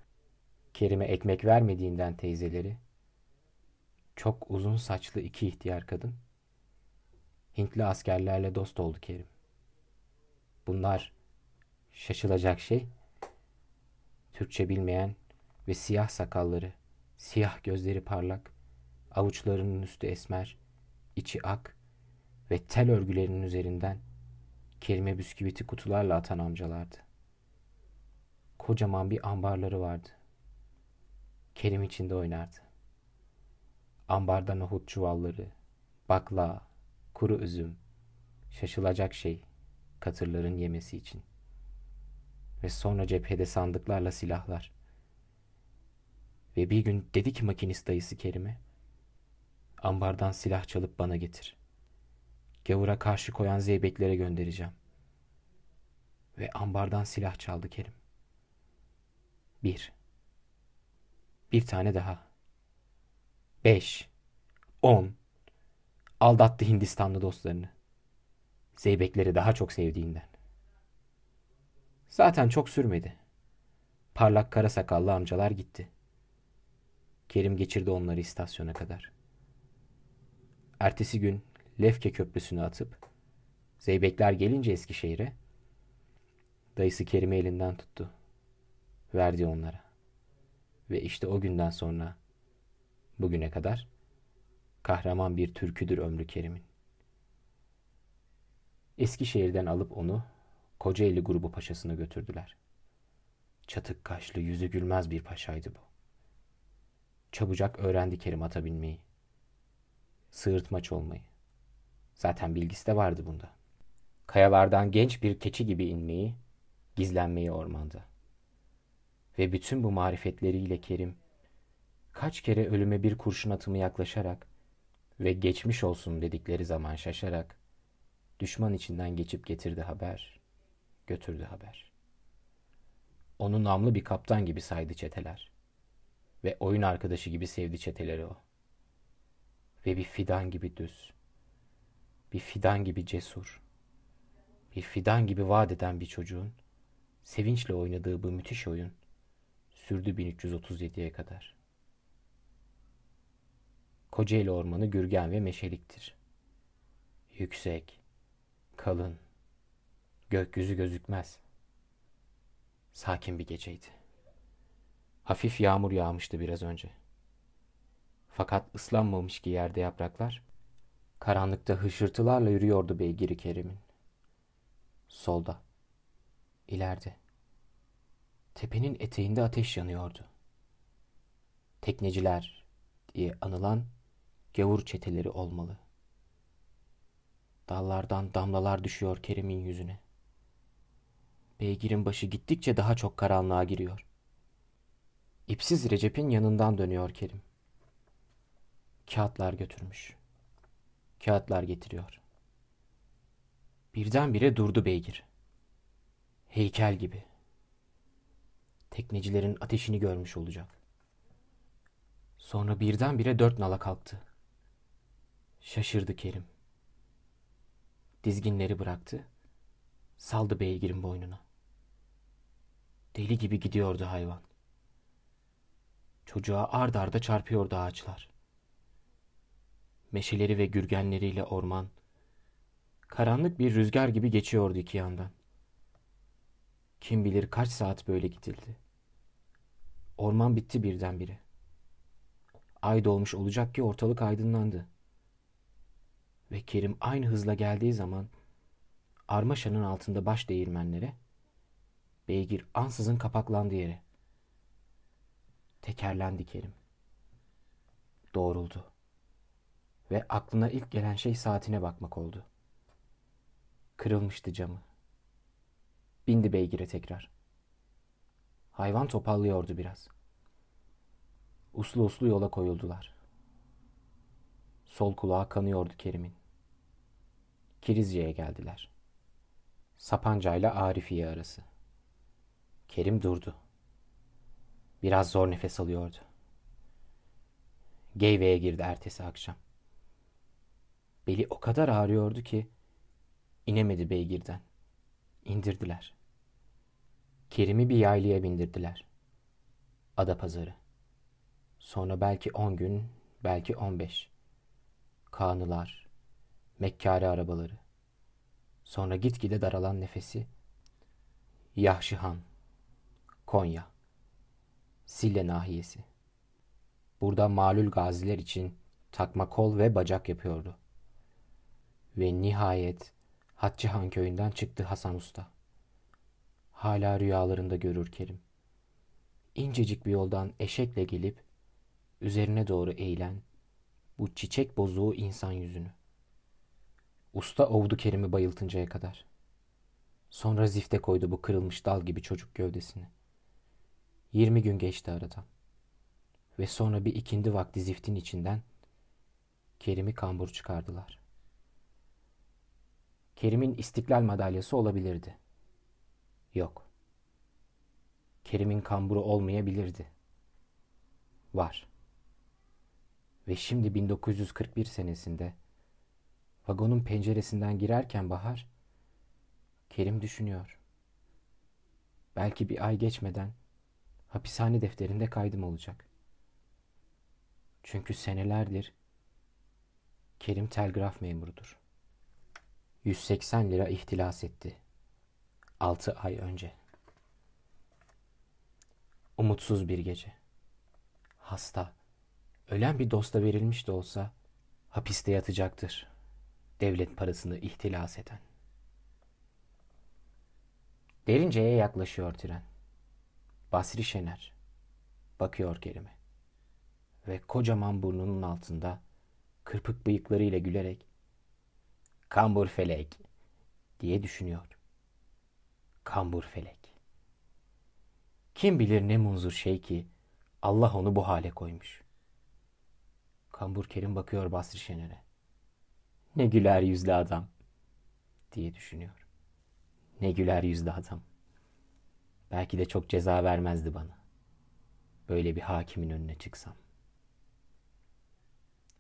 Kerim'e ekmek vermediğinden teyzeleri, çok uzun saçlı iki ihtiyar kadın, Hintli askerlerle dost oldu Kerim. Bunlar şaşılacak şey, Türkçe bilmeyen ve siyah sakalları, siyah gözleri parlak, avuçlarının üstü esmer, içi ak ve tel örgülerinin üzerinden kelime bisküviti kutularla atan amcalardı. Kocaman bir ambarları vardı. Kerim içinde oynardı. Ambarda nohut çuvalları, bakla, kuru üzüm, şaşılacak şey katırların yemesi için. Ve sonra cephede sandıklarla silahlar. Ve bir gün dedi ki makinist dayısı Kerim'e, Ambardan silah çalıp bana getir. Gavura karşı koyan zeybeklere göndereceğim. Ve ambardan silah çaldı Kerim. Bir. Bir tane daha. Beş. On. Aldattı Hindistanlı dostlarını. Zeybekleri daha çok sevdiğinden. Zaten çok sürmedi. Parlak kara sakallı amcalar gitti. Kerim geçirdi onları istasyona kadar.'' Ertesi gün Lefke Köprüsü'nü atıp Zeybekler gelince Eskişehir'e dayısı Kerim'i elinden tuttu. Verdi onlara. Ve işte o günden sonra bugüne kadar kahraman bir türküdür ömrü Kerim'in. Eskişehir'den alıp onu Kocaeli grubu paşasına götürdüler. Çatık kaşlı, yüzü gülmez bir paşaydı bu. Çabucak öğrendi Kerim ata binmeyi sığırtmaç olmayı. Zaten bilgisi de vardı bunda. Kayalardan genç bir keçi gibi inmeyi, gizlenmeyi ormanda. Ve bütün bu marifetleriyle Kerim, kaç kere ölüme bir kurşun atımı yaklaşarak ve geçmiş olsun dedikleri zaman şaşarak, düşman içinden geçip getirdi haber, götürdü haber. Onu namlı bir kaptan gibi saydı çeteler ve oyun arkadaşı gibi sevdi çeteleri o.'' ve bir fidan gibi düz, bir fidan gibi cesur, bir fidan gibi vaat eden bir çocuğun sevinçle oynadığı bu müthiş oyun sürdü 1337'ye kadar. Kocaeli ormanı gürgen ve meşeliktir. Yüksek, kalın, gökyüzü gözükmez. Sakin bir geceydi. Hafif yağmur yağmıştı biraz önce.'' Fakat ıslanmamış ki yerde yapraklar. Karanlıkta hışırtılarla yürüyordu beygiri Kerim'in. Solda. ileride, Tepenin eteğinde ateş yanıyordu. Tekneciler diye anılan gavur çeteleri olmalı. Dallardan damlalar düşüyor Kerim'in yüzüne. Beygirin başı gittikçe daha çok karanlığa giriyor. İpsiz Recep'in yanından dönüyor Kerim. Kağıtlar götürmüş. Kağıtlar getiriyor. Birdenbire durdu beygir. Heykel gibi. Teknecilerin ateşini görmüş olacak. Sonra birdenbire dört nala kalktı. Şaşırdı Kerim. Dizginleri bıraktı. Saldı beygirin boynuna. Deli gibi gidiyordu hayvan. Çocuğa ard arda çarpıyordu ağaçlar meşeleri ve gürgenleriyle orman, karanlık bir rüzgar gibi geçiyordu iki yandan. Kim bilir kaç saat böyle gidildi. Orman bitti birdenbire. Ay dolmuş olacak ki ortalık aydınlandı. Ve Kerim aynı hızla geldiği zaman Armaşa'nın altında baş değirmenlere, beygir ansızın kapaklandı yere. Tekerlendi Kerim. Doğruldu ve aklına ilk gelen şey saatine bakmak oldu. Kırılmıştı camı. Bindi beygire tekrar. Hayvan topallıyordu biraz. Uslu uslu yola koyuldular. Sol kulağı kanıyordu Kerim'in. Kirizce'ye geldiler. Sapanca ile Arifiye arası. Kerim durdu. Biraz zor nefes alıyordu. Geyve'ye girdi ertesi akşam. Beli o kadar ağrıyordu ki inemedi beygirden. İndirdiler. Kerim'i bir yaylıya bindirdiler. Ada pazarı. Sonra belki on gün, belki on beş. Kanılar, mekkare arabaları. Sonra gitgide daralan nefesi. Yahşihan, Konya, Sille nahiyesi. Burada malul gaziler için takma kol ve bacak yapıyordu. Ve nihayet Hatçıhan köyünden çıktı Hasan Usta. Hala rüyalarında görür Kerim. İncecik bir yoldan eşekle gelip üzerine doğru eğilen bu çiçek bozuğu insan yüzünü. Usta ovdu Kerim'i bayıltıncaya kadar. Sonra zifte koydu bu kırılmış dal gibi çocuk gövdesini. Yirmi gün geçti aradan. Ve sonra bir ikindi vakti ziftin içinden Kerim'i kambur çıkardılar. Kerim'in istiklal madalyası olabilirdi. Yok. Kerim'in kamburu olmayabilirdi. Var. Ve şimdi 1941 senesinde vagonun penceresinden girerken Bahar Kerim düşünüyor. Belki bir ay geçmeden hapishane defterinde kaydım olacak. Çünkü senelerdir Kerim telgraf memurudur. 180 lira ihtilas etti. 6 ay önce. Umutsuz bir gece. Hasta, ölen bir dosta verilmiş de olsa hapiste yatacaktır. Devlet parasını ihtilas eden. Derince'ye yaklaşıyor tren. Basri Şener bakıyor Kerim'e. Ve kocaman burnunun altında kırpık bıyıklarıyla gülerek Kambur felek diye düşünüyor. Kambur felek. Kim bilir ne munzur şey ki Allah onu bu hale koymuş. Kambur Kerim bakıyor Basri Şener'e. Ne güler yüzlü adam diye düşünüyor. Ne güler yüzlü adam. Belki de çok ceza vermezdi bana. Böyle bir hakimin önüne çıksam.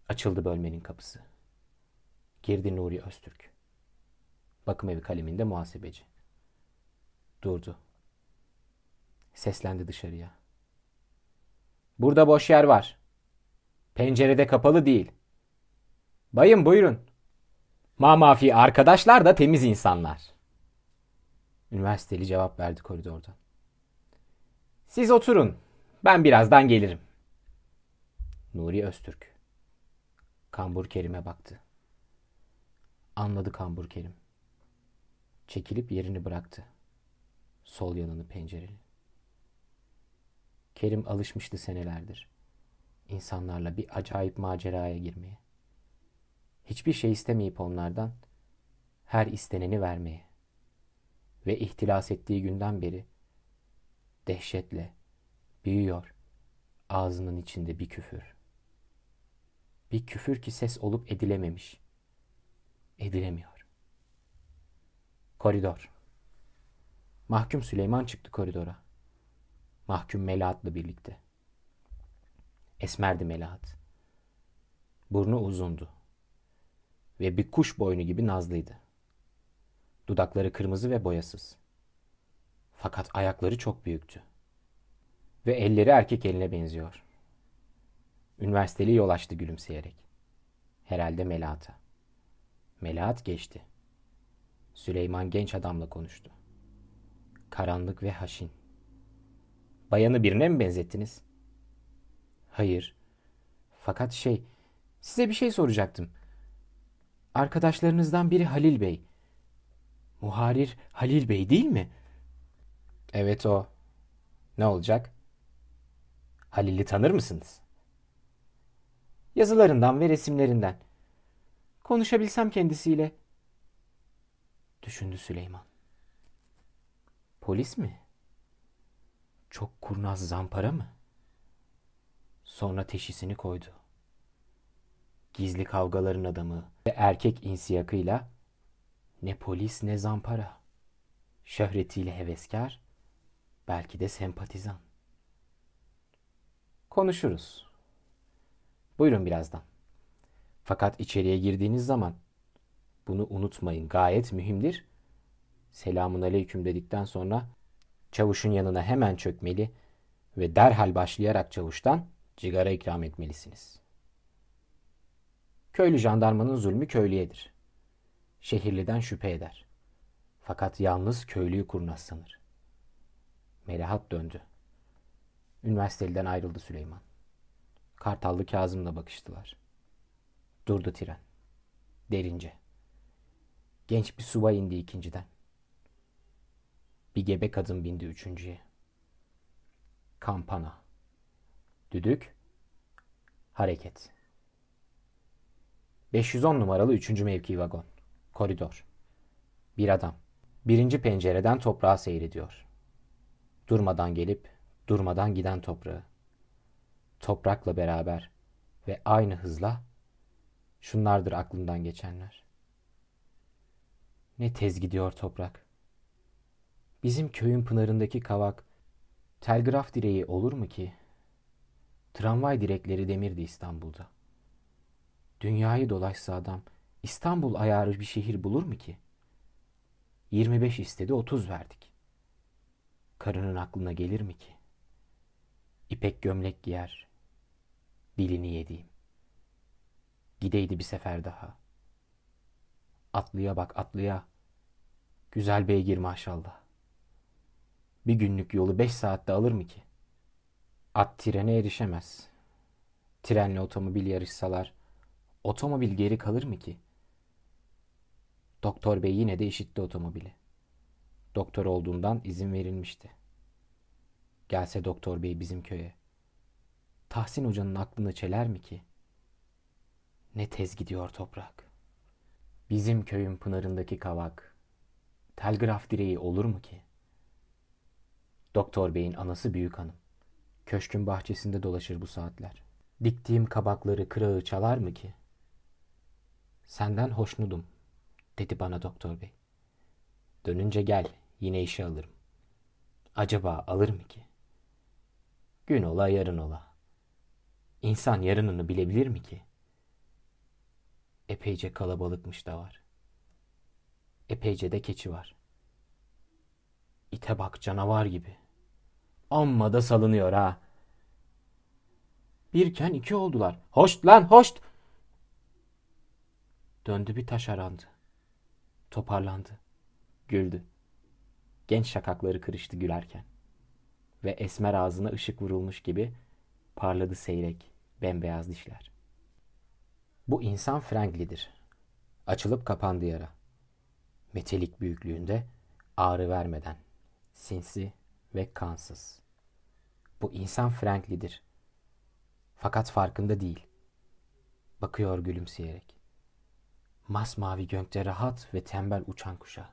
Açıldı bölmenin kapısı. Girdi Nuri Öztürk. Bakım evi kaleminde muhasebeci. Durdu. Seslendi dışarıya. Burada boş yer var. Pencerede kapalı değil. Bayım buyurun. Mamafi arkadaşlar da temiz insanlar. Üniversiteli cevap verdi koridorda. Siz oturun. Ben birazdan gelirim. Nuri Öztürk. Kambur Kerim'e baktı. Anladı kamburkerim. Çekilip yerini bıraktı. Sol yanını pencereli. Kerim alışmıştı senelerdir. İnsanlarla bir acayip maceraya girmeye. Hiçbir şey istemeyip onlardan her isteneni vermeye. Ve ihtilas ettiği günden beri dehşetle büyüyor ağzının içinde bir küfür. Bir küfür ki ses olup edilememiş edilemiyor. Koridor. Mahkum Süleyman çıktı koridora. Mahkum Melahat'la birlikte. Esmerdi Melahat. Burnu uzundu. Ve bir kuş boynu gibi nazlıydı. Dudakları kırmızı ve boyasız. Fakat ayakları çok büyüktü. Ve elleri erkek eline benziyor. Üniversiteli yol açtı gülümseyerek. Herhalde Melahat'a. Melahat geçti. Süleyman genç adamla konuştu. Karanlık ve haşin. Bayanı birine mi benzettiniz? Hayır. Fakat şey, size bir şey soracaktım. Arkadaşlarınızdan biri Halil Bey. Muharir Halil Bey değil mi? Evet o. Ne olacak? Halil'i tanır mısınız? Yazılarından ve resimlerinden.'' Konuşabilsem kendisiyle. Düşündü Süleyman. Polis mi? Çok kurnaz zampara mı? Sonra teşhisini koydu. Gizli kavgaların adamı ve erkek insiyakıyla ne polis ne zampara. Şöhretiyle heveskar, belki de sempatizan. Konuşuruz. Buyurun birazdan. Fakat içeriye girdiğiniz zaman bunu unutmayın. Gayet mühimdir. Selamun aleyküm dedikten sonra çavuşun yanına hemen çökmeli ve derhal başlayarak çavuştan cigara ikram etmelisiniz. Köylü jandarmanın zulmü köylüyedir. Şehirliden şüphe eder. Fakat yalnız köylüyü kurnaz sanır. Melahat döndü. Üniversiteliden ayrıldı Süleyman. Kartallı Kazım'la bakıştılar. Durdu tren. Derince. Genç bir subay indi ikinciden. Bir gebe kadın bindi üçüncüye. Kampana. Düdük. Hareket. 510 numaralı üçüncü mevki vagon. Koridor. Bir adam. Birinci pencereden toprağa seyrediyor. Durmadan gelip, durmadan giden toprağı. Toprakla beraber ve aynı hızla Şunlardır aklımdan geçenler. Ne tez gidiyor toprak. Bizim köyün pınarındaki kavak, telgraf direği olur mu ki? Tramvay direkleri demirdi İstanbul'da. Dünyayı dolaşsa adam, İstanbul ayarı bir şehir bulur mu ki? 25 istedi 30 verdik. Karının aklına gelir mi ki? İpek gömlek giyer, dilini yediğim. Gideydi bir sefer daha. Atlıya bak atlıya. Güzel beygir maşallah. Bir günlük yolu beş saatte alır mı ki? At trene erişemez. Trenle otomobil yarışsalar otomobil geri kalır mı ki? Doktor bey yine de işitti otomobili. Doktor olduğundan izin verilmişti. Gelse doktor bey bizim köye. Tahsin hocanın aklını çeler mi ki?'' Ne tez gidiyor toprak. Bizim köyün pınarındaki kavak, telgraf direği olur mu ki? Doktor beyin anası büyük hanım. Köşkün bahçesinde dolaşır bu saatler. Diktiğim kabakları kırağı çalar mı ki? Senden hoşnudum, dedi bana doktor bey. Dönünce gel, yine işe alırım. Acaba alır mı ki? Gün ola yarın ola. İnsan yarınını bilebilir mi ki?'' Epeyce kalabalıkmış da var. Epeyce de keçi var. İte bak canavar gibi. Amma da salınıyor ha. Birken iki oldular. Hoşt lan hoşt. Döndü bir taş arandı. Toparlandı. Güldü. Genç şakakları kırıştı gülerken. Ve esmer ağzına ışık vurulmuş gibi parladı seyrek, bembeyaz dişler. Bu insan frenglidir, Açılıp kapandı yara. Metelik büyüklüğünde, ağrı vermeden, sinsi ve kansız. Bu insan frenglidir, Fakat farkında değil. Bakıyor gülümseyerek. Masmavi gökte rahat ve tembel uçan kuşa.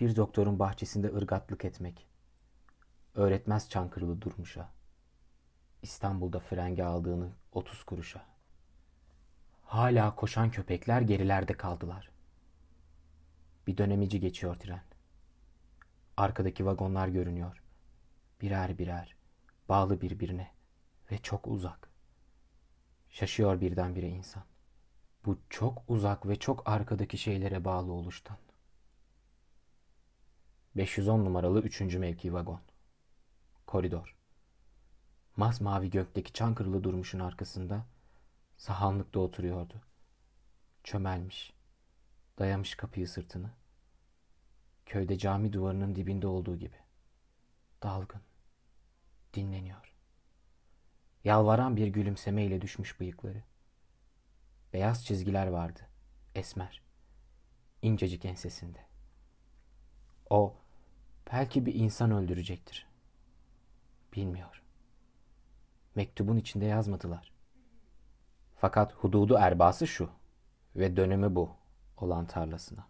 Bir doktorun bahçesinde ırgatlık etmek. Öğretmez Çankırılı durmuşa. İstanbul'da frenge aldığını 30 kuruşa. Hala koşan köpekler gerilerde kaldılar. Bir dönemici geçiyor tren. Arkadaki vagonlar görünüyor. Birer birer, bağlı birbirine ve çok uzak. Şaşıyor birdenbire insan. Bu çok uzak ve çok arkadaki şeylere bağlı oluştan. 510 numaralı 3. mevki vagon. Koridor. Masmavi gökteki Çankırılı durmuşun arkasında Sahanlıkta oturuyordu. Çömelmiş. Dayamış kapıyı sırtını. Köyde cami duvarının dibinde olduğu gibi. Dalgın. Dinleniyor. Yalvaran bir gülümsemeyle düşmüş bıyıkları. Beyaz çizgiler vardı. Esmer. incecik ensesinde. O belki bir insan öldürecektir. Bilmiyor. Mektubun içinde yazmadılar. Fakat hududu erbası şu ve dönümü bu olan tarlasına.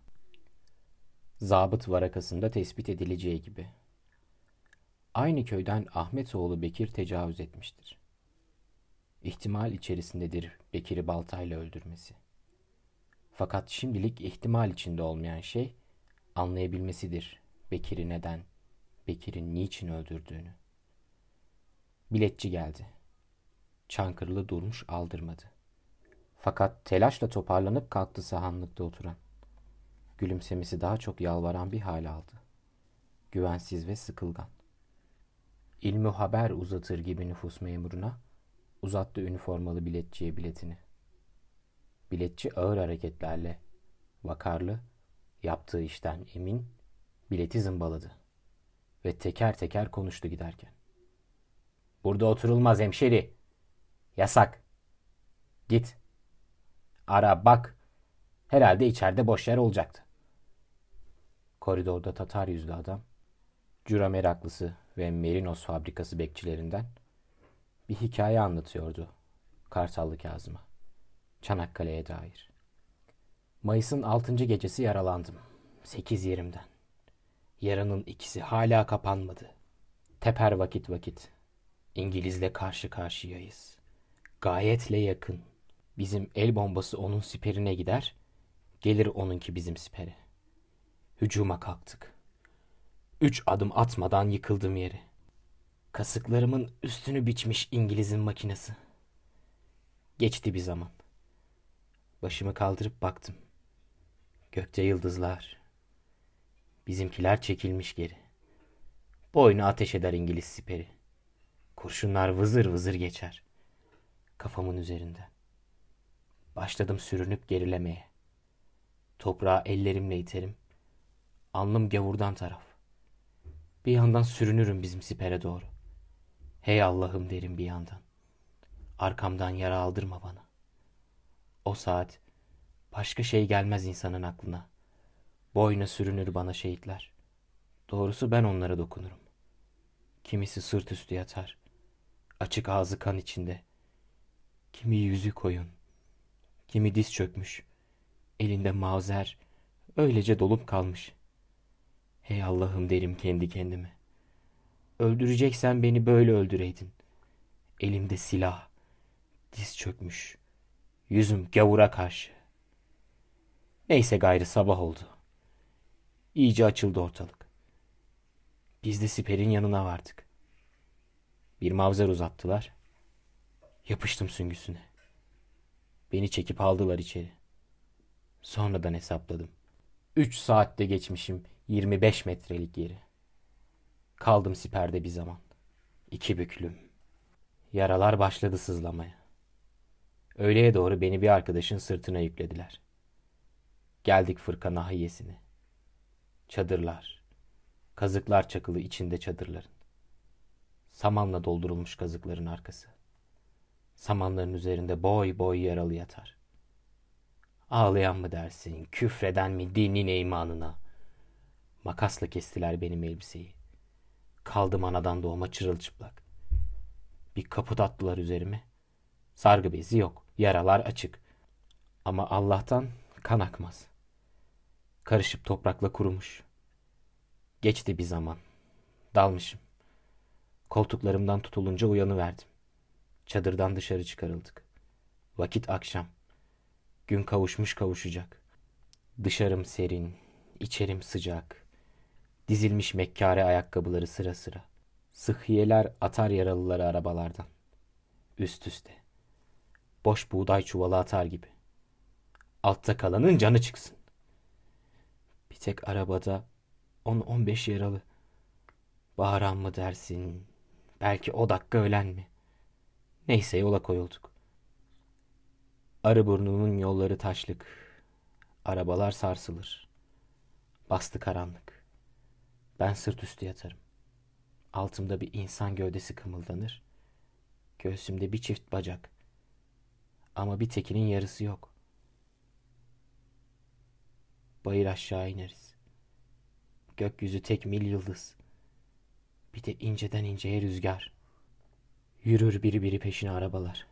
Zabıt varakasında tespit edileceği gibi. Aynı köyden Ahmetoğlu Bekir tecavüz etmiştir. İhtimal içerisindedir Bekir'i baltayla öldürmesi. Fakat şimdilik ihtimal içinde olmayan şey anlayabilmesidir Bekir'i neden, Bekir'in niçin öldürdüğünü. Biletçi geldi. Çankırılı durmuş aldırmadı. Fakat telaşla toparlanıp kalktı sahanlıkta oturan. Gülümsemesi daha çok yalvaran bir hal aldı. Güvensiz ve sıkılgan. İlmi haber uzatır gibi nüfus memuruna uzattı üniformalı biletçiye biletini. Biletçi ağır hareketlerle, vakarlı, yaptığı işten emin, bileti zımbaladı. Ve teker teker konuştu giderken. Burada oturulmaz hemşeri. Yasak. Git.'' Ara bak. Herhalde içeride boş yer olacaktı. Koridorda Tatar yüzlü adam, cura meraklısı ve Merinos fabrikası bekçilerinden bir hikaye anlatıyordu Kartallı Kazım'a. Çanakkale'ye dair. Mayıs'ın altıncı gecesi yaralandım. Sekiz yerimden. Yaranın ikisi hala kapanmadı. Teper vakit vakit. İngilizle karşı karşıyayız. Gayetle yakın. Bizim el bombası onun siperine gider, gelir onunki bizim siperi. Hücuma kalktık. Üç adım atmadan yıkıldım yeri. Kasıklarımın üstünü biçmiş İngiliz'in makinesi. Geçti bir zaman. Başımı kaldırıp baktım. Gökte yıldızlar. Bizimkiler çekilmiş geri. Boynu ateş eder İngiliz siperi. Kurşunlar vızır vızır geçer. Kafamın üzerinde. Başladım sürünüp gerilemeye. Toprağı ellerimle iterim. Alnım gavurdan taraf. Bir yandan sürünürüm bizim sipere doğru. Hey Allah'ım derim bir yandan. Arkamdan yara aldırma bana. O saat başka şey gelmez insanın aklına. Boyna sürünür bana şehitler. Doğrusu ben onlara dokunurum. Kimisi sırt üstü yatar. Açık ağzı kan içinde. Kimi yüzü koyun.'' Kimi diz çökmüş. Elinde mazer, Öylece dolup kalmış. Hey Allah'ım derim kendi kendime. Öldüreceksen beni böyle öldüreydin. Elimde silah. Diz çökmüş. Yüzüm gavura karşı. Neyse gayrı sabah oldu. İyice açıldı ortalık. Biz de siperin yanına vardık. Bir mavzer uzattılar. Yapıştım süngüsüne. Beni çekip aldılar içeri. Sonradan hesapladım. Üç saatte geçmişim 25 metrelik yeri. Kaldım siperde bir zaman. İki büklüm. Yaralar başladı sızlamaya. Öğleye doğru beni bir arkadaşın sırtına yüklediler. Geldik fırka nahiyesine. Çadırlar. Kazıklar çakılı içinde çadırların. Samanla doldurulmuş kazıkların arkası. Samanların üzerinde boy boy yaralı yatar. Ağlayan mı dersin, küfreden mi dinin imanına? Makasla kestiler benim elbiseyi. Kaldım anadan doğma çırılçıplak. Bir kaput attılar üzerime. Sargı bezi yok, yaralar açık. Ama Allah'tan kan akmaz. Karışıp toprakla kurumuş. Geçti bir zaman. Dalmışım. Koltuklarımdan tutulunca uyanıverdim. Çadırdan dışarı çıkarıldık. Vakit akşam. Gün kavuşmuş kavuşacak. Dışarım serin, içerim sıcak. Dizilmiş mekkare ayakkabıları sıra sıra. Sıhhiyeler atar yaralıları arabalardan. Üst üste. Boş buğday çuvalı atar gibi. Altta kalanın canı çıksın. Bir tek arabada 10-15 yaralı. Bağıran mı dersin? Belki o dakika ölen mi? Neyse yola koyulduk. Arıburnu'nun yolları taşlık. Arabalar sarsılır. Bastı karanlık. Ben sırt üstü yatarım. Altımda bir insan gövdesi kımıldanır. Göğsümde bir çift bacak. Ama bir tekinin yarısı yok. Bayır aşağı ineriz. Gökyüzü tek mil yıldız. Bir de inceden inceye rüzgar.'' Yürür biri biri peşine arabalar.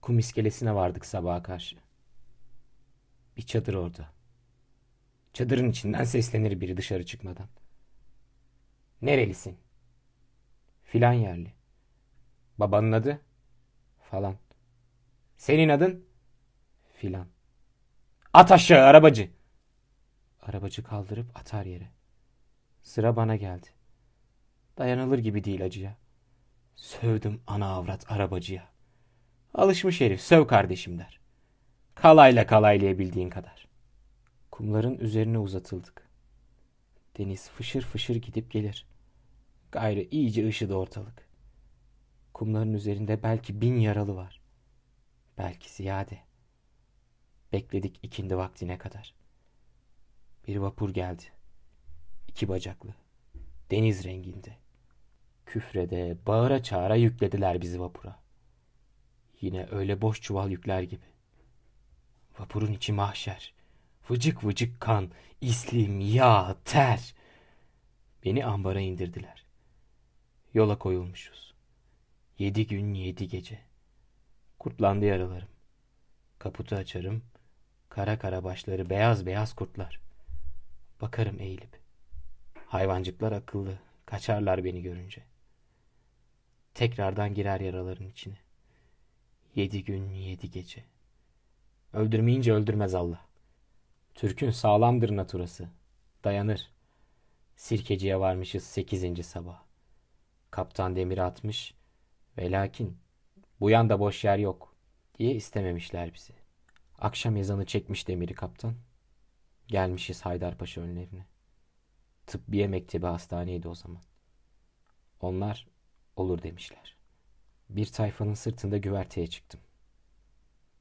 Kum iskelesine vardık sabaha karşı. Bir çadır orada. Çadırın içinden seslenir biri dışarı çıkmadan. Nerelisin? Filan yerli. Babanın adı? Falan. Senin adın? Filan. At aşağı arabacı. Arabacı kaldırıp atar yere. Sıra bana geldi. Dayanılır gibi değil acıya. Sövdüm ana avrat arabacıya. Alışmış herif söv kardeşim der. Kalayla kalaylayabildiğin kadar. Kumların üzerine uzatıldık. Deniz fışır fışır gidip gelir. Gayrı iyice ışıdı ortalık. Kumların üzerinde belki bin yaralı var. Belki ziyade. Bekledik ikindi vaktine kadar. Bir vapur geldi. İki bacaklı. Deniz renginde. Küfrede, bağıra çağıra yüklediler bizi vapura. Yine öyle boş çuval yükler gibi. Vapurun içi mahşer. Vıcık vıcık kan, islim, yağ, ter. Beni ambara indirdiler. Yola koyulmuşuz. Yedi gün yedi gece. Kurtlandı yaralarım. Kaputu açarım. Kara kara başları beyaz beyaz kurtlar. Bakarım eğilip. Hayvancıklar akıllı. Kaçarlar beni görünce.'' Tekrardan girer yaraların içine. Yedi gün yedi gece. Öldürmeyince öldürmez Allah. Türk'ün sağlamdır naturası. Dayanır. Sirkeciye varmışız sekizinci sabah. Kaptan demir atmış. Ve lakin bu yanda boş yer yok diye istememişler bizi. Akşam ezanı çekmiş demiri kaptan. Gelmişiz Haydarpaşa önlerine. Tıbbiye mektebi hastaneydi o zaman. Onlar Olur demişler. Bir tayfanın sırtında güverteye çıktım.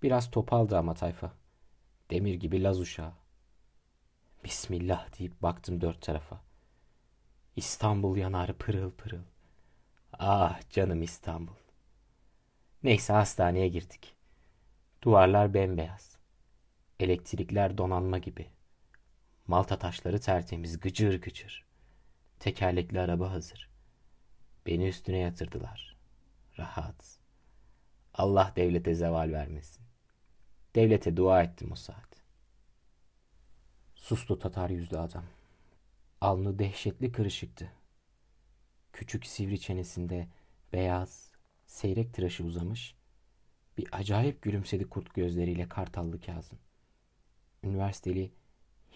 Biraz topaldı ama tayfa. Demir gibi laz uşağı. Bismillah deyip baktım dört tarafa. İstanbul yanar pırıl pırıl. Ah canım İstanbul. Neyse hastaneye girdik. Duvarlar bembeyaz. Elektrikler donanma gibi. Malta taşları tertemiz gıcır gıcır. Tekerlekli araba hazır. Beni üstüne yatırdılar. Rahat. Allah devlete zeval vermesin. Devlete dua ettim o saat. Sustu Tatar yüzlü adam. Alnı dehşetli kırışıktı. Küçük sivri çenesinde beyaz, seyrek tıraşı uzamış, bir acayip gülümsedi kurt gözleriyle Kartallı Kazım. Üniversiteli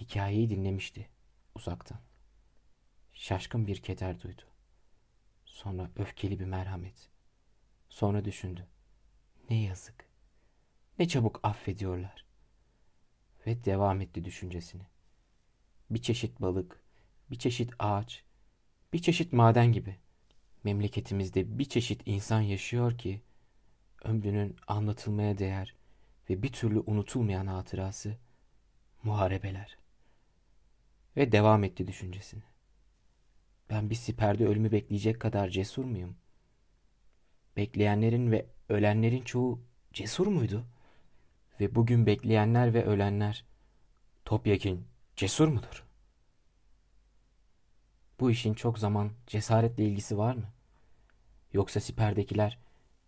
hikayeyi dinlemişti uzaktan. Şaşkın bir keder duydu. Sonra öfkeli bir merhamet. Sonra düşündü. Ne yazık. Ne çabuk affediyorlar. Ve devam etti düşüncesini. Bir çeşit balık, bir çeşit ağaç, bir çeşit maden gibi. Memleketimizde bir çeşit insan yaşıyor ki ömrünün anlatılmaya değer ve bir türlü unutulmayan hatırası muharebeler. Ve devam etti düşüncesini. Ben bir siperde ölümü bekleyecek kadar cesur muyum? Bekleyenlerin ve ölenlerin çoğu cesur muydu? Ve bugün bekleyenler ve ölenler Topyekin cesur mudur? Bu işin çok zaman cesaretle ilgisi var mı? Yoksa siperdekiler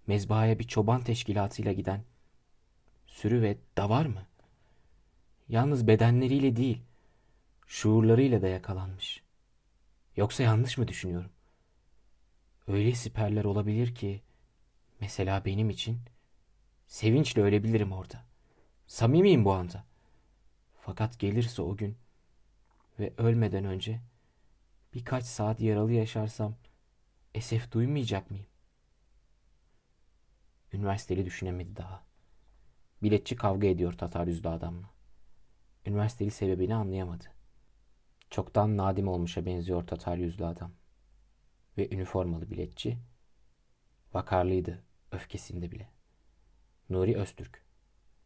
mezbahaya bir çoban teşkilatıyla giden sürü ve davar mı? Yalnız bedenleriyle değil, şuurlarıyla da yakalanmış. Yoksa yanlış mı düşünüyorum? Öyle siperler olabilir ki mesela benim için sevinçle ölebilirim orada. Samimiyim bu anda. Fakat gelirse o gün ve ölmeden önce birkaç saat yaralı yaşarsam esef duymayacak mıyım? Üniversiteli düşünemedi daha. Biletçi kavga ediyor Tatar yüzlü adamla. Üniversiteli sebebini anlayamadı. Çoktan nadim olmuşa benziyor Tatar yüzlü adam. Ve üniformalı biletçi. Vakarlıydı öfkesinde bile. Nuri Öztürk.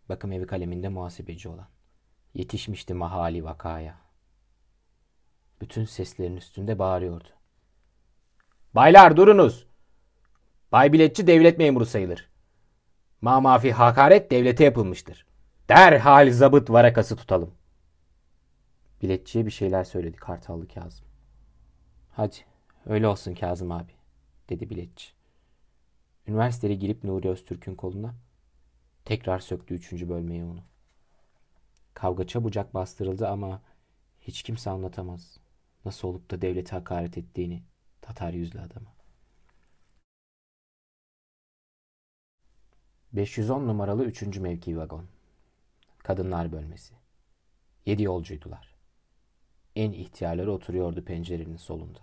Bakım evi kaleminde muhasebeci olan. Yetişmişti mahali vakaya. Bütün seslerin üstünde bağırıyordu. Baylar durunuz. Bay biletçi devlet memuru sayılır. Ma mafi hakaret devlete yapılmıştır. Derhal zabıt varakası tutalım.'' Biletçiye bir şeyler söyledi Kartallı Kazım. Hadi öyle olsun Kazım abi dedi biletçi. Üniversiteye girip Nuri Öztürk'ün koluna tekrar söktü üçüncü bölmeyi onu. Kavga çabucak bastırıldı ama hiç kimse anlatamaz. Nasıl olup da devlete hakaret ettiğini Tatar yüzlü adama. 510 numaralı 3. mevki vagon. Kadınlar bölmesi. 7 yolcuydular en ihtiyarları oturuyordu pencerenin solunda.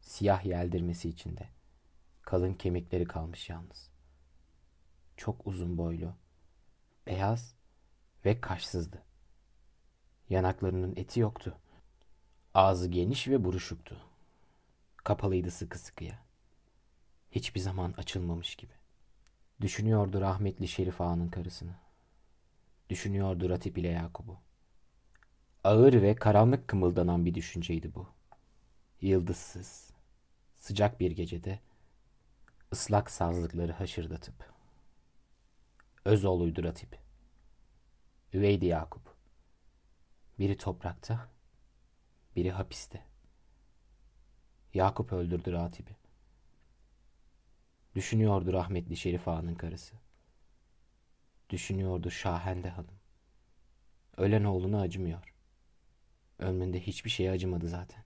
Siyah yeldirmesi içinde. Kalın kemikleri kalmış yalnız. Çok uzun boylu, beyaz ve kaşsızdı. Yanaklarının eti yoktu. Ağzı geniş ve buruşuktu. Kapalıydı sıkı sıkıya. Hiçbir zaman açılmamış gibi. Düşünüyordu rahmetli Şerif Ağa'nın karısını. Düşünüyordu Ratip ile Yakup'u. Ağır ve karanlık kımıldanan bir düşünceydi bu. Yıldızsız, sıcak bir gecede ıslak sazlıkları haşırdatıp. Özoğlu Uyduratip. Üveydi Yakup. Biri toprakta, biri hapiste. Yakup öldürdü Ratib'i. Düşünüyordu rahmetli Şerif Ağa'nın karısı. Düşünüyordu Şahende Hanım. Ölen oğluna acımıyor. Ölmende hiçbir şeye acımadı zaten.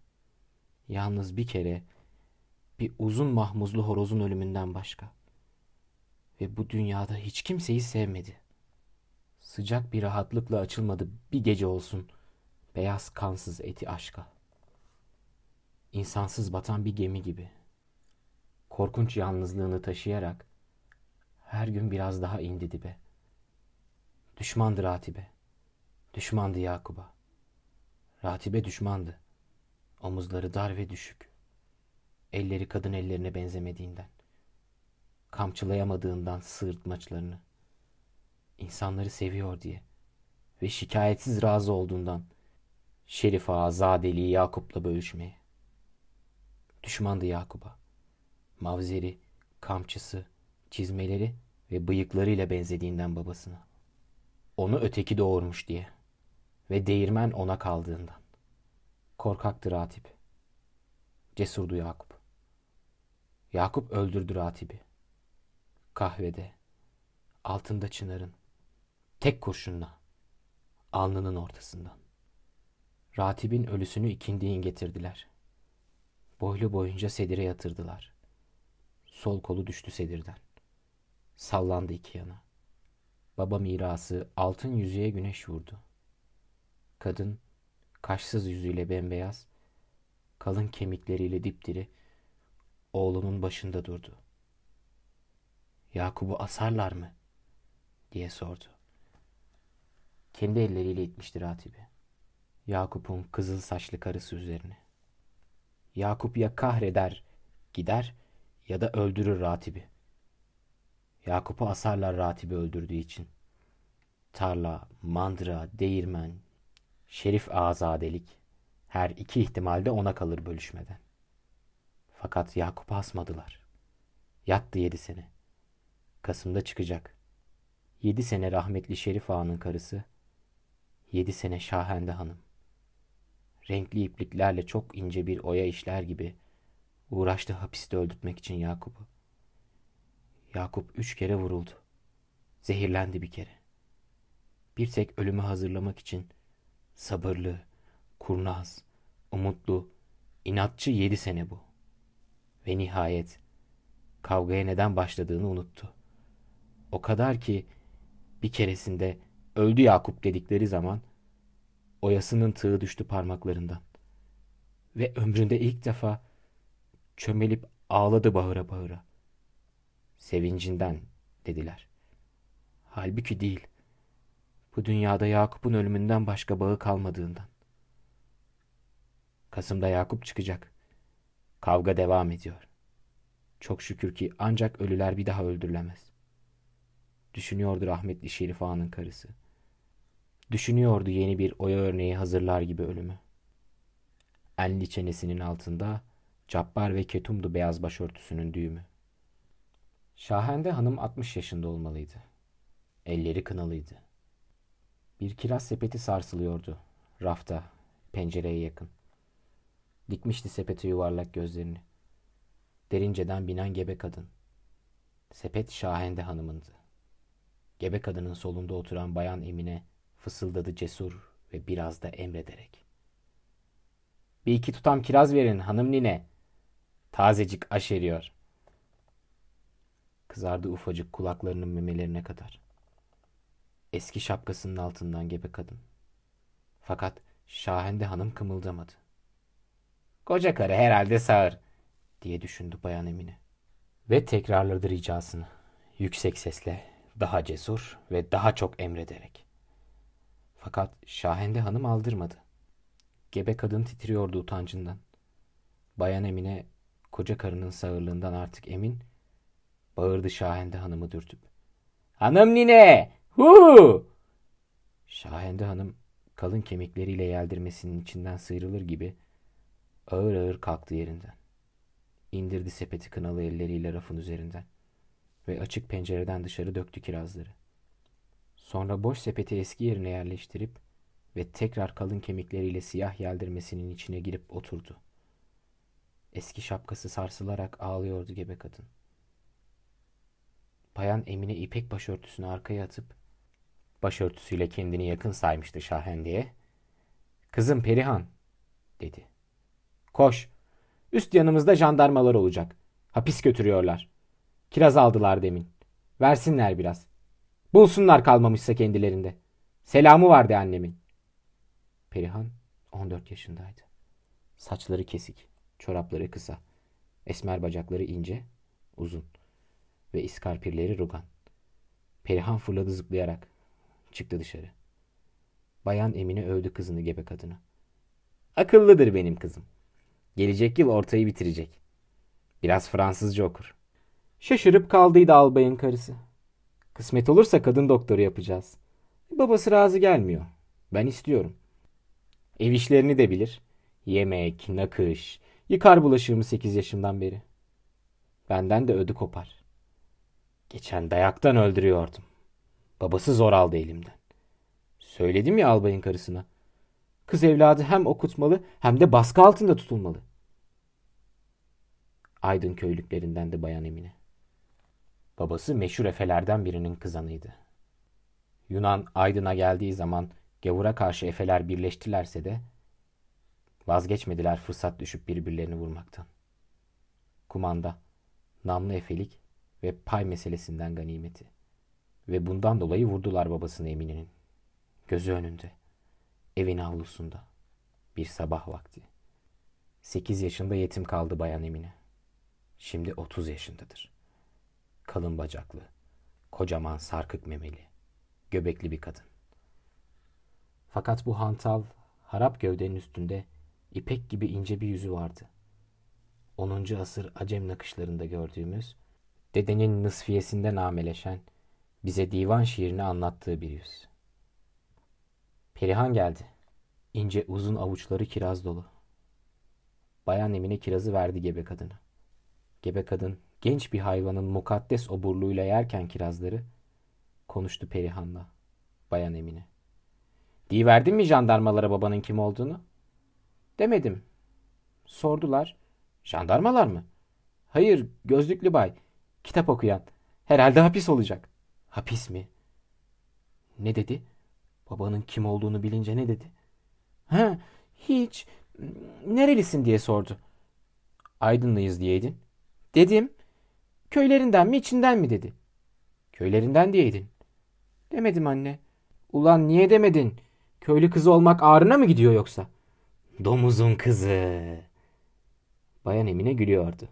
Yalnız bir kere bir uzun mahmuzlu horozun ölümünden başka. Ve bu dünyada hiç kimseyi sevmedi. Sıcak bir rahatlıkla açılmadı bir gece olsun. Beyaz kansız eti aşka. İnsansız batan bir gemi gibi. Korkunç yalnızlığını taşıyarak her gün biraz daha indi dibe. Düşmandı Ratibe. Düşmandı Yakuba. Ratibe düşmandı. Omuzları dar ve düşük. Elleri kadın ellerine benzemediğinden. Kamçılayamadığından sığırtmaçlarını. İnsanları seviyor diye. Ve şikayetsiz razı olduğundan. Şerif Ağa Zadeli'yi Yakup'la bölüşmeye. Düşmandı Yakup'a. Mavzeri, kamçısı, çizmeleri ve bıyıklarıyla benzediğinden babasına. Onu öteki doğurmuş diye.'' ve değirmen ona kaldığından. Korkaktır Ratip. Cesurdu Yakup. Yakup öldürdü Ratip'i. Kahvede, altında çınarın, tek kurşunla, alnının ortasından. Ratibin ölüsünü ikindiğin getirdiler. Boylu boyunca sedire yatırdılar. Sol kolu düştü sedirden. Sallandı iki yana. Baba mirası altın yüzüğe güneş vurdu. Kadın, kaşsız yüzüyle bembeyaz, kalın kemikleriyle dipdiri, oğlunun başında durdu. Yakup'u asarlar mı? diye sordu. Kendi elleriyle itmişti ratibi. Yakup'un kızıl saçlı karısı üzerine. Yakup ya kahreder, gider ya da öldürür ratibi. Yakup'u asarlar ratibi öldürdüğü için. Tarla, mandıra, değirmen, Şerif azadelik. Her iki ihtimalde ona kalır bölüşmeden. Fakat Yakup asmadılar. Yattı yedi sene. Kasım'da çıkacak. Yedi sene rahmetli Şerif Ağa'nın karısı. Yedi sene Şahende Hanım. Renkli ipliklerle çok ince bir oya işler gibi uğraştı hapiste öldürtmek için Yakup'u. Yakup üç kere vuruldu. Zehirlendi bir kere. Bir tek ölümü hazırlamak için Sabırlı, kurnaz, umutlu, inatçı yedi sene bu. Ve nihayet kavgaya neden başladığını unuttu. O kadar ki bir keresinde öldü Yakup dedikleri zaman oyasının tığı düştü parmaklarından. Ve ömründe ilk defa çömelip ağladı bağıra bağıra. Sevincinden dediler. Halbuki değil.'' Bu dünyada Yakup'un ölümünden başka bağı kalmadığından. Kasım'da Yakup çıkacak. Kavga devam ediyor. Çok şükür ki ancak ölüler bir daha öldürülemez. Düşünüyordu rahmetli Şerif Ağa'nın karısı. Düşünüyordu yeni bir oya örneği hazırlar gibi ölümü. Enli çenesinin altında cabbar ve ketumdu beyaz başörtüsünün düğümü. Şahende hanım 60 yaşında olmalıydı. Elleri kınalıydı. Bir kiraz sepeti sarsılıyordu rafta pencereye yakın. Dikmişti sepete yuvarlak gözlerini. Derinceden binen gebe kadın. Sepet Şahende hanımındı. Gebe kadının solunda oturan bayan Emine fısıldadı cesur ve biraz da emrederek. Bir iki tutam kiraz verin hanım nine. Tazecik aşeriyor. Kızardı ufacık kulaklarının memelerine kadar. Eski şapkasının altından gebe kadın. Fakat Şahende Hanım kımıldamadı. Koca karı herhalde sağır diye düşündü Bayan Emine. Ve tekrarladı ricasını. Yüksek sesle, daha cesur ve daha çok emrederek. Fakat Şahende Hanım aldırmadı. Gebe kadın titriyordu utancından. Bayan Emine koca karının sağırlığından artık emin, bağırdı Şahende Hanım'ı dürtüp. Hanım nine, Huu! Şahende hanım kalın kemikleriyle yeldirmesinin içinden sıyrılır gibi ağır ağır kalktı yerinden. İndirdi sepeti kınalı elleriyle rafın üzerinden ve açık pencereden dışarı döktü kirazları. Sonra boş sepeti eski yerine yerleştirip ve tekrar kalın kemikleriyle siyah yeldirmesinin içine girip oturdu. Eski şapkası sarsılarak ağlıyordu gebe kadın. Bayan Emine ipek başörtüsünü arkaya atıp başörtüsüyle kendini yakın saymıştı Şahendi'ye. Kızım Perihan, dedi. Koş, üst yanımızda jandarmalar olacak. Hapis götürüyorlar. Kiraz aldılar demin. Versinler biraz. Bulsunlar kalmamışsa kendilerinde. Selamı vardı annemin. Perihan 14 yaşındaydı. Saçları kesik, çorapları kısa, esmer bacakları ince, uzun ve iskarpirleri rugan. Perihan fırladı zıplayarak Çıktı dışarı. Bayan Emine övdü kızını gebe kadını. Akıllıdır benim kızım. Gelecek yıl ortayı bitirecek. Biraz Fransızca okur. Şaşırıp kaldıydı albayın karısı. Kısmet olursa kadın doktoru yapacağız. Babası razı gelmiyor. Ben istiyorum. Ev işlerini de bilir. Yemek, nakış, yıkar bulaşığımı sekiz yaşımdan beri. Benden de ödü kopar. Geçen dayaktan öldürüyordum. Babası zor aldı elimden. Söyledim ya albayın karısına. Kız evladı hem okutmalı hem de baskı altında tutulmalı. Aydın köylüklerinden de Bayan Emine. Babası meşhur efelerden birinin kızanıydı. Yunan Aydın'a geldiği zaman gavura karşı efeler birleştilerse de vazgeçmediler fırsat düşüp birbirlerini vurmaktan. Kumanda, namlı efelik ve pay meselesinden ganimeti. Ve bundan dolayı vurdular babasını Emine'nin. Gözü önünde. Evin avlusunda. Bir sabah vakti. Sekiz yaşında yetim kaldı bayan Emine. Şimdi otuz yaşındadır. Kalın bacaklı, kocaman sarkık memeli, göbekli bir kadın. Fakat bu hantal, harap gövdenin üstünde ipek gibi ince bir yüzü vardı. Onuncu asır acem nakışlarında gördüğümüz, dedenin nısfiyesinde nameleşen, bize divan şiirini anlattığı bir yüz. Perihan geldi. İnce uzun avuçları kiraz dolu. Bayan Emine kirazı verdi gebe kadına. Gebe kadın genç bir hayvanın mukaddes oburluğuyla yerken kirazları konuştu Perihan'la. Bayan Emine. Di verdin mi jandarmalara babanın kim olduğunu? Demedim. Sordular. Jandarmalar mı? Hayır, gözlüklü bay. Kitap okuyan. Herhalde hapis olacak. Hapis mi? Ne dedi? Babanın kim olduğunu bilince ne dedi? Ha, hiç. Nerelisin diye sordu. Aydınlıyız diyeydin. Dedim. Köylerinden mi içinden mi dedi. Köylerinden diyeydin. Demedim anne. Ulan niye demedin? Köylü kızı olmak ağrına mı gidiyor yoksa? Domuzun kızı. Bayan Emine gülüyordu.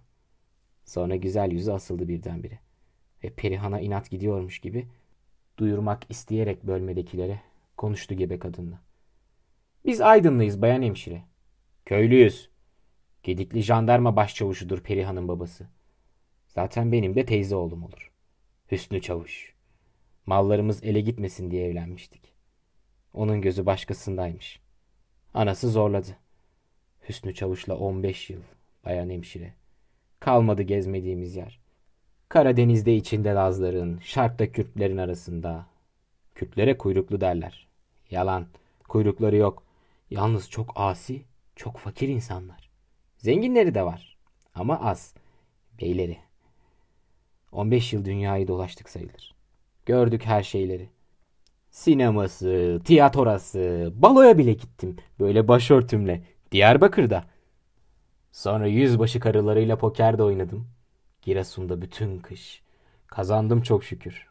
Sonra güzel yüzü asıldı birdenbire ve Perihan'a inat gidiyormuş gibi duyurmak isteyerek bölmedekilere konuştu gebe kadınla. Biz Aydınlıyız bayan hemşire. Köylüyüz. Gedikli jandarma başçavuşudur Perihan'ın babası. Zaten benim de teyze oğlum olur. Hüsnü Çavuş. Mallarımız ele gitmesin diye evlenmiştik. Onun gözü başkasındaymış. Anası zorladı. Hüsnü Çavuş'la 15 yıl bayan hemşire. Kalmadı gezmediğimiz yer. Karadeniz'de içinde Lazların, şartta Kürtlerin arasında. Kürtlere kuyruklu derler. Yalan. Kuyrukları yok. Yalnız çok asi, çok fakir insanlar. Zenginleri de var. Ama az. Beyleri. 15 yıl dünyayı dolaştık sayılır. Gördük her şeyleri. Sineması, tiyatrası, baloya bile gittim. Böyle başörtümle. Diyarbakır'da. Sonra yüzbaşı karılarıyla poker de oynadım. Giresun'da bütün kış. Kazandım çok şükür.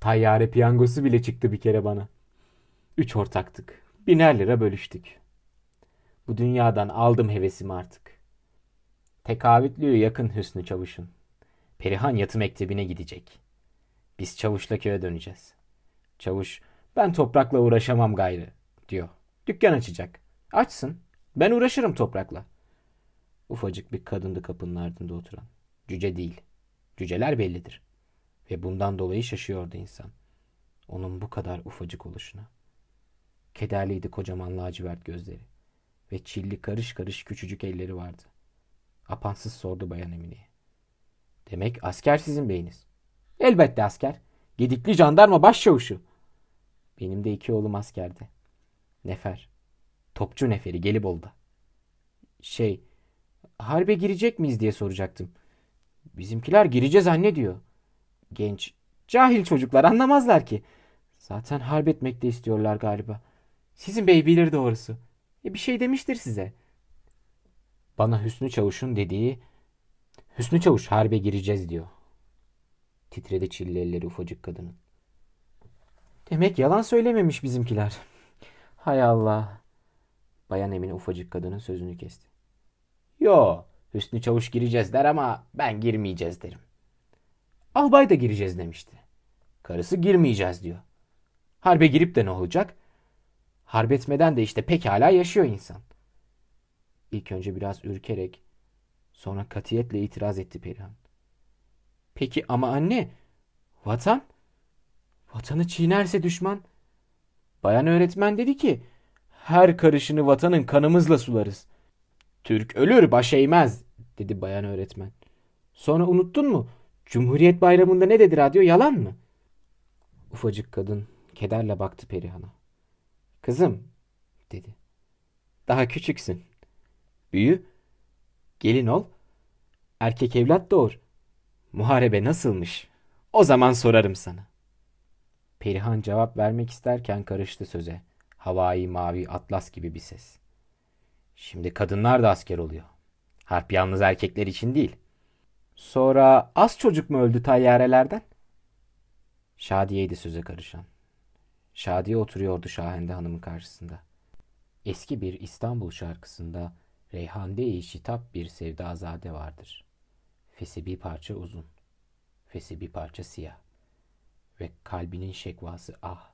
Tayyare piyangosu bile çıktı bir kere bana. Üç ortaktık. Biner lira bölüştük. Bu dünyadan aldım hevesimi artık. Tekavütlüğü yakın Hüsnü Çavuş'un. Perihan yatı mektebine gidecek. Biz Çavuş'la köye döneceğiz. Çavuş, ben toprakla uğraşamam gayrı, diyor. Dükkan açacak. Açsın. Ben uğraşırım toprakla. Ufacık bir kadındı kapının ardında oturan. Cüce değil. Cüceler bellidir. Ve bundan dolayı şaşıyordu insan. Onun bu kadar ufacık oluşuna. Kederliydi kocaman lacivert gözleri. Ve çilli karış karış küçücük elleri vardı. Apansız sordu Bayan Emine'ye. Demek asker sizin beyiniz. Elbette asker. Gedikli jandarma başçavuşu. Benim de iki oğlum askerdi. Nefer. Topçu neferi gelip Gelibolu'da. Şey, harbe girecek miyiz diye soracaktım. Bizimkiler gireceğiz anne diyor. Genç. Cahil çocuklar anlamazlar ki. Zaten harp etmek de istiyorlar galiba. Sizin bey bilir doğrusu. E bir şey demiştir size. Bana Hüsnü Çavuş'un dediği Hüsnü Çavuş harbe gireceğiz diyor. Titredi çilli elleri ufacık kadının. Demek yalan söylememiş bizimkiler. Hay Allah. Bayan Emine ufacık kadının sözünü kesti. Yo Hüsnü Çavuş gireceğiz der ama ben girmeyeceğiz derim. Albay da gireceğiz demişti. Karısı girmeyeceğiz diyor. Harbe girip de ne olacak? Harbetmeden de işte pekala yaşıyor insan. İlk önce biraz ürkerek sonra katiyetle itiraz etti Perihan. Peki ama anne vatan? Vatanı çiğnerse düşman. Bayan öğretmen dedi ki her karışını vatanın kanımızla sularız. Türk ölür baş eğmez dedi bayan öğretmen. Sonra unuttun mu? Cumhuriyet bayramında ne dedi radyo yalan mı? Ufacık kadın kederle baktı Perihan'a. Kızım dedi. Daha küçüksün. Büyü. Gelin ol. Erkek evlat doğur. Muharebe nasılmış? O zaman sorarım sana. Perihan cevap vermek isterken karıştı söze. Havai mavi atlas gibi bir ses. Şimdi kadınlar da asker oluyor. Harp yalnız erkekler için değil. Sonra az çocuk mu öldü tayyarelerden? Şadiye'ydi söze karışan. Şadiye oturuyordu Şahende Hanım'ın karşısında. Eski bir İstanbul şarkısında Reyhande-i şitap bir sevdazade vardır. Fesi bir parça uzun, fesi bir parça siyah ve kalbinin şekvası ah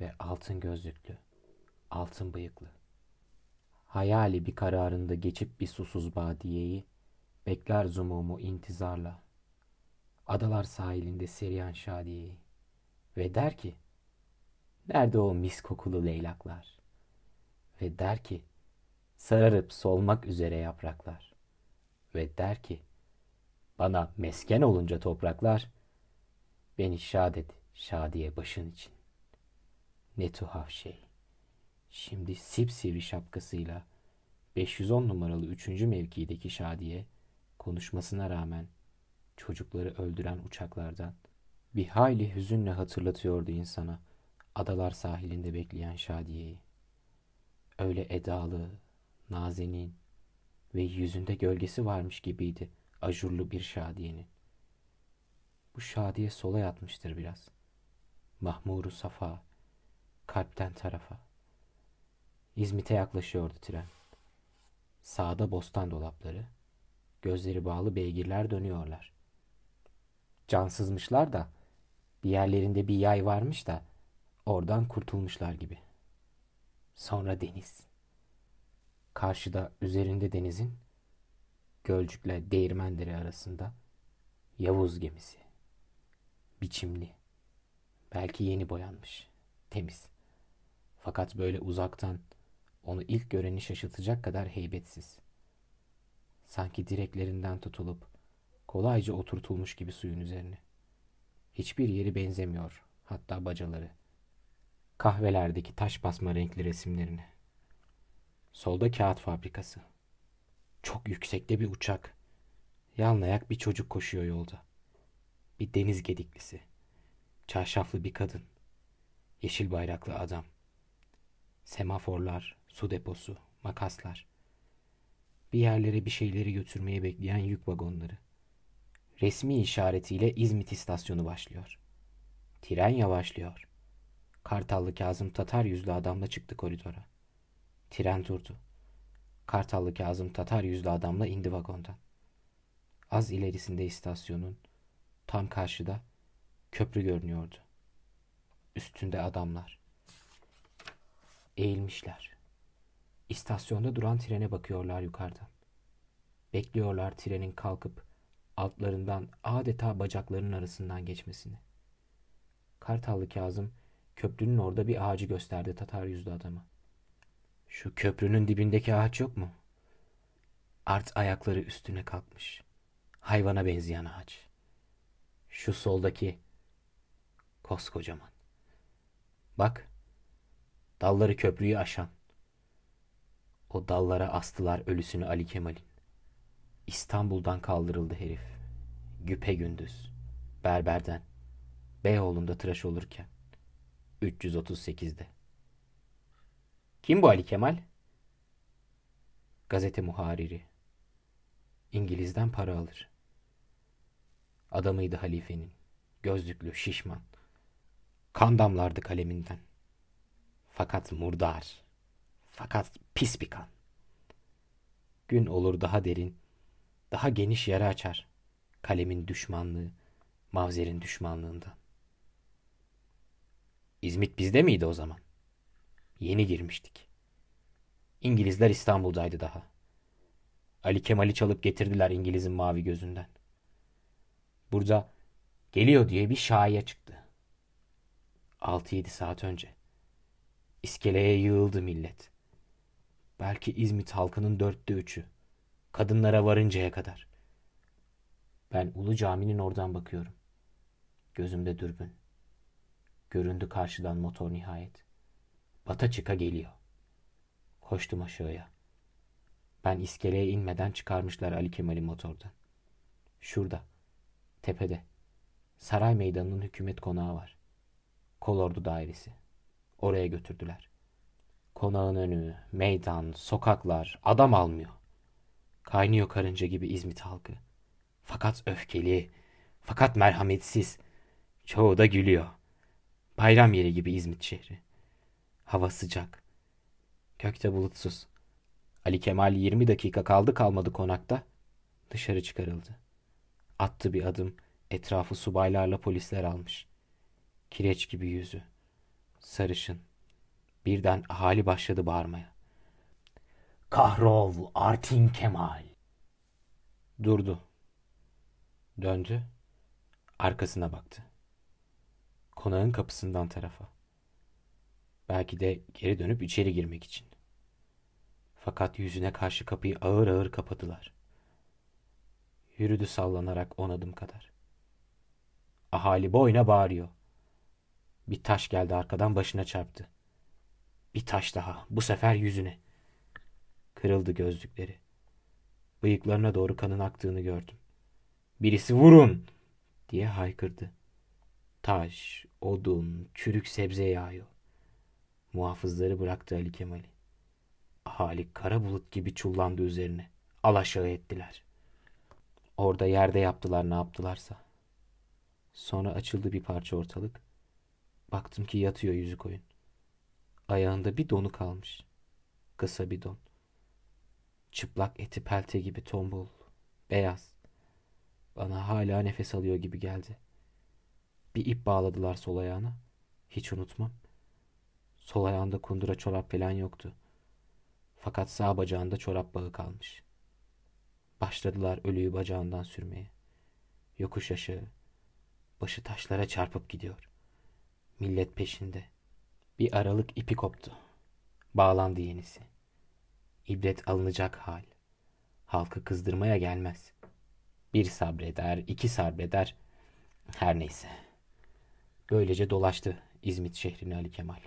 ve altın gözlüklü, altın bıyıklı. Hayali bir kararında geçip bir susuz badiyeyi, bekler zumumu intizarla. Adalar sahilinde seriyan şadiyeyi. Ve der ki, nerede o mis kokulu leylaklar? Ve der ki, sararıp solmak üzere yapraklar. Ve der ki, bana mesken olunca topraklar, beni şadet şadiye başın için. Ne tuhaf şey. Şimdi sipsivri şapkasıyla 510 numaralı 3. mevkideki Şadiye konuşmasına rağmen çocukları öldüren uçaklardan bir hayli hüzünle hatırlatıyordu insana adalar sahilinde bekleyen Şadiye'yi. Öyle edalı, nazenin ve yüzünde gölgesi varmış gibiydi ajurlu bir Şadiye'nin. Bu Şadiye sola yatmıştır biraz. Mahmuru safa, kalpten tarafa.'' İzmit'e yaklaşıyordu tren. Sağda bostan dolapları. Gözleri bağlı beygirler dönüyorlar. Cansızmışlar da bir yerlerinde bir yay varmış da oradan kurtulmuşlar gibi. Sonra deniz. Karşıda üzerinde denizin Gölcük'le Değirmendere arasında Yavuz gemisi. Biçimli. Belki yeni boyanmış. Temiz. Fakat böyle uzaktan onu ilk göreni şaşırtacak kadar heybetsiz. Sanki direklerinden tutulup kolayca oturtulmuş gibi suyun üzerine. Hiçbir yeri benzemiyor, hatta bacaları. Kahvelerdeki taş basma renkli resimlerini. Solda kağıt fabrikası. Çok yüksekte bir uçak. Yanlayak bir çocuk koşuyor yolda. Bir deniz gediklisi. Çarşaflı bir kadın. Yeşil bayraklı adam. Semaforlar, su deposu, makaslar. Bir yerlere bir şeyleri götürmeye bekleyen yük vagonları. Resmi işaretiyle İzmit istasyonu başlıyor. Tren yavaşlıyor. Kartallı Kazım Tatar yüzlü adamla çıktı koridora. Tren durdu. Kartallı Kazım Tatar yüzlü adamla indi vagondan. Az ilerisinde istasyonun tam karşıda köprü görünüyordu. Üstünde adamlar. Eğilmişler. İstasyonda duran trene bakıyorlar yukarıdan. Bekliyorlar trenin kalkıp altlarından adeta bacaklarının arasından geçmesini. Kartallı Kazım köprünün orada bir ağacı gösterdi Tatar yüzlü adama. Şu köprünün dibindeki ağaç yok mu? Art ayakları üstüne kalkmış. Hayvana benzeyen ağaç. Şu soldaki koskocaman. Bak, dalları köprüyü aşan.'' O dallara astılar ölüsünü Ali Kemal'in. İstanbul'dan kaldırıldı herif. Güpe gündüz. Berberden. Beyoğlu'nda tıraş olurken. 338'de. Kim bu Ali Kemal? Gazete muhariri. İngiliz'den para alır. Adamıydı halifenin. Gözlüklü, şişman. Kan damlardı kaleminden. Fakat murdar. Fakat pis bir kan. Gün olur daha derin, daha geniş yara açar. Kalemin düşmanlığı, Mavzer'in düşmanlığından. İzmit bizde miydi o zaman? Yeni girmiştik. İngilizler İstanbul'daydı daha. Ali Kemal'i çalıp getirdiler İngiliz'in mavi gözünden. Burada geliyor diye bir şaiye çıktı. 6-7 saat önce. İskeleye yığıldı millet. Belki İzmit halkının dörtte üçü. Kadınlara varıncaya kadar. Ben Ulu Cami'nin oradan bakıyorum. Gözümde dürbün. Göründü karşıdan motor nihayet. Bata çıka geliyor. Koştum aşağıya. Ben iskeleye inmeden çıkarmışlar Ali Kemal'i motordan. Şurada. Tepede. Saray meydanının hükümet konağı var. Kolordu dairesi. Oraya götürdüler konağın önü, meydan, sokaklar adam almıyor. Kaynıyor karınca gibi İzmit halkı. Fakat öfkeli, fakat merhametsiz. Çoğu da gülüyor. Bayram yeri gibi İzmit şehri. Hava sıcak. Gökte bulutsuz. Ali Kemal 20 dakika kaldı kalmadı konakta. Dışarı çıkarıldı. Attı bir adım. Etrafı subaylarla polisler almış. Kireç gibi yüzü. Sarışın. Birden ahali başladı bağırmaya. Kahrol, Artin Kemal. Durdu. Döndü. Arkasına baktı. Konağın kapısından tarafa. Belki de geri dönüp içeri girmek için. Fakat yüzüne karşı kapıyı ağır ağır kapadılar. Yürüdü sallanarak on adım kadar. Ahali boyuna bağırıyor. Bir taş geldi arkadan başına çarptı. Bir taş daha. Bu sefer yüzüne. Kırıldı gözlükleri. Bıyıklarına doğru kanın aktığını gördüm. Birisi vurun diye haykırdı. Taş, odun, çürük sebze yağıyor. Muhafızları bıraktı Ali Kemal'i. Ahali kara bulut gibi çullandı üzerine. Alaşağı ettiler. Orada yerde yaptılar ne yaptılarsa. Sonra açıldı bir parça ortalık. Baktım ki yatıyor yüzük oyun. Ayağında bir donu kalmış. Kısa bir don. Çıplak eti pelte gibi tombul. Beyaz. Bana hala nefes alıyor gibi geldi. Bir ip bağladılar sol ayağına. Hiç unutmam. Sol ayağında kundura çorap falan yoktu. Fakat sağ bacağında çorap bağı kalmış. Başladılar ölüyü bacağından sürmeye. Yokuş aşağı. Başı taşlara çarpıp gidiyor. Millet peşinde. Bir aralık ipi koptu. Bağlandı yenisi. İbret alınacak hal. Halkı kızdırmaya gelmez. Bir sabreder, iki sabreder. Her neyse. Böylece dolaştı İzmit şehrini Ali Kemal.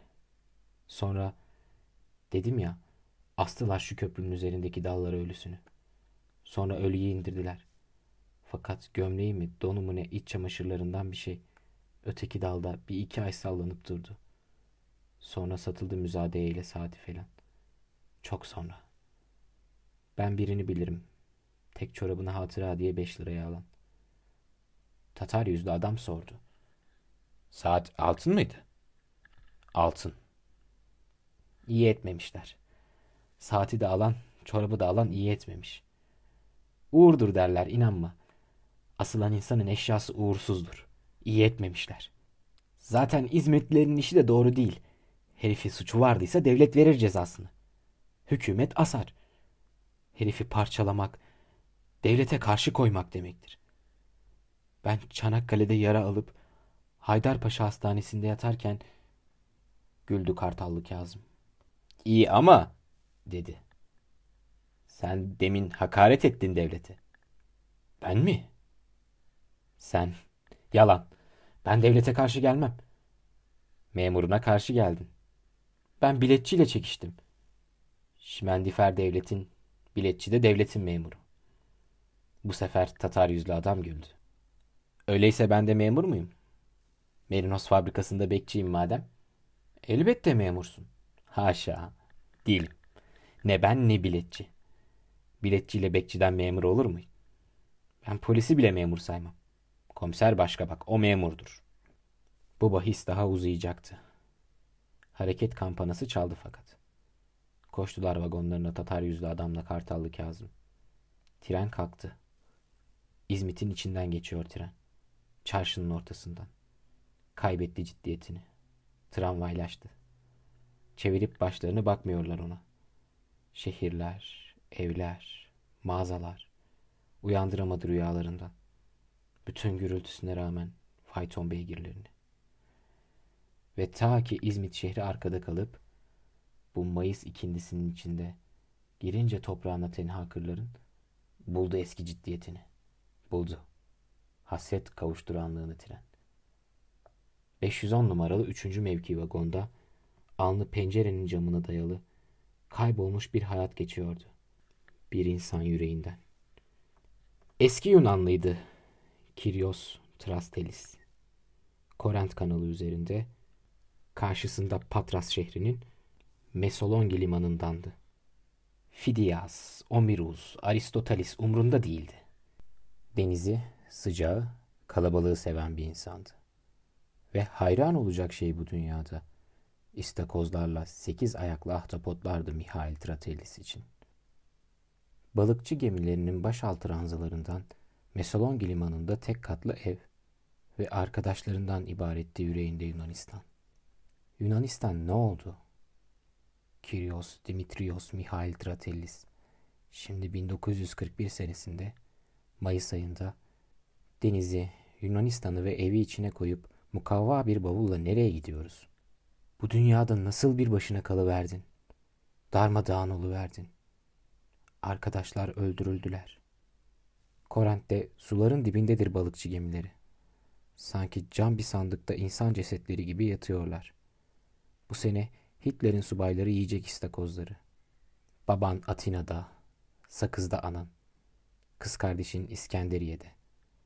Sonra dedim ya astılar şu köprünün üzerindeki dalları ölüsünü. Sonra ölüyü indirdiler. Fakat gömleği mi, donumu ne iç çamaşırlarından bir şey öteki dalda bir iki ay sallanıp durdu. Sonra satıldı müzadeyle saati falan. Çok sonra. Ben birini bilirim. Tek çorabını hatıra diye beş liraya alan. Tatar yüzlü adam sordu. Saat altın mıydı? Altın. İyi etmemişler. Saati de alan, çorabı da alan iyi etmemiş. Uğurdur derler inanma. Asılan insanın eşyası uğursuzdur. İyi etmemişler. Zaten İzmitlilerin işi de doğru değil. Herifin suçu vardıysa devlet verir cezasını. Hükümet asar. Herifi parçalamak, devlete karşı koymak demektir. Ben Çanakkale'de yara alıp Haydarpaşa Hastanesi'nde yatarken güldü Kartallı Kazım. İyi ama dedi. Sen demin hakaret ettin devlete. Ben mi? Sen. Yalan. Ben devlete karşı gelmem. Memuruna karşı geldin. Ben biletçiyle çekiştim. Şimendifer devletin, biletçi de devletin memuru. Bu sefer Tatar yüzlü adam güldü. Öyleyse ben de memur muyum? Merinos fabrikasında bekçiyim madem. Elbette memursun. Haşa. Değilim. Ne ben ne biletçi. Biletçiyle bekçiden memur olur mu? Ben polisi bile memur saymam. Komiser başka bak o memurdur. Bu bahis daha uzayacaktı. Hareket kampanası çaldı fakat. Koştular vagonlarına Tatar yüzlü adamla Kartallı Kazım. Tren kalktı. İzmit'in içinden geçiyor tren. Çarşının ortasından. Kaybetti ciddiyetini. Tramvaylaştı. Çevirip başlarını bakmıyorlar ona. Şehirler, evler, mağazalar. Uyandıramadı rüyalarından. Bütün gürültüsüne rağmen fayton beygirlerini. Ve ta ki İzmit şehri arkada kalıp bu Mayıs ikindisinin içinde girince toprağına tenha kırların buldu eski ciddiyetini. Buldu. Hasret kavuşturanlığını tren. 510 numaralı 3. mevki vagonda alnı pencerenin camına dayalı kaybolmuş bir hayat geçiyordu. Bir insan yüreğinden. Eski Yunanlıydı. Kirios Trastelis. Korent kanalı üzerinde karşısında Patras şehrinin Mesolongi limanındandı. Fidias, Omirus, Aristoteles umrunda değildi. Denizi, sıcağı, kalabalığı seven bir insandı. Ve hayran olacak şey bu dünyada. İstakozlarla sekiz ayaklı ahtapotlardı Mihail Tratellis için. Balıkçı gemilerinin başaltı ranzalarından Mesolongi limanında tek katlı ev ve arkadaşlarından ibaretti yüreğinde Yunanistan. Yunanistan ne oldu? Kirios, Dimitrios, Mihail Tratellis. Şimdi 1941 senesinde Mayıs ayında denizi, Yunanistan'ı ve evi içine koyup mukavva bir bavulla nereye gidiyoruz? Bu dünyada nasıl bir başına kalıverdin? Darmadağın oluverdin. Arkadaşlar öldürüldüler. Korent'te suların dibindedir balıkçı gemileri. Sanki cam bir sandıkta insan cesetleri gibi yatıyorlar. Bu sene Hitler'in subayları yiyecek istakozları. Baban Atina'da, Sakız'da anan. Kız kardeşin İskenderiye'de.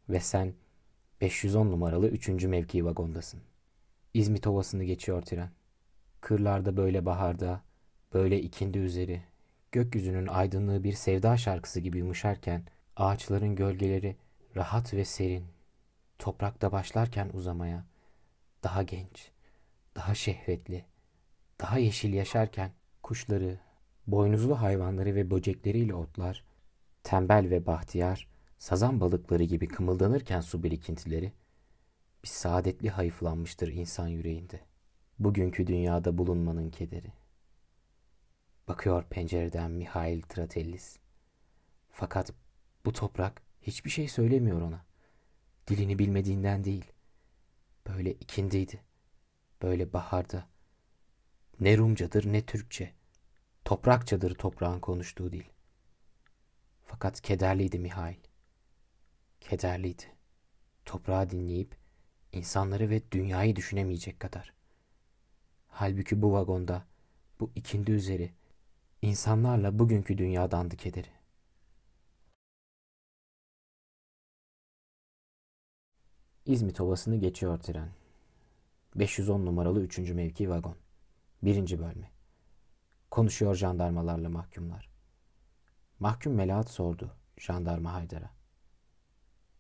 Ve sen 510 numaralı 3. mevki vagondasın. İzmit Ovası'nı geçiyor tren. Kırlarda böyle baharda, böyle ikindi üzeri, gökyüzünün aydınlığı bir sevda şarkısı gibi yumuşarken, ağaçların gölgeleri rahat ve serin, toprakta başlarken uzamaya, daha genç, daha şehvetli, daha yeşil yaşarken kuşları, boynuzlu hayvanları ve böcekleriyle otlar, tembel ve bahtiyar, sazan balıkları gibi kımıldanırken su birikintileri, bir saadetli hayıflanmıştır insan yüreğinde. Bugünkü dünyada bulunmanın kederi. Bakıyor pencereden Mihail Tratellis. Fakat bu toprak hiçbir şey söylemiyor ona. Dilini bilmediğinden değil. Böyle ikindiydi. Böyle baharda, ne Rumcadır ne Türkçe. Toprakçadır toprağın konuştuğu dil. Fakat kederliydi Mihail. Kederliydi. Toprağı dinleyip insanları ve dünyayı düşünemeyecek kadar. Halbuki bu vagonda, bu ikindi üzeri, insanlarla bugünkü dünyadandı kederi. İzmit Ovası'nı geçiyor tren. 510 numaralı 3. mevki vagon. Birinci bölme. Konuşuyor jandarmalarla mahkumlar. Mahkum Melahat sordu jandarma Haydar'a.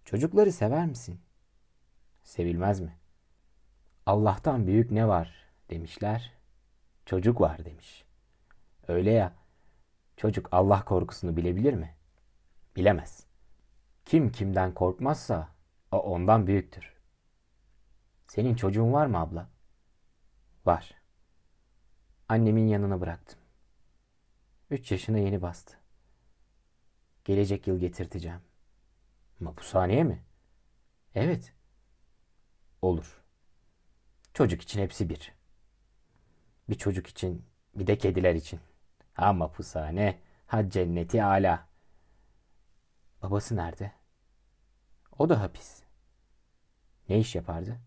Çocukları sever misin? Sevilmez mi? Allah'tan büyük ne var demişler. Çocuk var demiş. Öyle ya çocuk Allah korkusunu bilebilir mi? Bilemez. Kim kimden korkmazsa o ondan büyüktür. Senin çocuğun var mı abla? Var annemin yanına bıraktım. Üç yaşına yeni bastı. Gelecek yıl getirteceğim. Mapushaneye mi? Evet. Olur. Çocuk için hepsi bir. Bir çocuk için, bir de kediler için. Ha mapushane, ha cenneti ala. Babası nerede? O da hapis. Ne iş yapardı?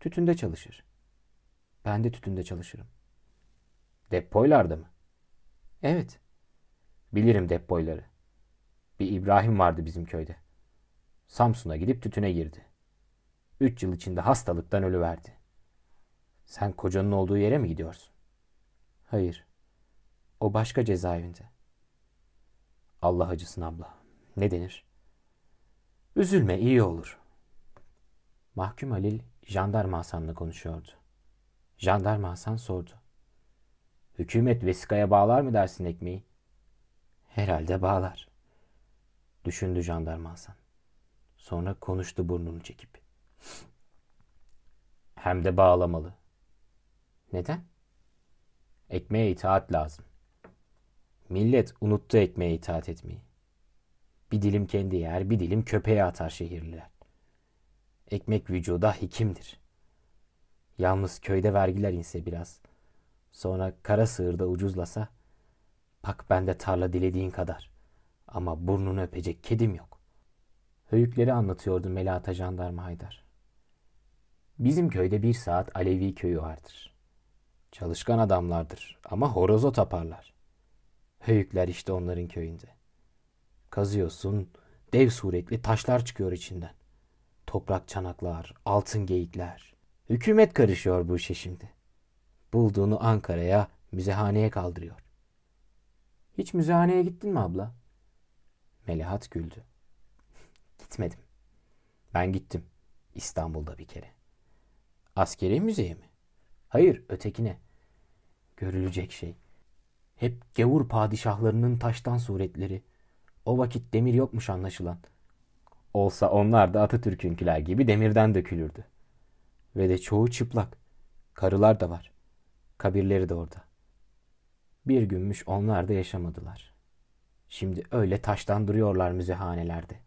Tütünde çalışır. Ben de tütünde çalışırım. Deppoylarda mı? Evet. Bilirim depoyları. Bir İbrahim vardı bizim köyde. Samsun'a gidip tütüne girdi. Üç yıl içinde hastalıktan ölüverdi. Sen kocanın olduğu yere mi gidiyorsun? Hayır. O başka cezaevinde. Allah acısın abla. Ne denir? Üzülme iyi olur. Mahkum Halil jandarma Hasan'la konuşuyordu. Jandarma Hasan sordu. Hükümet vesikaya bağlar mı dersin ekmeği? Herhalde bağlar. Düşündü jandarma Hasan. Sonra konuştu burnunu çekip. Hem de bağlamalı. Neden? Ekmeğe itaat lazım. Millet unuttu ekmeğe itaat etmeyi. Bir dilim kendi yer, bir dilim köpeğe atar şehirliler. Ekmek vücuda hekimdir. Yalnız köyde vergiler inse biraz.'' Sonra kara sığır da ucuzlasa pak bende tarla dilediğin kadar. Ama burnunu öpecek kedim yok. Höyükleri anlatıyordu Melata Jandarma Haydar. Bizim köyde bir saat Alevi köyü vardır. Çalışkan adamlardır ama horozo taparlar. Höyükler işte onların köyünde. Kazıyorsun, dev suretli taşlar çıkıyor içinden. Toprak çanaklar, altın geyikler. Hükümet karışıyor bu işe şimdi. Bulduğunu Ankara'ya, müzehaneye kaldırıyor. Hiç müzehaneye gittin mi abla? Melihat güldü. (laughs) Gitmedim. Ben gittim. İstanbul'da bir kere. Askeri müzeye mi? Hayır, ötekine. Görülecek şey. Hep gavur padişahlarının taştan suretleri. O vakit demir yokmuş anlaşılan. Olsa onlar da Atatürk'ünkiler gibi demirden dökülürdü. Ve de çoğu çıplak. Karılar da var. Kabirleri de orada. Bir günmüş onlar da yaşamadılar. Şimdi öyle taştan duruyorlar müzehanelerde.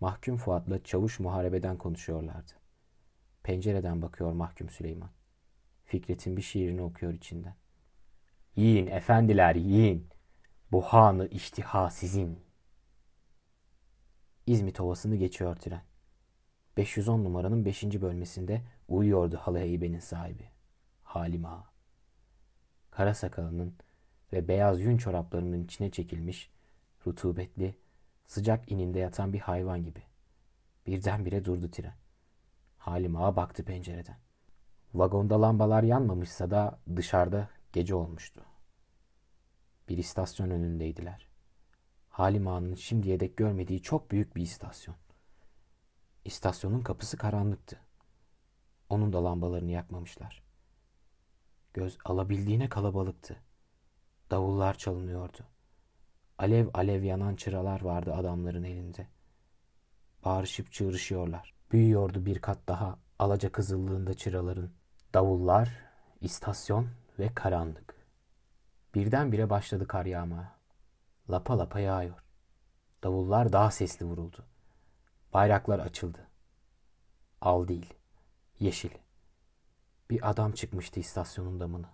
Mahkum Fuat'la çavuş muharebeden konuşuyorlardı. Pencereden bakıyor mahkum Süleyman. Fikret'in bir şiirini okuyor içinden. Yiyin efendiler yiyin. Bu hanı iştiha sizin. İzmit Ovası'nı geçiyor tren. 510 numaranın 5. bölmesinde uyuyordu halı heybenin sahibi halima. Kara sakalının ve beyaz yün çoraplarının içine çekilmiş, rutubetli, sıcak ininde yatan bir hayvan gibi. Birdenbire durdu tren. Halim Ağa baktı pencereden. Vagonda lambalar yanmamışsa da dışarıda gece olmuştu. Bir istasyon önündeydiler. Halim Ağa'nın şimdiye dek görmediği çok büyük bir istasyon. İstasyonun kapısı karanlıktı. Onun da lambalarını yakmamışlar. Göz alabildiğine kalabalıktı. Davullar çalınıyordu. Alev alev yanan çıralar vardı adamların elinde. Bağırışıp çığırışıyorlar. Büyüyordu bir kat daha alaca kızıllığında çıraların. Davullar, istasyon ve karanlık. Birdenbire başladı kar yağmaya. Lapa lapa yağıyor. Davullar daha sesli vuruldu. Bayraklar açıldı. Al değil, yeşil. Bir adam çıkmıştı istasyonun damını.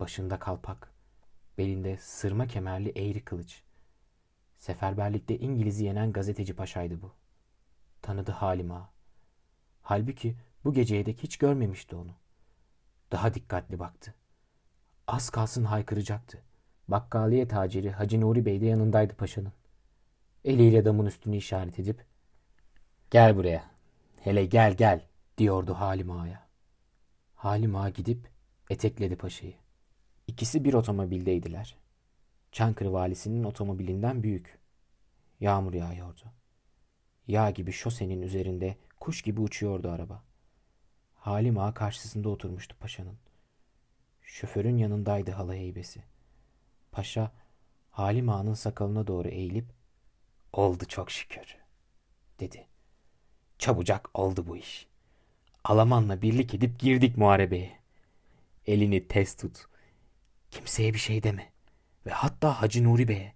Başında kalpak, belinde sırma kemerli eğri kılıç. Seferberlikte İngiliz'i yenen gazeteci paşaydı bu. Tanıdı Halima. Halbuki bu geceye dek hiç görmemişti onu. Daha dikkatli baktı. Az kalsın haykıracaktı. Bakkaliye taciri Hacı Nuri Bey de yanındaydı paşanın. Eliyle damın üstünü işaret edip ''Gel buraya, hele gel gel'' diyordu Halima'ya. Halim Ağa gidip etekledi paşayı. İkisi bir otomobildeydiler. Çankırı valisinin otomobilinden büyük. Yağmur yağıyordu. Yağ gibi şosenin üzerinde kuş gibi uçuyordu araba. Halim Ağa karşısında oturmuştu paşanın. Şoförün yanındaydı hala heybesi. Paşa Halim Ağa'nın sakalına doğru eğilip ''Oldu çok şükür'' dedi. ''Çabucak oldu bu iş.'' Alamanla birlik edip girdik muharebeye. Elini tez tut. Kimseye bir şey deme. Ve hatta Hacı Nuri Bey'e.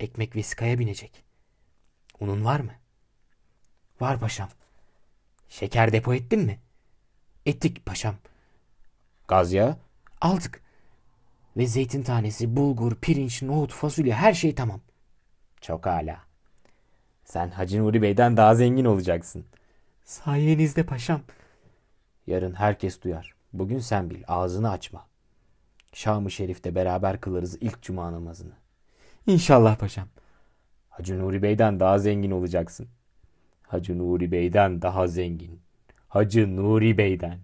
Ekmek vesikaya binecek. Unun var mı? Var paşam. Şeker depo ettin mi? Ettik paşam. Gaz yağı? Aldık. Ve zeytin tanesi, bulgur, pirinç, nohut, fasulye her şey tamam. Çok hala. Sen Hacı Nuri Bey'den daha zengin olacaksın. Sayenizde paşam. Yarın herkes duyar. Bugün sen bil, ağzını açma. Şam-ı Şerif'te beraber kılarız ilk cuma namazını. İnşallah paşam. Hacı Nuri Bey'den daha zengin olacaksın. Hacı Nuri Bey'den daha zengin. Hacı Nuri Bey'den.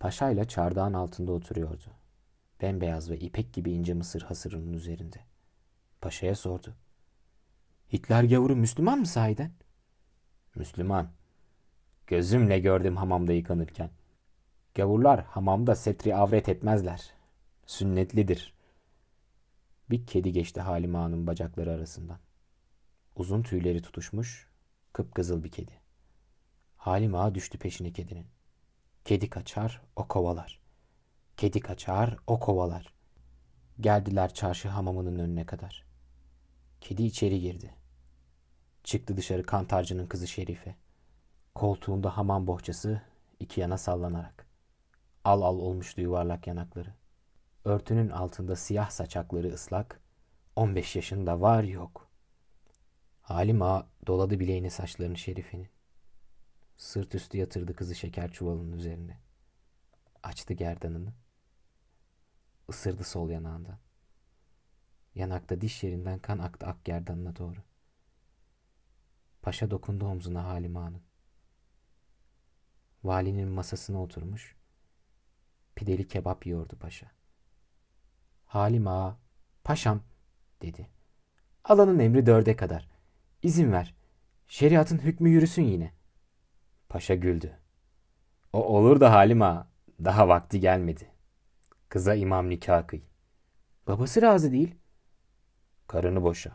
Paşa ile çardağın altında oturuyordu. Bembeyaz ve ipek gibi ince mısır hasırının üzerinde. Paşa'ya sordu. Hitler gavuru Müslüman mı sahiden? Müslüman. Gözümle gördüm hamamda yıkanırken. Gavurlar hamamda setri avret etmezler. Sünnetlidir. Bir kedi geçti Halime Hanım bacakları arasından. Uzun tüyleri tutuşmuş, kıpkızıl bir kedi. Halime Ağa düştü peşine kedinin. Kedi kaçar, o kovalar. Kedi kaçar, o kovalar. Geldiler çarşı hamamının önüne kadar. Kedi içeri girdi. Çıktı dışarı kantarcının kızı Şerife. Koltuğunda hamam bohçası iki yana sallanarak. Al al olmuştu yuvarlak yanakları. Örtünün altında siyah saçakları ıslak. 15 yaşında var yok. Halim ağa doladı bileğini saçlarını Şerife'nin. Sırt üstü yatırdı kızı şeker çuvalının üzerine. Açtı gerdanını. Isırdı sol yanağından. Yanakta diş yerinden kan aktı ak gerdanına doğru. Paşa dokundu omzuna Halima'nın. Valinin masasına oturmuş, pideli kebap yiyordu paşa. Halima, paşam dedi. Alanın emri dörde kadar. İzin ver. Şeriatın hükmü yürüsün yine. Paşa güldü. O olur da Halima. Daha vakti gelmedi. Kıza imam nikah kıy. Babası razı değil. Karını boşa.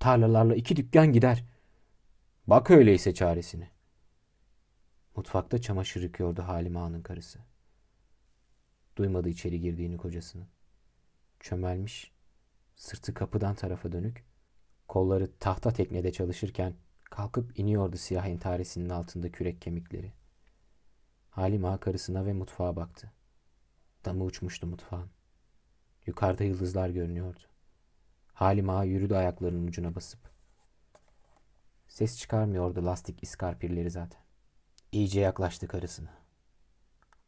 Tarlalarla iki dükkan gider.'' Bak öyleyse çaresini. Mutfakta çamaşır yıkıyordu Halime Ağa'nın karısı. Duymadı içeri girdiğini kocasının. Çömelmiş, sırtı kapıdan tarafa dönük, kolları tahta teknede çalışırken kalkıp iniyordu siyah entaresinin altında kürek kemikleri. Halime Ağa karısına ve mutfağa baktı. Damı uçmuştu mutfağın. Yukarıda yıldızlar görünüyordu. Halime Ağa yürüdü ayaklarının ucuna basıp. Ses çıkarmıyordu lastik iskarpirleri zaten. İyice yaklaştı karısına.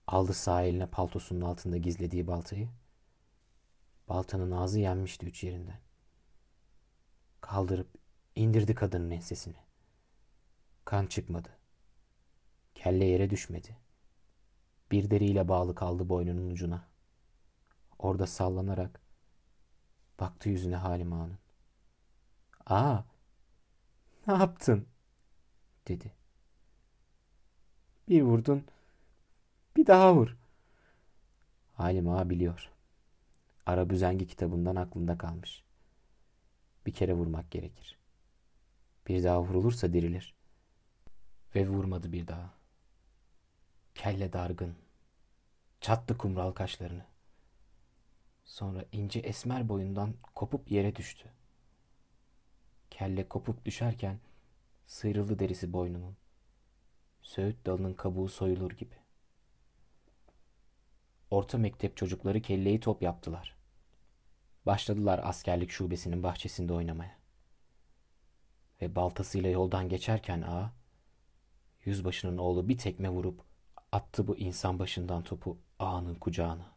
Aldı sağ eline paltosunun altında gizlediği baltayı. Baltanın ağzı yenmişti üç yerinden. Kaldırıp indirdi kadının ensesini. Kan çıkmadı. Kelle yere düşmedi. Bir deriyle bağlı kaldı boynunun ucuna. Orada sallanarak baktı yüzüne Halima'nın. Aa ne yaptın? dedi. Bir vurdun, bir daha vur. Halim ağa biliyor. Arabüzengi kitabından aklında kalmış. Bir kere vurmak gerekir. Bir daha vurulursa dirilir. Ve vurmadı bir daha. Kelle dargın. Çattı kumral kaşlarını. Sonra ince esmer boyundan kopup yere düştü. Kelle kopup düşerken sıyrıldı derisi boynunun. Söğüt dalının kabuğu soyulur gibi. Orta mektep çocukları kelleyi top yaptılar. Başladılar askerlik şubesinin bahçesinde oynamaya. Ve baltasıyla yoldan geçerken ağa, yüzbaşının oğlu bir tekme vurup attı bu insan başından topu ağanın kucağına.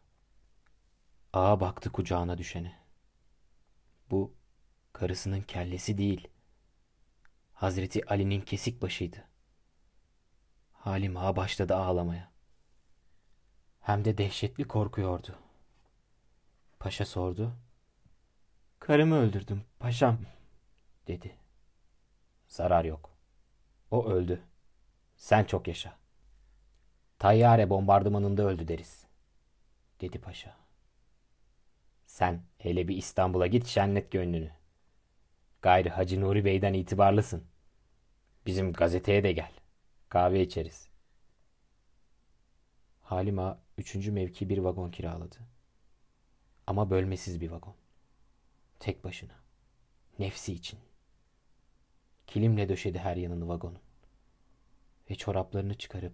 Ağa baktı kucağına düşene. Bu karısının kellesi değil, Hazreti Ali'nin kesik başıydı. Halim ağa başladı ağlamaya. Hem de dehşetli korkuyordu. Paşa sordu. Karımı öldürdüm paşam dedi. Zarar yok. O öldü. Sen çok yaşa. Tayyare bombardımanında öldü deriz. Dedi paşa. Sen hele bir İstanbul'a git şenlet gönlünü.'' Gayrı Hacı Nuri Bey'den itibarlısın. Bizim gazeteye de gel. Kahve içeriz. Halima üçüncü mevki bir vagon kiraladı. Ama bölmesiz bir vagon. Tek başına. Nefsi için. Kilimle döşedi her yanını vagonun. Ve çoraplarını çıkarıp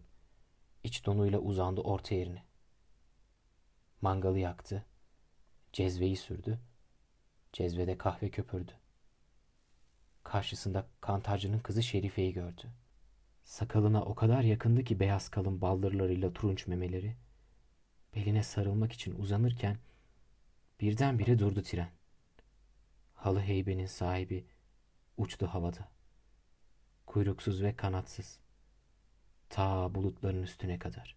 iç donuyla uzandı orta yerine. Mangalı yaktı. Cezveyi sürdü. Cezvede kahve köpürdü. Karşısında kantarcının kızı Şerife'yi gördü. Sakalına o kadar yakındı ki beyaz kalın baldırlarıyla turunç memeleri. Beline sarılmak için uzanırken birdenbire durdu tren. Halı heybenin sahibi uçtu havada. Kuyruksuz ve kanatsız. Ta bulutların üstüne kadar.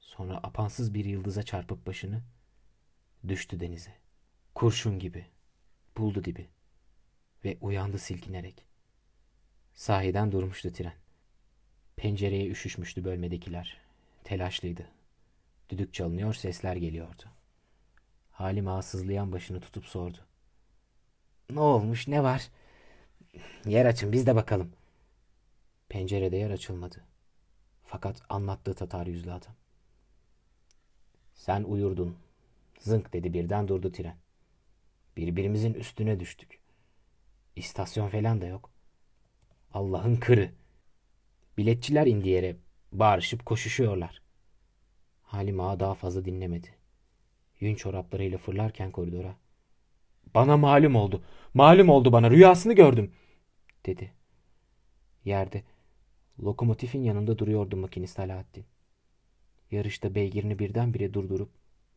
Sonra apansız bir yıldıza çarpıp başını düştü denize. Kurşun gibi. Buldu dibi ve uyandı silkinerek. Sahiden durmuştu tren. Pencereye üşüşmüştü bölmedekiler. Telaşlıydı. Düdük çalınıyor, sesler geliyordu. Halim ağsızlayan başını tutup sordu. Ne olmuş, ne var? Yer açın, biz de bakalım. Pencerede yer açılmadı. Fakat anlattığı Tatar yüzlü adam. Sen uyurdun. Zınk dedi birden durdu tren. Birbirimizin üstüne düştük. İstasyon falan da yok. Allah'ın kırı. Biletçiler indi yere bağırışıp koşuşuyorlar. Halim ağa daha fazla dinlemedi. Yün çoraplarıyla fırlarken koridora. Bana malum oldu. Malum oldu bana. Rüyasını gördüm. Dedi. Yerde. Lokomotifin yanında duruyordu makinist Alaaddin. Yarışta beygirini birdenbire durdurup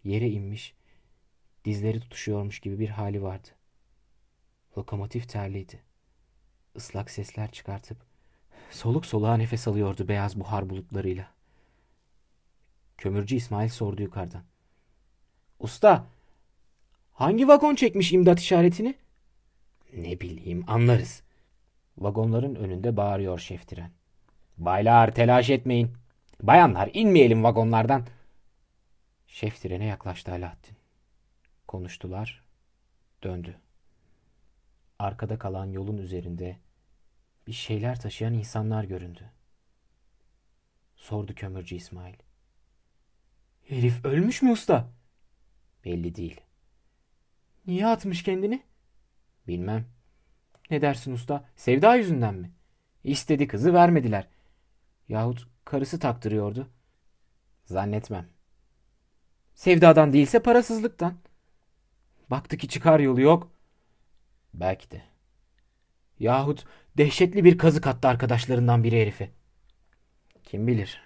yere inmiş, dizleri tutuşuyormuş gibi bir hali vardı. Lokomotif terliydi. Islak sesler çıkartıp soluk soluğa nefes alıyordu beyaz buhar bulutlarıyla. Kömürcü İsmail sordu yukarıdan. Usta, hangi vagon çekmiş imdat işaretini? Ne bileyim, anlarız. Vagonların önünde bağırıyor şeftiren. Baylar telaş etmeyin. Bayanlar inmeyelim vagonlardan. Şeftirene yaklaştı Alaaddin. Konuştular, döndü arkada kalan yolun üzerinde bir şeyler taşıyan insanlar göründü. Sordu kömürcü İsmail. Herif ölmüş mü usta? Belli değil. Niye atmış kendini? Bilmem. Ne dersin usta? Sevda yüzünden mi? İstedi kızı vermediler. Yahut karısı taktırıyordu. Zannetmem. Sevdadan değilse parasızlıktan. Baktı ki çıkar yolu yok. Belki de. Yahut dehşetli bir kazık attı arkadaşlarından biri herife. Kim bilir.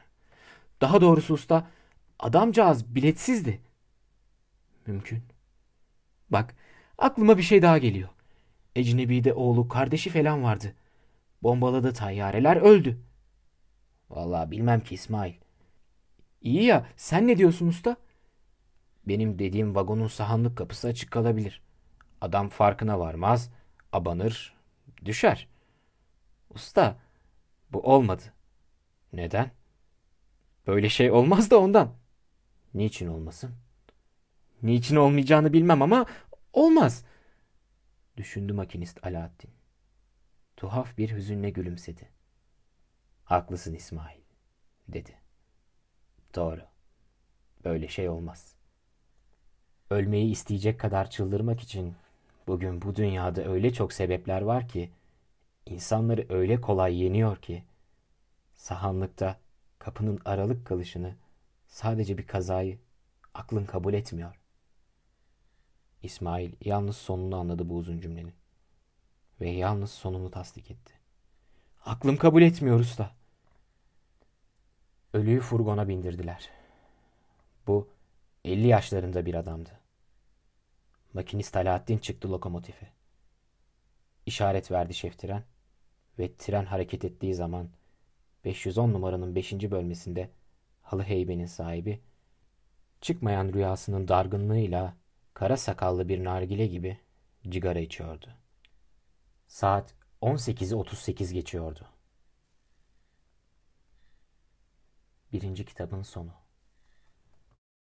Daha doğrusu usta adamcağız biletsizdi. Mümkün. Bak aklıma bir şey daha geliyor. Ecnebi'de oğlu kardeşi falan vardı. Bombaladı tayyareler öldü. Vallahi bilmem ki İsmail. İyi ya sen ne diyorsun usta? Benim dediğim vagonun sahanlık kapısı açık kalabilir. Adam farkına varmaz, abanır, düşer. Usta, bu olmadı. Neden? Böyle şey olmaz da ondan. Niçin olmasın? Niçin olmayacağını bilmem ama olmaz. Düşündü makinist Alaaddin. Tuhaf bir hüzünle gülümsedi. Haklısın İsmail, dedi. Doğru. Böyle şey olmaz. Ölmeyi isteyecek kadar çıldırmak için Bugün bu dünyada öyle çok sebepler var ki, insanları öyle kolay yeniyor ki, sahanlıkta kapının aralık kalışını sadece bir kazayı aklın kabul etmiyor. İsmail yalnız sonunu anladı bu uzun cümlenin. Ve yalnız sonunu tasdik etti. Aklım kabul etmiyor usta. Ölüyü furgona bindirdiler. Bu elli yaşlarında bir adamdı. Makinist Alaaddin çıktı lokomotife. İşaret verdi şef tren ve tren hareket ettiği zaman 510 numaranın 5. bölmesinde halı heybenin sahibi çıkmayan rüyasının dargınlığıyla kara sakallı bir nargile gibi cigara içiyordu. Saat 18:38 geçiyordu. Birinci kitabın sonu.